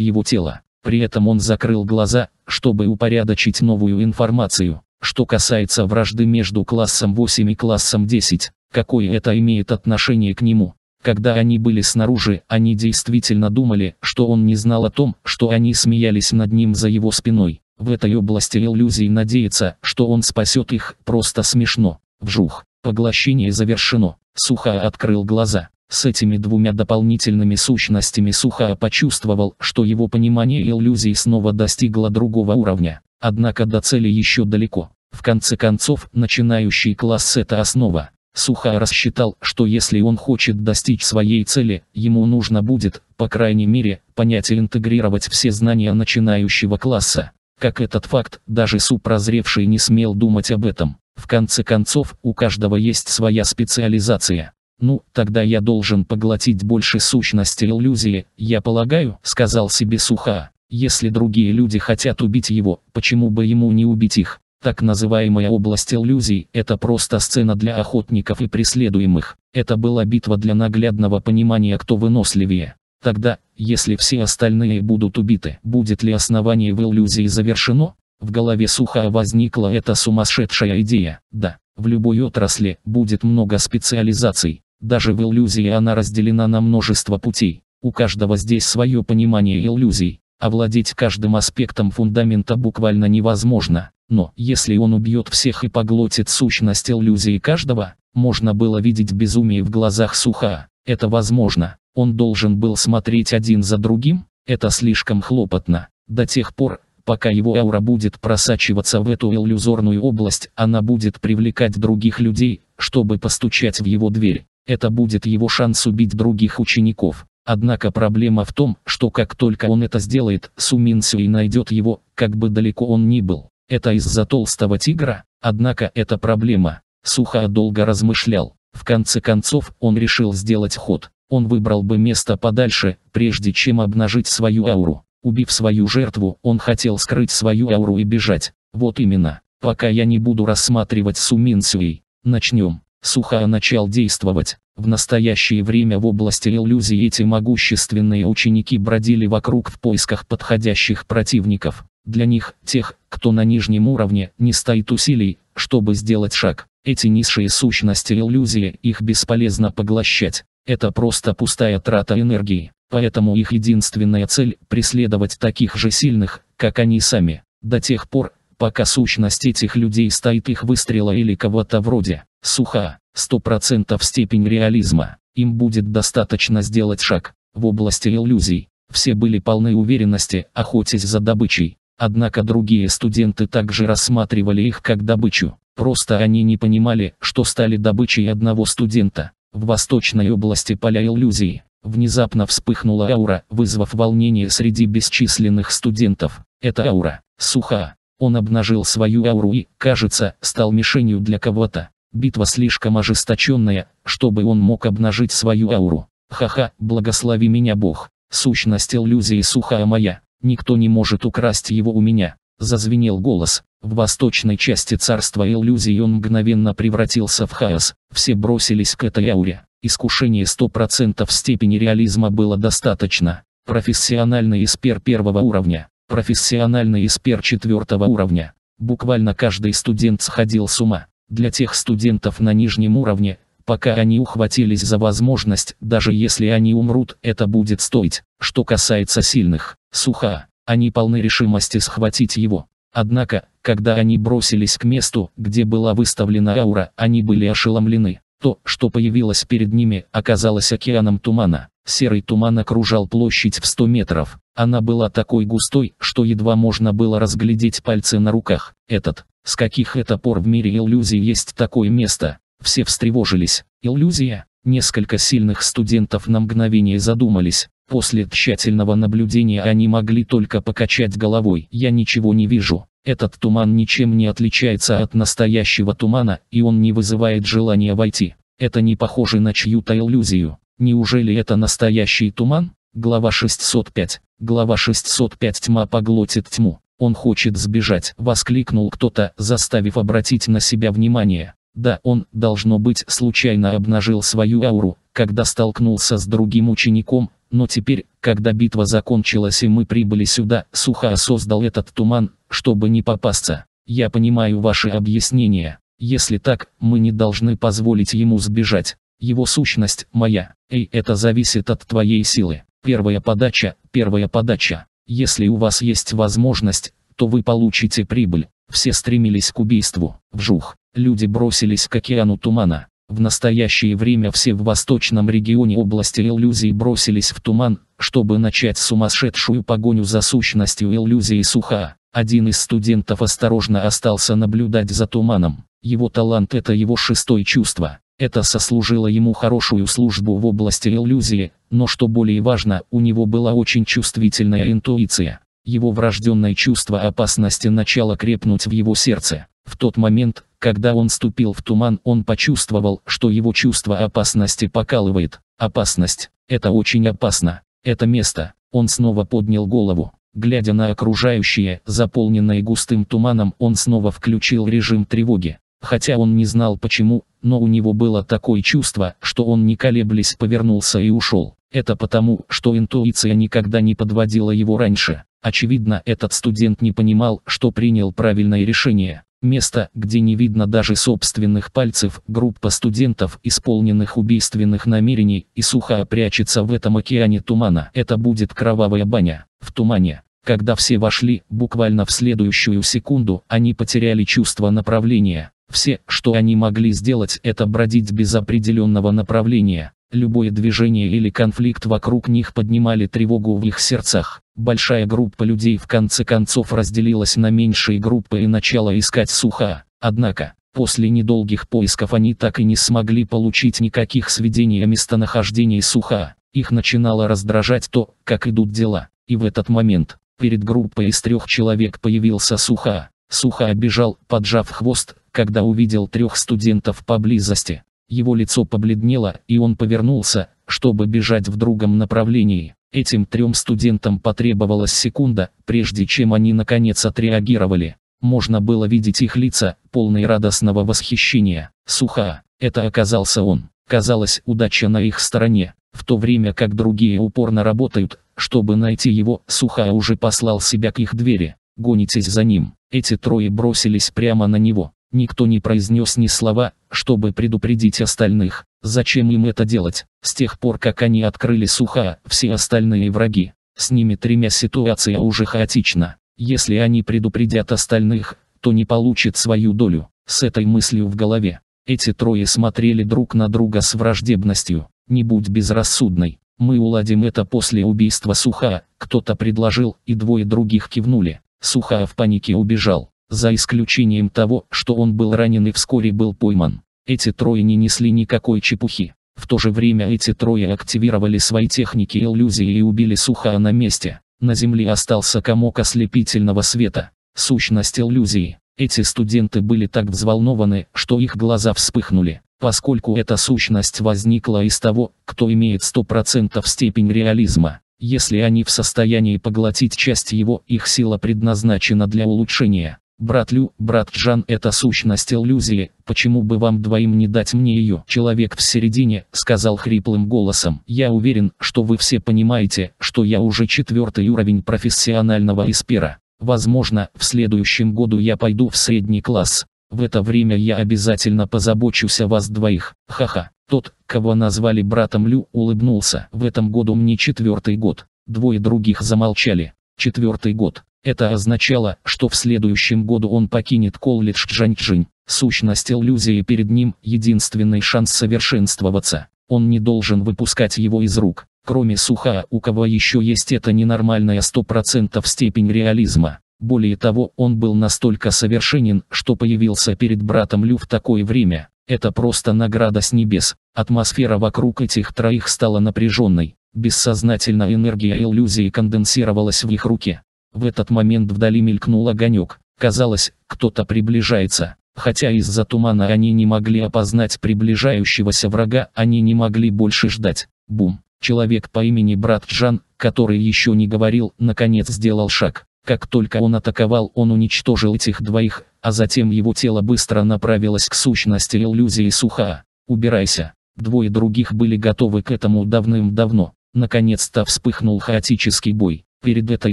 его тело. При этом он закрыл глаза, чтобы упорядочить новую информацию. Что касается вражды между классом 8 и классом 10, какое это имеет отношение к нему? Когда они были снаружи, они действительно думали, что он не знал о том, что они смеялись над ним за его спиной. В этой области иллюзий надеяться, что он спасет их, просто смешно. Вжух. Поглощение завершено. Сухо открыл глаза. С этими двумя дополнительными сущностями Суха почувствовал, что его понимание иллюзий снова достигло другого уровня. Однако до цели еще далеко. В конце концов, начинающий класс – это основа. Суха рассчитал, что если он хочет достичь своей цели, ему нужно будет, по крайней мере, понять и интегрировать все знания начинающего класса. Как этот факт, даже супрозревший не смел думать об этом. В конце концов, у каждого есть своя специализация. «Ну, тогда я должен поглотить больше сущности иллюзии, я полагаю», — сказал себе Суха. «Если другие люди хотят убить его, почему бы ему не убить их?» Так называемая область иллюзий – это просто сцена для охотников и преследуемых. Это была битва для наглядного понимания, кто выносливее. Тогда, если все остальные будут убиты, будет ли основание в иллюзии завершено? В голове Суха возникла эта сумасшедшая идея. Да, в любой отрасли будет много специализаций. Даже в иллюзии она разделена на множество путей. У каждого здесь свое понимание иллюзий. Овладеть а каждым аспектом фундамента буквально невозможно. Но, если он убьет всех и поглотит сущность иллюзии каждого, можно было видеть безумие в глазах Суха. Это возможно. Он должен был смотреть один за другим, это слишком хлопотно. До тех пор, пока его аура будет просачиваться в эту иллюзорную область, она будет привлекать других людей, чтобы постучать в его дверь. Это будет его шанс убить других учеников. Однако проблема в том, что как только он это сделает, Сумин Сюй найдет его, как бы далеко он ни был. Это из-за толстого тигра, однако это проблема. Сухо долго размышлял. В конце концов, он решил сделать ход. Он выбрал бы место подальше, прежде чем обнажить свою ауру. Убив свою жертву, он хотел скрыть свою ауру и бежать. Вот именно. Пока я не буду рассматривать Сумин Сюй. Начнем. Сухая начал действовать. В настоящее время в области иллюзий эти могущественные ученики бродили вокруг в поисках подходящих противников. Для них, тех, кто на нижнем уровне, не стоит усилий, чтобы сделать шаг. Эти низшие сущности иллюзии, их бесполезно поглощать. Это просто пустая трата энергии. Поэтому их единственная цель – преследовать таких же сильных, как они сами. До тех пор, пока сущность этих людей стоит их выстрела или кого-то вроде суха, 100% степень реализма. Им будет достаточно сделать шаг. В области иллюзий все были полны уверенности, охотясь за добычей. Однако другие студенты также рассматривали их как добычу. Просто они не понимали, что стали добычей одного студента. В восточной области поля иллюзии внезапно вспыхнула аура, вызвав волнение среди бесчисленных студентов. Это аура, суха, он обнажил свою ауру и, кажется, стал мишенью для кого-то. Битва слишком ожесточенная, чтобы он мог обнажить свою ауру. Ха-ха, благослови меня Бог. Сущность иллюзии сухая моя. Никто не может украсть его у меня. Зазвенел голос. В восточной части царства иллюзий он мгновенно превратился в хаос. Все бросились к этой ауре. Искушение 100% степени реализма было достаточно. Профессиональный эспер первого уровня. Профессиональный эспер четвертого уровня. Буквально каждый студент сходил с ума для тех студентов на нижнем уровне, пока они ухватились за возможность, даже если они умрут, это будет стоить. Что касается сильных, суха, они полны решимости схватить его. Однако, когда они бросились к месту, где была выставлена аура, они были ошеломлены. То, что появилось перед ними, оказалось океаном тумана. Серый туман окружал площадь в 100 метров. Она была такой густой, что едва можно было разглядеть пальцы на руках. Этот, с каких это пор в мире иллюзий есть такое место? Все встревожились. Иллюзия? Несколько сильных студентов на мгновение задумались. После тщательного наблюдения они могли только покачать головой. Я ничего не вижу. Этот туман ничем не отличается от настоящего тумана, и он не вызывает желания войти. Это не похоже на чью-то иллюзию. Неужели это настоящий туман? Глава 605. Глава 605 «Тьма поглотит тьму». «Он хочет сбежать», — воскликнул кто-то, заставив обратить на себя внимание. Да, он, должно быть, случайно обнажил свою ауру, когда столкнулся с другим учеником, но теперь, когда битва закончилась и мы прибыли сюда, Сухая создал этот туман, чтобы не попасться. Я понимаю ваши объяснения. Если так, мы не должны позволить ему сбежать. Его сущность моя, и это зависит от твоей силы. Первая подача, первая подача. Если у вас есть возможность, то вы получите прибыль. Все стремились к убийству. Вжух. Люди бросились к океану тумана. В настоящее время все в восточном регионе области иллюзий бросились в туман, чтобы начать сумасшедшую погоню за сущностью иллюзии суха. Один из студентов осторожно остался наблюдать за туманом. Его талант – это его шестое чувство. Это сослужило ему хорошую службу в области иллюзии, но что более важно, у него была очень чувствительная интуиция. Его врожденное чувство опасности начало крепнуть в его сердце. В тот момент, когда он ступил в туман, он почувствовал, что его чувство опасности покалывает. Опасность. Это очень опасно. Это место. Он снова поднял голову. Глядя на окружающее, заполненное густым туманом, он снова включил режим тревоги. Хотя он не знал почему, но у него было такое чувство, что он не колеблясь повернулся и ушел. Это потому, что интуиция никогда не подводила его раньше. Очевидно, этот студент не понимал, что принял правильное решение. Место, где не видно даже собственных пальцев, группа студентов, исполненных убийственных намерений, и сухо прячется в этом океане тумана. Это будет кровавая баня. В тумане. Когда все вошли, буквально в следующую секунду, они потеряли чувство направления. Все, что они могли сделать, это бродить без определенного направления. Любое движение или конфликт вокруг них поднимали тревогу в их сердцах. Большая группа людей в конце концов разделилась на меньшие группы и начала искать Суха. Однако, после недолгих поисков они так и не смогли получить никаких сведений о местонахождении Суха. Их начинало раздражать то, как идут дела. И в этот момент, перед группой из трех человек появился Суха. Суха обижал, поджав хвост, когда увидел трех студентов поблизости. Его лицо побледнело, и он повернулся, чтобы бежать в другом направлении. Этим трем студентам потребовалась секунда, прежде чем они наконец отреагировали. Можно было видеть их лица, полные радостного восхищения. Суха, это оказался он. Казалось, удача на их стороне. В то время как другие упорно работают, чтобы найти его, Суха уже послал себя к их двери. Гонитесь за ним. Эти трое бросились прямо на него. Никто не произнес ни слова, чтобы предупредить остальных, зачем им это делать. С тех пор, как они открыли Суха, все остальные враги. С ними тремя ситуация уже хаотична. Если они предупредят остальных, то не получат свою долю. С этой мыслью в голове. Эти трое смотрели друг на друга с враждебностью. Не будь безрассудной. Мы уладим это после убийства Суха, кто-то предложил, и двое других кивнули. Суха в панике убежал за исключением того, что он был ранен и вскоре был пойман. Эти трое не несли никакой чепухи. В то же время эти трое активировали свои техники иллюзии и убили Сухая на месте. На земле остался комок ослепительного света. Сущность иллюзии. Эти студенты были так взволнованы, что их глаза вспыхнули, поскольку эта сущность возникла из того, кто имеет 100% степень реализма. Если они в состоянии поглотить часть его, их сила предназначена для улучшения. Брат Лю, брат Джан – это сущность иллюзии, почему бы вам двоим не дать мне ее? Человек в середине, сказал хриплым голосом. Я уверен, что вы все понимаете, что я уже четвертый уровень профессионального эспира. Возможно, в следующем году я пойду в средний класс. В это время я обязательно позабочусь о вас двоих. Ха-ха. Тот, кого назвали братом Лю, улыбнулся. В этом году мне четвертый год. Двое других замолчали. Четвертый год. Это означало, что в следующем году он покинет колледж Джанчжинь. Сущность иллюзии перед ним – единственный шанс совершенствоваться. Он не должен выпускать его из рук. Кроме Суха, у кого еще есть эта ненормальная 100% степень реализма. Более того, он был настолько совершенен, что появился перед братом Лю в такое время. Это просто награда с небес. Атмосфера вокруг этих троих стала напряженной. Бессознательно энергия иллюзии конденсировалась в их руке. В этот момент вдали мелькнул огонек. Казалось, кто-то приближается. Хотя из-за тумана они не могли опознать приближающегося врага, они не могли больше ждать. Бум. Человек по имени Брат Джан, который еще не говорил, наконец сделал шаг. Как только он атаковал, он уничтожил этих двоих, а затем его тело быстро направилось к сущности иллюзии Суха. «Убирайся». Двое других были готовы к этому давным-давно. Наконец-то вспыхнул хаотический бой. Перед этой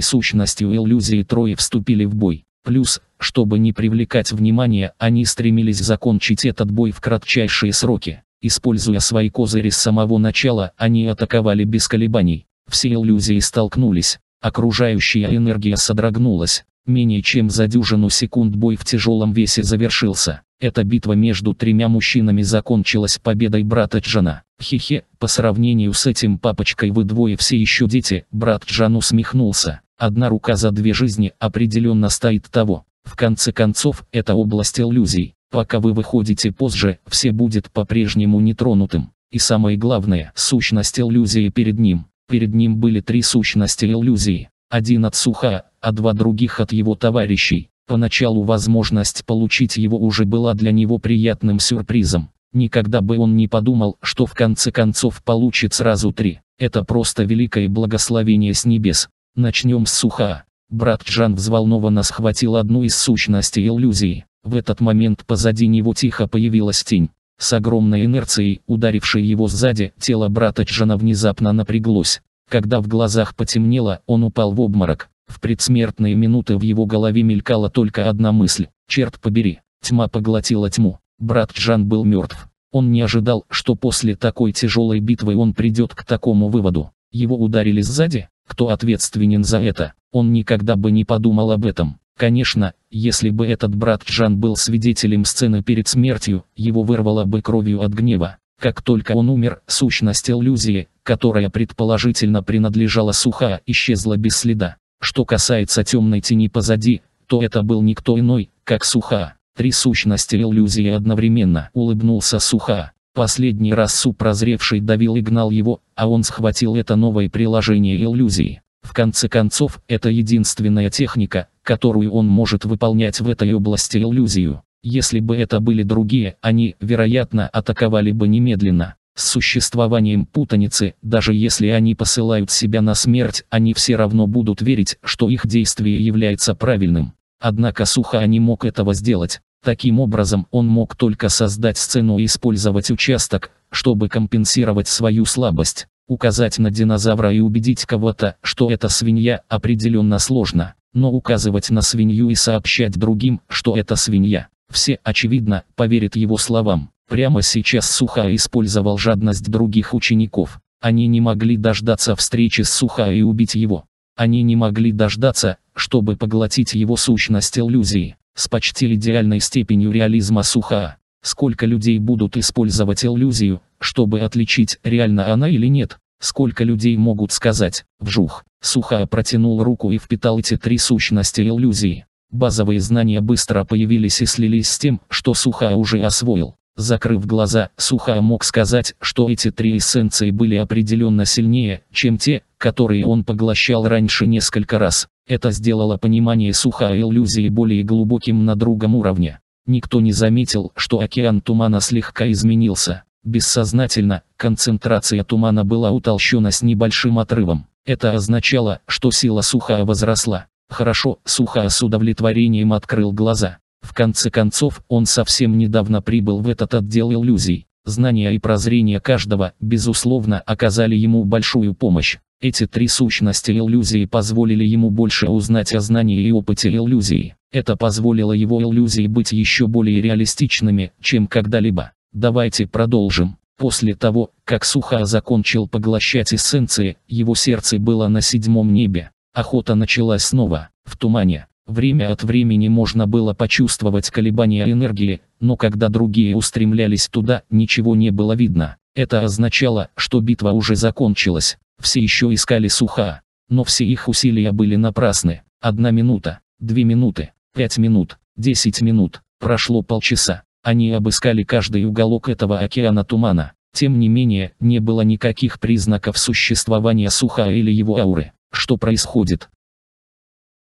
сущностью иллюзии трое вступили в бой. Плюс, чтобы не привлекать внимания, они стремились закончить этот бой в кратчайшие сроки. Используя свои козыри с самого начала, они атаковали без колебаний. Все иллюзии столкнулись. Окружающая энергия содрогнулась. Менее чем за дюжину секунд бой в тяжелом весе завершился. Эта битва между тремя мужчинами закончилась победой брата Джана. Хе-хе, по сравнению с этим папочкой вы двое все еще дети, брат Джан усмехнулся. Одна рука за две жизни определенно стоит того. В конце концов, это область иллюзий. Пока вы выходите позже, все будет по-прежнему нетронутым. И самое главное, сущность иллюзии перед ним. Перед ним были три сущности иллюзии. Один от Суха, а два других от его товарищей. Поначалу возможность получить его уже была для него приятным сюрпризом. Никогда бы он не подумал, что в конце концов получит сразу три. Это просто великое благословение с небес. Начнем с суха. Брат Джан взволнованно схватил одну из сущностей иллюзии. В этот момент позади него тихо появилась тень. С огромной инерцией, ударившей его сзади, тело брата Джана внезапно напряглось. Когда в глазах потемнело, он упал в обморок. В предсмертные минуты в его голове мелькала только одна мысль. Черт побери, тьма поглотила тьму. Брат Джан был мертв. Он не ожидал, что после такой тяжелой битвы он придет к такому выводу. Его ударили сзади, кто ответственен за это, он никогда бы не подумал об этом. Конечно, если бы этот брат Джан был свидетелем сцены перед смертью, его вырвало бы кровью от гнева. Как только он умер, сущность иллюзии, которая предположительно принадлежала Суха, исчезла без следа. Что касается темной тени позади, то это был никто иной, как Суха. Три сущности иллюзии одновременно, улыбнулся Суха. Последний раз Су прозревший давил и гнал его, а он схватил это новое приложение иллюзии. В конце концов, это единственная техника, которую он может выполнять в этой области иллюзию. Если бы это были другие, они, вероятно, атаковали бы немедленно с существованием путаницы, даже если они посылают себя на смерть, они все равно будут верить, что их действие является правильным. Однако Суха не мог этого сделать. Таким образом, он мог только создать сцену и использовать участок, чтобы компенсировать свою слабость. Указать на динозавра и убедить кого-то, что это свинья, определенно сложно. Но указывать на свинью и сообщать другим, что это свинья, все, очевидно, поверят его словам. Прямо сейчас Суха использовал жадность других учеников. Они не могли дождаться встречи с Суха и убить его. Они не могли дождаться, чтобы поглотить его сущность иллюзии, с почти идеальной степенью реализма Суха. Сколько людей будут использовать иллюзию, чтобы отличить, реально она или нет? Сколько людей могут сказать «вжух». Суха протянул руку и впитал эти три сущности иллюзии. Базовые знания быстро появились и слились с тем, что Суха уже освоил. Закрыв глаза, Сухая мог сказать, что эти три эссенции были определенно сильнее, чем те, которые он поглощал раньше несколько раз. Это сделало понимание Сухая иллюзии более глубоким на другом уровне. Никто не заметил, что океан тумана слегка изменился. Бессознательно, концентрация тумана была утолщена с небольшим отрывом. Это означало, что сила Сухая возросла. Хорошо, Сухая с удовлетворением открыл глаза. В конце концов, он совсем недавно прибыл в этот отдел иллюзий. Знания и прозрения каждого, безусловно, оказали ему большую помощь. Эти три сущности иллюзии позволили ему больше узнать о знании и опыте иллюзии. Это позволило его иллюзии быть еще более реалистичными, чем когда-либо. Давайте продолжим. После того, как Суха закончил поглощать эссенции, его сердце было на седьмом небе. Охота началась снова, в тумане. Время от времени можно было почувствовать колебания энергии, но когда другие устремлялись туда, ничего не было видно. Это означало, что битва уже закончилась. Все еще искали суха. Но все их усилия были напрасны. Одна минута, две минуты, пять минут, десять минут. Прошло полчаса. Они обыскали каждый уголок этого океана тумана. Тем не менее, не было никаких признаков существования суха или его ауры. Что происходит?